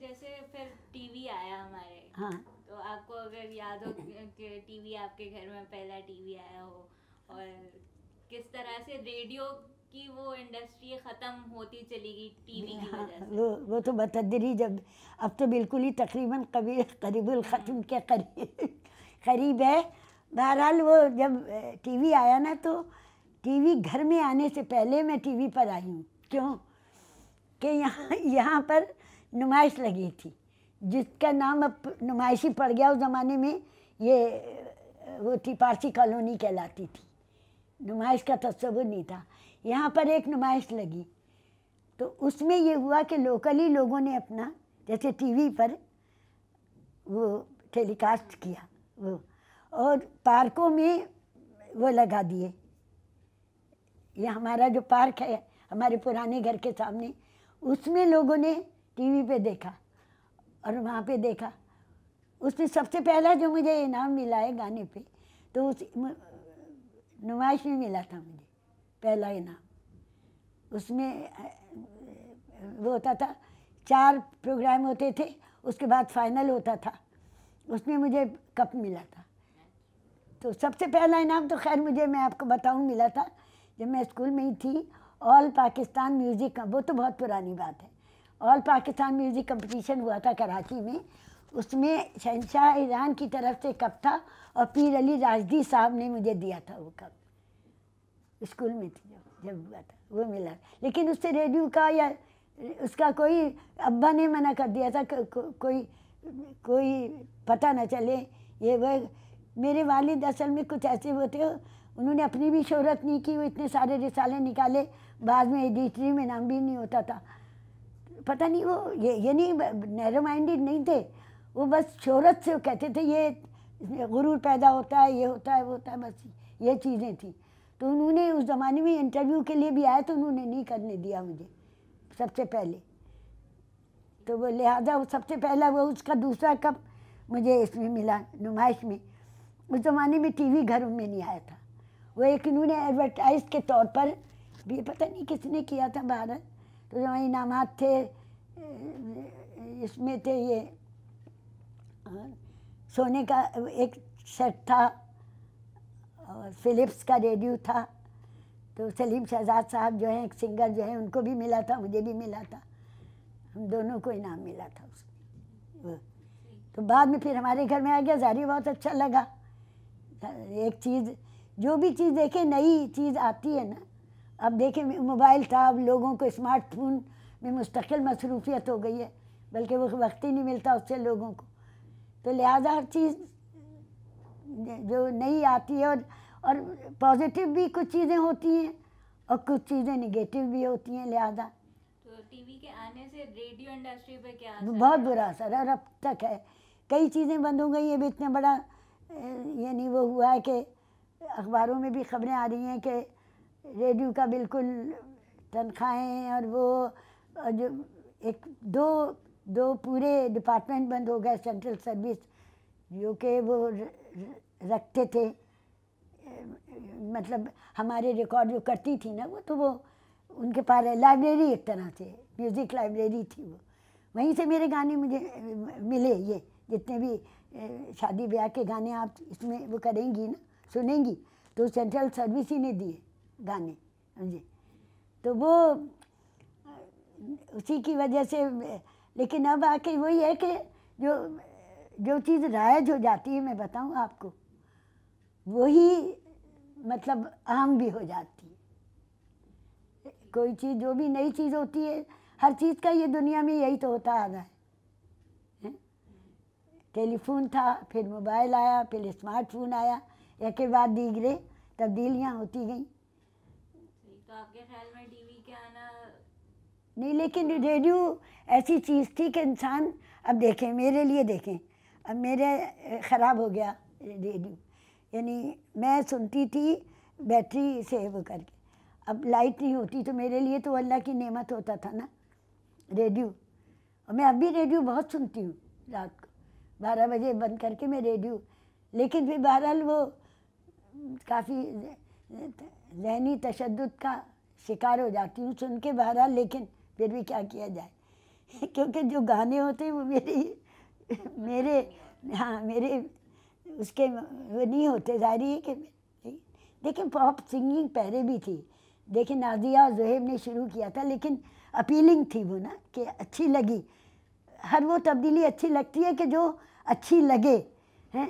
अच्छा। टीवी आया हमारे हाँ तो आपको अगर याद हो कि टीवी आपके घर में पहला टीवी आया हो और किस तरह से रेडियो कि वो इंडस्ट्री ख़त्म होती चली गई टीवी की हाँ, वजह से वो वो तो बतदरी जब अब तो बिल्कुल ही तकरीबन कभी करीब ख़त्म के करीब करीब है बहरहाल वो जब टीवी आया ना तो टीवी घर में आने से पहले मैं टीवी पर आई हूँ क्यों कि यहाँ यहाँ पर नुमाइश लगी थी जिसका नाम अब नुमाइशी पड़ गया उस ज़माने में ये वो थी पारसी कॉलोनी कहलाती थी नुमाइश का तस्वुर नहीं था यहाँ पर एक नुमाइश लगी तो उसमें ये हुआ कि लोकली लोगों ने अपना जैसे टीवी पर वो टेलीकास्ट किया वो और पार्कों में वो लगा दिए ये हमारा जो पार्क है हमारे पुराने घर के सामने उसमें लोगों ने टीवी पे देखा और वहाँ पे देखा उसमें सबसे पहला जो मुझे इनाम मिला है गाने पे तो उस नुमाइश में मिला था मुझे पहला इनाम उसमें वो होता था चार प्रोग्राम होते थे उसके बाद फाइनल होता था उसमें मुझे कप मिला था तो सबसे पहला इनाम तो खैर मुझे मैं आपको बताऊँ मिला था जब मैं स्कूल में ही थी ऑल पाकिस्तान म्यूज़िक वो तो बहुत पुरानी बात है ऑल पाकिस्तान म्यूज़िक कंपटीशन हुआ था कराची में उसमें शहनशाह ईरान की तरफ से कप था और पीर अली राजदी साहब ने मुझे दिया था वो कप स्कूल में थी जब जब हुआ था वो मिला लेकिन उससे रेडियो का या उसका कोई अब्बा ने मना कर दिया था को, को, कोई कोई पता ना चले ये वह मेरे वालिद असल में कुछ ऐसे होते हो उन्होंने अपनी भी शोहरत नहीं की वो इतने सारे रिसाले निकाले बाद में एडिटरी में नाम भी नहीं होता था पता नहीं वो ये ये नहीं नैरो माइंडेड नहीं थे वो बस शोहरत से वो कहते थे ये गुरूर पैदा होता है ये होता है वो होता है बस ये चीज़ें थी तो उन्होंने उस ज़माने में इंटरव्यू के लिए भी आया तो उन्होंने नहीं करने दिया मुझे सबसे पहले तो वो लिहाजा वो सबसे पहला वो उसका दूसरा कप मुझे इसमें मिला नुमाइश में उस ज़माने में टीवी घरों में नहीं आया था वो एक उन्होंने एडवर्टाइज के तौर पर भी पता नहीं किसने किया था भारत तो जो इनाम थे इसमें थे ये हाँ, सोने का एक सेट था और फिलिप्स का रेडियो था तो सलीम शहजाद साहब जो हैं एक सिंगर जो हैं उनको भी मिला था मुझे भी मिला था हम दोनों को इनाम मिला था उसमें तो बाद में फिर हमारे घर में आ गया जारी बहुत अच्छा लगा एक चीज़ जो भी चीज़ देखें नई चीज़ आती है ना अब देखें मोबाइल था अब लोगों को स्मार्टफोन में मुस्तकिल मसरूफियत हो गई है बल्कि वो वक्त ही नहीं मिलता उससे लोगों को तो लिहाजा हर चीज़ जो नहीं आती है और और पॉजिटिव भी कुछ चीज़ें होती हैं और कुछ चीज़ें निगेटिव भी होती हैं लिहाजा तो टीवी के आने से रेडियो इंडस्ट्री पे क्या बहुत बुरा असर है और अब तक है कई चीज़ें बंद हो गई हैं भी इतना बड़ा यानी वो हुआ है कि अखबारों में भी खबरें आ रही हैं कि रेडियो का बिल्कुल तनख्वाहें और वो और जो एक दो दो पूरे डिपार्टमेंट बंद हो गए सेंट्रल सर्विस जो कि वो रखते थे मतलब हमारे रिकॉर्ड जो करती थी ना वो तो वो उनके पास लाइब्रेरी एक तरह से म्यूज़िक लाइब्रेरी थी वो वहीं से मेरे गाने मुझे मिले ये जितने भी शादी ब्याह के गाने आप इसमें वो करेंगी ना सुनेंगी तो सेंट्रल सर्विस ही ने दिए गाने मुझे तो वो उसी की वजह से लेकिन अब आके वही है कि जो जो चीज़ रायज हो जाती है मैं बताऊं आपको वही मतलब आम भी हो जाती है कोई चीज़ जो भी नई चीज़ होती है हर चीज़ का ये दुनिया में यही तो होता आ रहा है, टेलीफोन था फिर मोबाइल आया फिर स्मार्टफोन आया एक बाद दीगरे तब्दीलियाँ होती गई तो आपके ख्याल में टीवी के आना नहीं लेकिन रेडियो ऐसी चीज़ थी कि इंसान अब देखें मेरे लिए देखें अब मेरे ख़राब हो गया रेडियो यानी मैं सुनती थी बैटरी सेव करके अब लाइट नहीं होती तो मेरे लिए तो अल्लाह की नेमत होता था ना रेडियो और मैं अभी रेडियो बहुत सुनती हूँ रात को बारह बजे बंद करके मैं रेडियो लेकिन फिर बहरहाल वो काफ़ी जहनी तशद का शिकार हो जाती हूँ सुन के बहरहाल लेकिन फिर भी क्या किया जाए <laughs> क्योंकि जो गाने होते हैं वो मेरी मेरे हाँ मेरे उसके वो नहीं होते जाहिर है कि देखिए पॉप सिंगिंग पहले भी थी देखिए नाजिया और जहेब ने शुरू किया था लेकिन अपीलिंग थी वो ना कि अच्छी लगी हर वो तब्दीली अच्छी लगती है कि जो अच्छी लगे हैं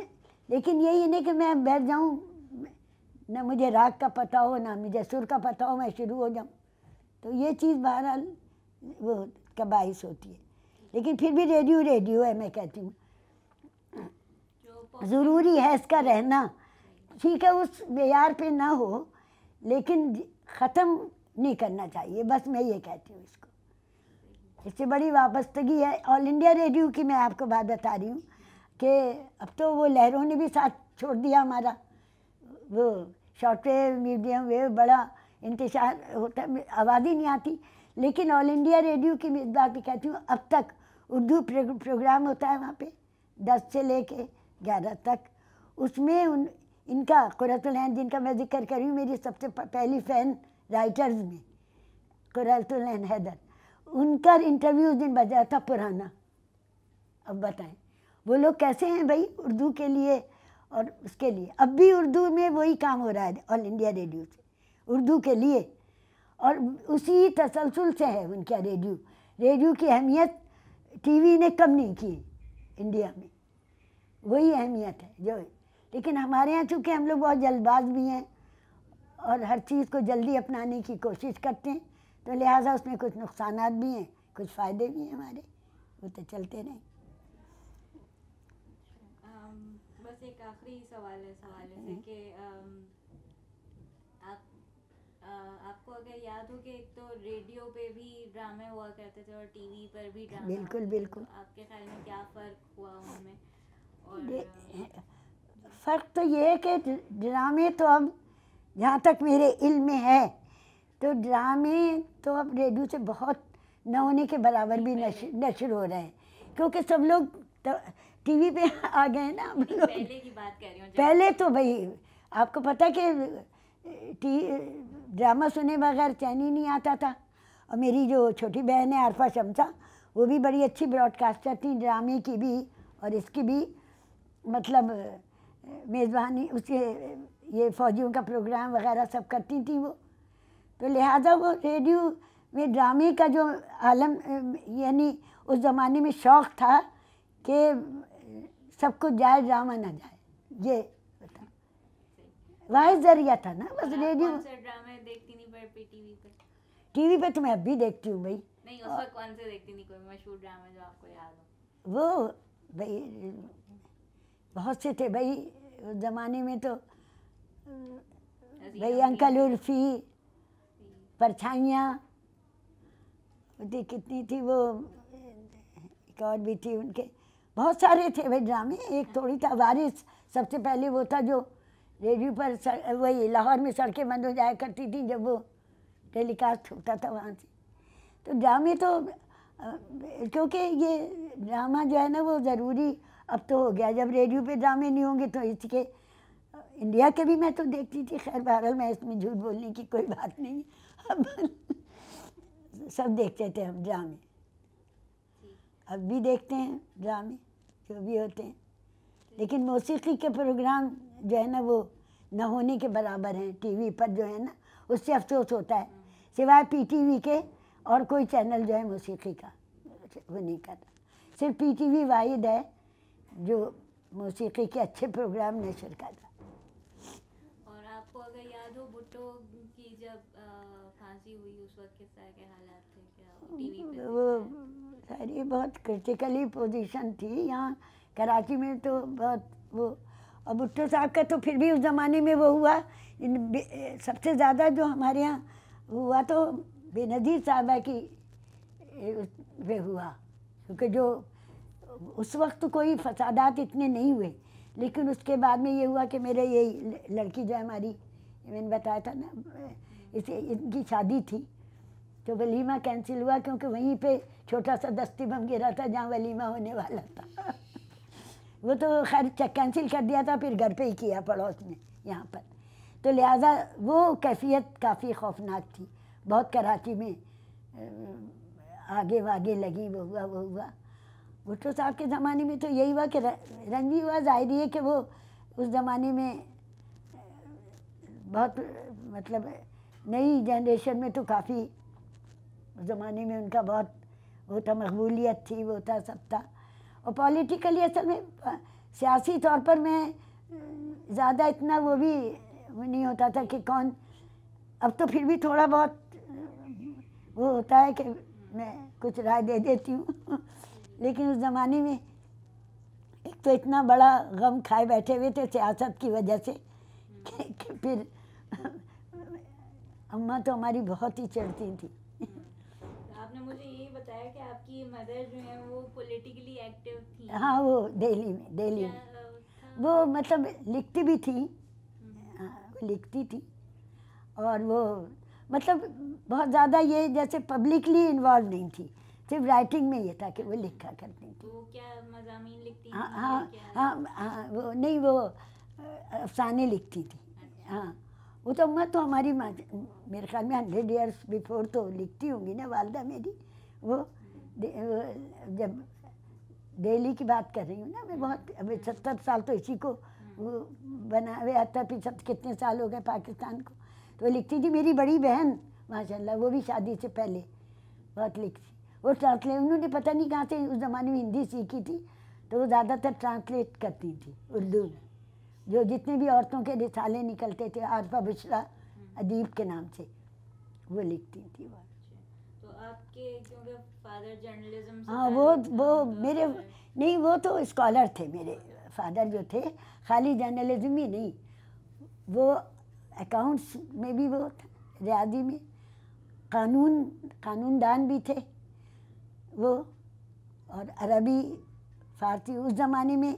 लेकिन यही है ना कि मैं बैठ जाऊँ ना मुझे राग का पता हो ना मुझे सुर का पता हो मैं शुरू हो जाऊँ तो ये चीज़ बहरहाल वो का बाइस होती है लेकिन फिर भी रेडियो रेडियो है मैं कहती हूँ ज़रूरी है इसका रहना ठीक है उस मैार पे ना हो लेकिन ख़त्म नहीं करना चाहिए बस मैं ये कहती हूँ इसको इससे बड़ी वाबस्तगी है ऑल इंडिया रेडियो की मैं आपको बात बता रही हूँ कि अब तो वो लहरों ने भी साथ छोड़ दिया हमारा वो शॉर्ट वेव मीडियम वेव बड़ा इंतजार होता आवाज़ ही नहीं आती लेकिन ऑल इंडिया रेडियो की इस बात भी कहती हूँ अब तक उर्दू प्रोग्राम होता है वहाँ पे दस से ले कर ग्यारह तक उसमें उन इनका कुरतुलहन जिनका मैं जिक्र कर रही हूँ मेरी सबसे पहली फ़ैन राइटर्स में कुरतुलहन हैदर उनका इंटरव्यू उस दिन बजा था पुराना अब बताएं वो लोग कैसे हैं भाई उर्दू के लिए और उसके लिए अब भी उर्दू में वही काम हो रहा है ऑल इंडिया रेडियो से उर्दू के लिए और उसी तसलसल से है उनका रेडियो रेडियो की अहमियत टीवी ने कम नहीं की इंडिया में वही अहमियत है जो लेकिन हमारे यहाँ चूँकि हम लोग बहुत जल्दबाज भी हैं और हर चीज़ को जल्दी अपनाने की कोशिश करते हैं तो लिहाजा उसमें कुछ नुकसान भी हैं कुछ फ़ायदे भी हैं हमारे वो तो चलते रहें बस एक आखिरी सवाल है सवाल है हम्म। कि आपको अगर याद हो कि एक तो रेडियो पे भी ड्रामे हुआ करते थे और टीवी पर भी ड्रामा बिल्कुल बिल्कुल तो आपके ख्याल में क्या फ़र्क हुआ उनमें फ़र्क तो ये है कि ड्रामे तो अब जहाँ तक मेरे इल्म में है तो ड्रामे तो अब रेडियो से बहुत न होने के बराबर भी नशर, नशर हो रहे हैं क्योंकि सब लोग तो टीवी पे <laughs> आ गए ना हम लोग पहले की बात कर रही हूँ पहले तो भाई आपको पता कि टी ड्रामा सुने बगैर चैन ही नहीं आता था और मेरी जो छोटी बहन है आरफा शमसा वो भी बड़ी अच्छी ब्रॉडकास्टर थी ड्रामे की भी और इसकी भी मतलब मेज़बानी उसके ये फौजियों का प्रोग्राम वगैरह सब करती थी वो तो लिहाजा वो रेडियो में ड्रामे का जो आलम यानी उस ज़माने में शौक़ था कि सब कुछ जाए ड्रामा ना जाए ये वही जरिया था ना बस रेडियो हाँ, ड्रामे देखती नहीं पर टीवी पे टीवी पे तो मैं अब भी देखती हूँ भाई नहीं उस वक्त कौन से देखती नहीं कोई मशहूर ड्रामा जो आपको याद हो वो भाई बहुत से थे भाई उस ज़माने में तो भाई अंकल उर्फी परछाइयाँ कितनी थी वो एक और भी थी उनके बहुत सारे थे भाई ड्रामे एक हाँ। थोड़ी था वारिस सबसे पहले वो था जो रेडियो पर वही लाहौर में सड़कें बंद हो जाया करती थी जब वो टेलीकास्ट होता था वहाँ से तो ड्रामे तो क्योंकि ये ड्रामा जो है ना वो ज़रूरी अब तो हो गया जब रेडियो पे ड्रामे नहीं होंगे तो इसके इंडिया के भी मैं तो देखती थी खैर बहरहाल मैं इसमें झूठ बोलने की कोई बात नहीं अब <laughs> सब देखते थे हम ड्रामे अब भी देखते हैं ड्रामे जो भी होते हैं लेकिन मौसीकी के प्रोग्राम जो है ना वो न होने के बराबर हैं टीवी पर जो है ना उससे अफसोस होता है सिवाय पीटीवी के और कोई चैनल जो है मौसीकी का वो नहीं करता सिर्फ पीटीवी वाहिद है जो मौसीकी के अच्छे प्रोग्राम नशर करता वो सारी बहुत क्रिटिकली पोजीशन थी यहाँ कराची में तो बहुत वो और भुट्टो साहब का तो फिर भी उस ज़माने में वो हुआ सबसे ज़्यादा जो हमारे यहाँ हुआ तो बेनज़ीर साहबा की वे हुआ क्योंकि जो उस वक्त कोई फसादात इतने नहीं हुए लेकिन उसके बाद में ये हुआ कि मेरे ये लड़की जो है हमारी मैंने बताया था ना इसे इनकी शादी थी तो वलीमा कैंसिल हुआ क्योंकि वहीं पे छोटा सा दस्ती बम गिरा था जहाँ वलीमा होने वाला था वो तो खैर कैंसिल कर दिया था फिर घर पे ही किया पड़ोस में यहाँ पर तो लिहाजा वो कैफियत काफ़ी खौफनाक थी बहुत कराची में आगे वागे लगी वो हुआ वो हुआ भुट्टो तो साहब के ज़माने में तो यही हुआ कि रंजी हुआ जाहिर है कि वो उस ज़माने में बहुत मतलब नई जनरेशन में तो काफ़ी ज़माने में उनका बहुत वो था मकबूलियत थी वो था सब था और पॉलिटिकली असल में सियासी तौर पर मैं ज़्यादा इतना वो भी नहीं होता था कि कौन अब तो फिर भी थोड़ा बहुत वो होता है कि मैं कुछ राय दे देती हूँ लेकिन उस ज़माने में एक तो इतना बड़ा गम खाए बैठे हुए थे सियासत की वजह से कि, कि फिर अम्मा तो हमारी बहुत ही चढ़ती थी बताया कि आपकी मदर जो है वो पॉलिटिकली एक्टिव थी हाँ वो दिल्ली में दिल्ली में वो मतलब लिखती भी थी हम्म। हाँ, वो लिखती थी और वो मतलब बहुत ज़्यादा ये जैसे पब्लिकली इन्वॉल्व नहीं थी सिर्फ राइटिंग में ये था कि वो लिखा करती थी वो क्या लिखती हाँ हाँ हाँ हाँ वो नहीं वो अफसाने लिखती थी अच्छा। हाँ वो तो अम्मा तो हमारी मेरे ख्याल में हंड्रेड ईयर्स बिफोर तो लिखती होंगी ना वालदा मेरी वो जब दिल्ली की बात कर रही हूँ ना मैं बहुत अभी हम्म। सत्तर साल तो इसी को हम्म। बना हुआ था फिर कितने साल हो गए पाकिस्तान को तो लिखती थी मेरी बड़ी बहन माशाल्लाह वो भी शादी से पहले बहुत लिखती वो ट्रांसलेट उन्होंने पता नहीं कहाँ से उस ज़माने में हिंदी सीखी थी तो वो ज़्यादातर ट्रांसलेट करती थी उर्दू में जो जितने भी औरतों के रिसाले निकलते थे आरफा बुशरा हम्म। अदीब के नाम से वो लिखती थी वो अच्छा, तो आपके क्योंकि हाँ वो वो तो मेरे नहीं वो तो स्कॉलर थे मेरे फादर जो थे खाली जर्नलिज्म ही नहीं वो अकाउंट्स में भी वो था रियाजी में कानून कानूनदान भी थे वो और अरबी फारसी उस ज़माने में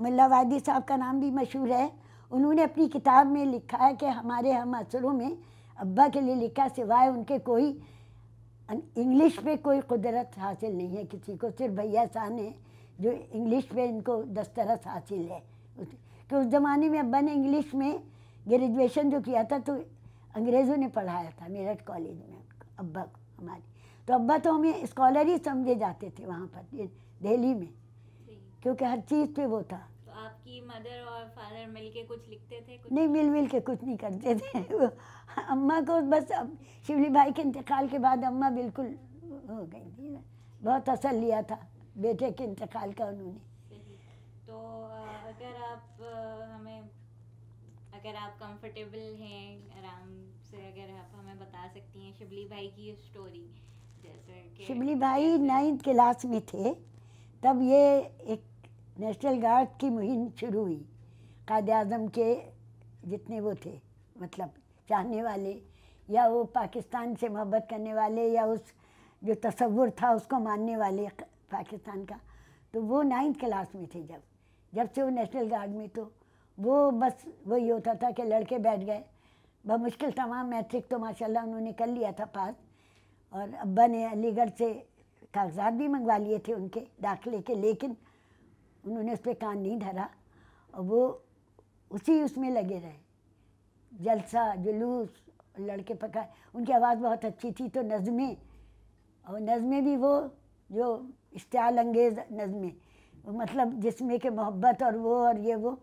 मुला वादी साहब का नाम भी मशहूर है उन्होंने अपनी किताब में लिखा है कि हमारे हम असरों में अब्बा के लिए लिखा सिवाय उनके कोई इंग्लिश पे कोई कुदरत हासिल नहीं है किसी को सिर्फ भैया शाह ने जो इंग्लिश पे इनको दस्तरस हासिल है कि तो उस ज़माने में अब्बा ने इंग्लिश में ग्रेजुएशन जो किया था तो अंग्रेज़ों ने पढ़ाया था मेरठ कॉलेज में अब्बा हमारे तो अब्बा तो हमें स्कॉलर ही समझे जाते थे वहाँ पर दिल्ली में क्योंकि हर चीज़ पे वो था आपकी मदर और फादर मिलके कुछ लिखते थे कुछ नहीं मिल मिल के कुछ नहीं करते थे अम्मा को बस अब शिवली भाई के इंतकाल के बाद अम्मा बिल्कुल हो गई थी ना बहुत असर लिया था बेटे के इंतकाल का उन्होंने तो अगर आप हमें अगर आप कंफर्टेबल हैं आराम से अगर आप हमें बता सकती हैं शिवली भाई की स्टोरी जैसे शिवली भाई नाइन्थ क्लास में थे तब ये एक नेशनल गार्ड की मुहिम शुरू हुई कायद अजम के जितने वो थे मतलब चाहने वाले या वो पाकिस्तान से मोहब्बत करने वाले या उस जो तस्वुर था उसको मानने वाले पाकिस्तान का तो वो नाइन्थ क्लास में थे जब जब से वो नेशनल गार्ड में तो वो बस वही होता था कि लड़के बैठ गए बमुश्किल तमाम मैट्रिक तो माशाल्लाह उन्होंने कर लिया था पास और अब्बा ने अलीगढ़ से कागजात भी मंगवा लिए थे उनके दाखिले के लेकिन उन्होंने उस पर कान नहीं धरा और वो उसी उसमें लगे रहे जलसा जुलूस लड़के पकाए उनकी आवाज़ बहुत अच्छी थी तो नज़में और नज़में भी वो जो इश्तियाल अंगेज़ नज़में मतलब जिसमें के मोहब्बत और वो और ये वो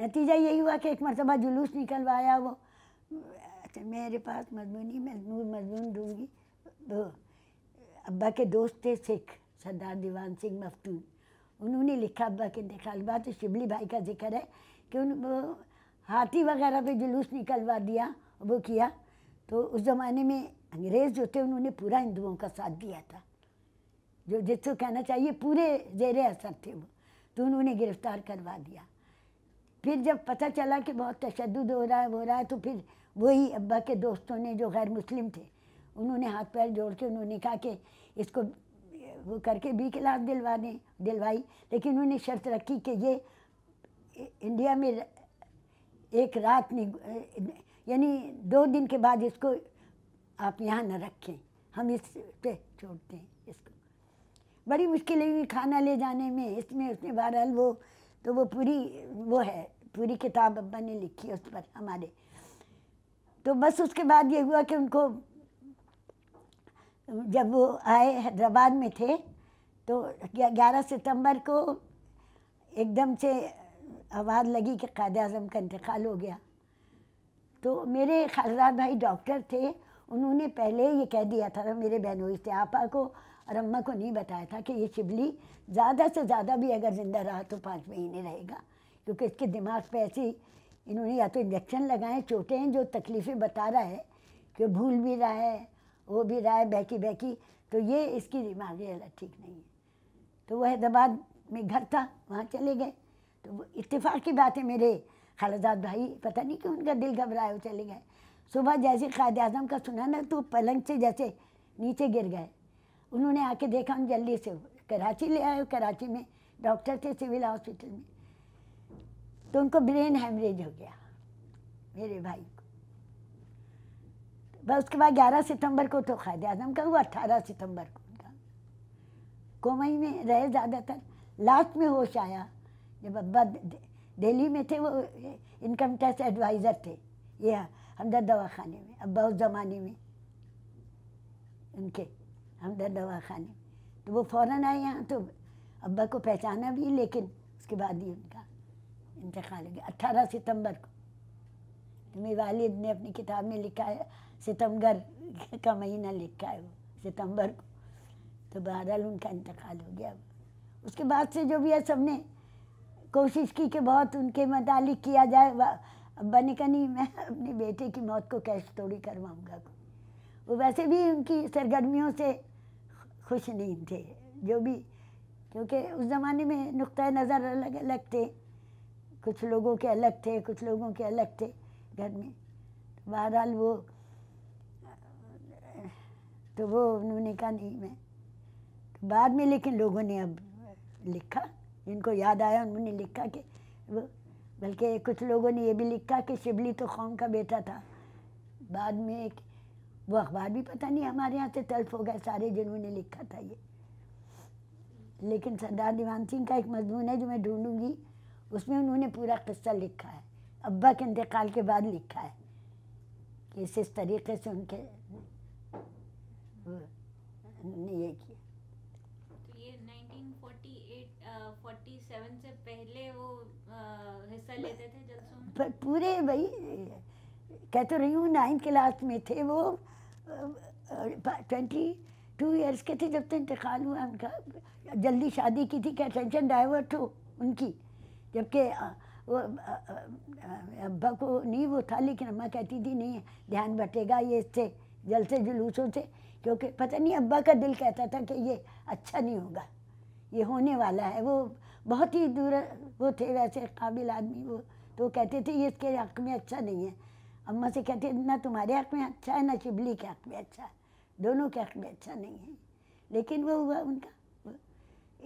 नतीजा यही हुआ कि एक मरतबा जुलूस निकलवाया वो अच्छा मेरे पास मजमूनी मजमून मजमून दूंगी तो अब्बा के दोस्त थे सिख सरदार दीवान सिंह मफतून उन्होंने लिखा के निकालवा तो शिबली भाई का जिक्र है कि उन हाथी वगैरह पे जुलूस निकलवा दिया वो किया तो उस ज़माने में अंग्रेज़ जो थे उन्होंने पूरा हिंदुओं का साथ दिया था जो जिसको कहना चाहिए पूरे जेर असर थे वो तो उन्होंने गिरफ़्तार करवा दिया फिर जब पता चला कि बहुत तशद हो रहा है हो रहा है तो फिर वही अब्बा के दोस्तों ने जो गैर मुस्लिम थे उन्होंने हाथ पैर जोड़ के उन्होंने कहा कि इसको वो करके बी क्लास दिलवाने दिलवाई लेकिन उन्होंने शर्त रखी कि ये इंडिया में एक रात नहीं यानी दो दिन के बाद इसको आप यहाँ न रखें हम इस पे छोड़ दें इसको बड़ी मुश्किल हुई खाना ले जाने में इसमें उसने बहरहाल वो तो वो पूरी वो है पूरी किताब अब्बा ने लिखी उस पर हमारे तो बस उसके बाद ये हुआ कि उनको जब वो आए हैदराबाद में थे तो 11 सितंबर को एकदम से आवाज़ लगी कि कायद अजम का इंतकाल हो गया तो मेरे खालदार भाई डॉक्टर थे उन्होंने पहले ये कह दिया था मेरे बहनों से आपा को और अम्मा को नहीं बताया था कि ये शिबली ज़्यादा से ज़्यादा भी अगर ज़िंदा रहा तो पाँच महीने रहेगा क्योंकि इसके दिमाग पे ऐसी इन्होंने या तो इंजेक्शन लगाए चोटें हैं जो तकलीफ़ें बता रहा है कि भूल भी रहा है वो भी रहा है बैकी बैकी तो ये इसकी दिमागी हालत ठीक नहीं है तो वह हैदराबाद में घर था वहाँ चले गए तो इतफ़ाक़ की बात है मेरे खालदाद भाई पता नहीं क्यों उनका दिल घबराया चले गए सुबह जैसे कायद अजम का सुना ना तो पलंग से जैसे नीचे गिर गए उन्होंने आके देखा हम जल्दी से कराची ले आए कराची में डॉक्टर थे सिविल हॉस्पिटल में तो उनको ब्रेन हेमरेज हो गया मेरे भाई को बस उसके बाद ग्यारह सितंबर को तो कैद आजम का हुआ अट्ठारह सितंबर को उनका कोमई में रहे ज़्यादातर लास्ट में होश आया जब अब्बा दिल्ली में थे वो इनकम टैक्स एडवाइज़र थे ये हमदर दवा खाने में अब्बा उस ज़माने में उनके हमदर दवा खाने में तो वो फ़ौर आए यहाँ तो अब्बा को पहचाना भी लेकिन उसके बाद ही उनका इंतकाल हो गया अट्ठारह सितम्बर को तो मेरे वालिद ने अपनी किताब में लिखा है सितंबर का महीना लिखा है वो सितंबर को तो बहरहाल उनका इंतकाल हो गया उसके बाद से जो भी है सबने कोशिश की कि बहुत उनके मतलब किया जाए बने का नहीं मैं अपने बेटे की मौत को कैश तोड़ी करवाऊँगा वो वैसे भी उनकी सरगर्मियों से खुश नहीं थे जो भी क्योंकि उस ज़माने में नुक़ नज़र अलग अलग थे कुछ लोगों के अलग थे कुछ लोगों के अलग थे घर में बहरहाल वो तो वो उन्होंने कहा नहीं मैं तो बाद में लेकिन लोगों ने अब लिखा जिनको याद आया उन्होंने लिखा कि वो बल्कि कुछ लोगों ने ये भी लिखा कि शिबली तो कौम का बेटा था बाद में एक वो अखबार भी पता नहीं हमारे यहाँ से तल्फ हो गए सारे जिन्होंने लिखा था ये लेकिन सरदार दीवान सिंह का एक मजमून है जो मैं ढूंढूंगी उसमें उन्होंने पूरा किस्सा लिखा है अब्बा के इंतकाल के बाद लिखा है कि इस तरीके से उनके ये किया तो ये 1948 uh, 47 से पहले वो uh, हिस्सा लेते थे जलसों पर पूरे भाई कह तो रही हूँ नाइन्थ क्लास में थे वो ट्वेंटी टू ईयर्स के थे जब तक तो इंतकाल हुआ उनका जल्दी शादी की थी क्या टेंशन डाइवर्ट हो उनकी जबकि uh, वो uh, uh, अब्बा को नहीं वो था लेकिन अम्मा कहती थी नहीं ध्यान बटेगा ये इससे जल से जुलूसों से क्योंकि पता नहीं अब्बा का दिल कहता था कि ये अच्छा नहीं होगा ये होने वाला है वो बहुत ही दूर वो थे वैसे काबिल आदमी वो तो कहते थे ये इसके हक में अच्छा नहीं है अम्मा से कहते ना तुम्हारे हक में अच्छा है ना शिबली के हक में अच्छा है दोनों के हक में अच्छा नहीं है लेकिन वो हुआ उनका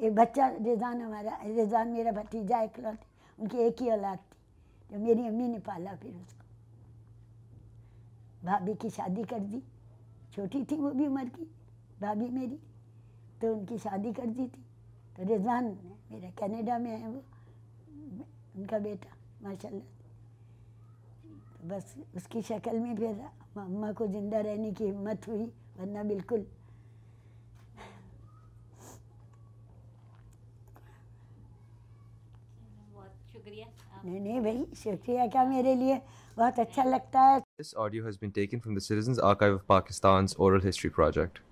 ये बच्चा रिजान हमारा रिजान मेरा भतीजा इकलौती उनकी एक ही औलाद थी जो मेरी अम्मी ने पाला फिर उसको भाभी की शादी कर दी छोटी थी वो भी उम्र की भाभी मेरी तो उनकी शादी कर दी थी तो रिजवान मेरा कनाडा में है वो उनका बेटा माशाल्लाह तो बस उसकी शक्ल में फिर अम्मा को ज़िंदा रहने की हिम्मत हुई वरना बिल्कुल नहीं नहीं भाई शुक्रिया क्या मेरे लिए बहुत अच्छा लगता है This audio has been taken from the Citizens Archive of Pakistan's Oral History Project.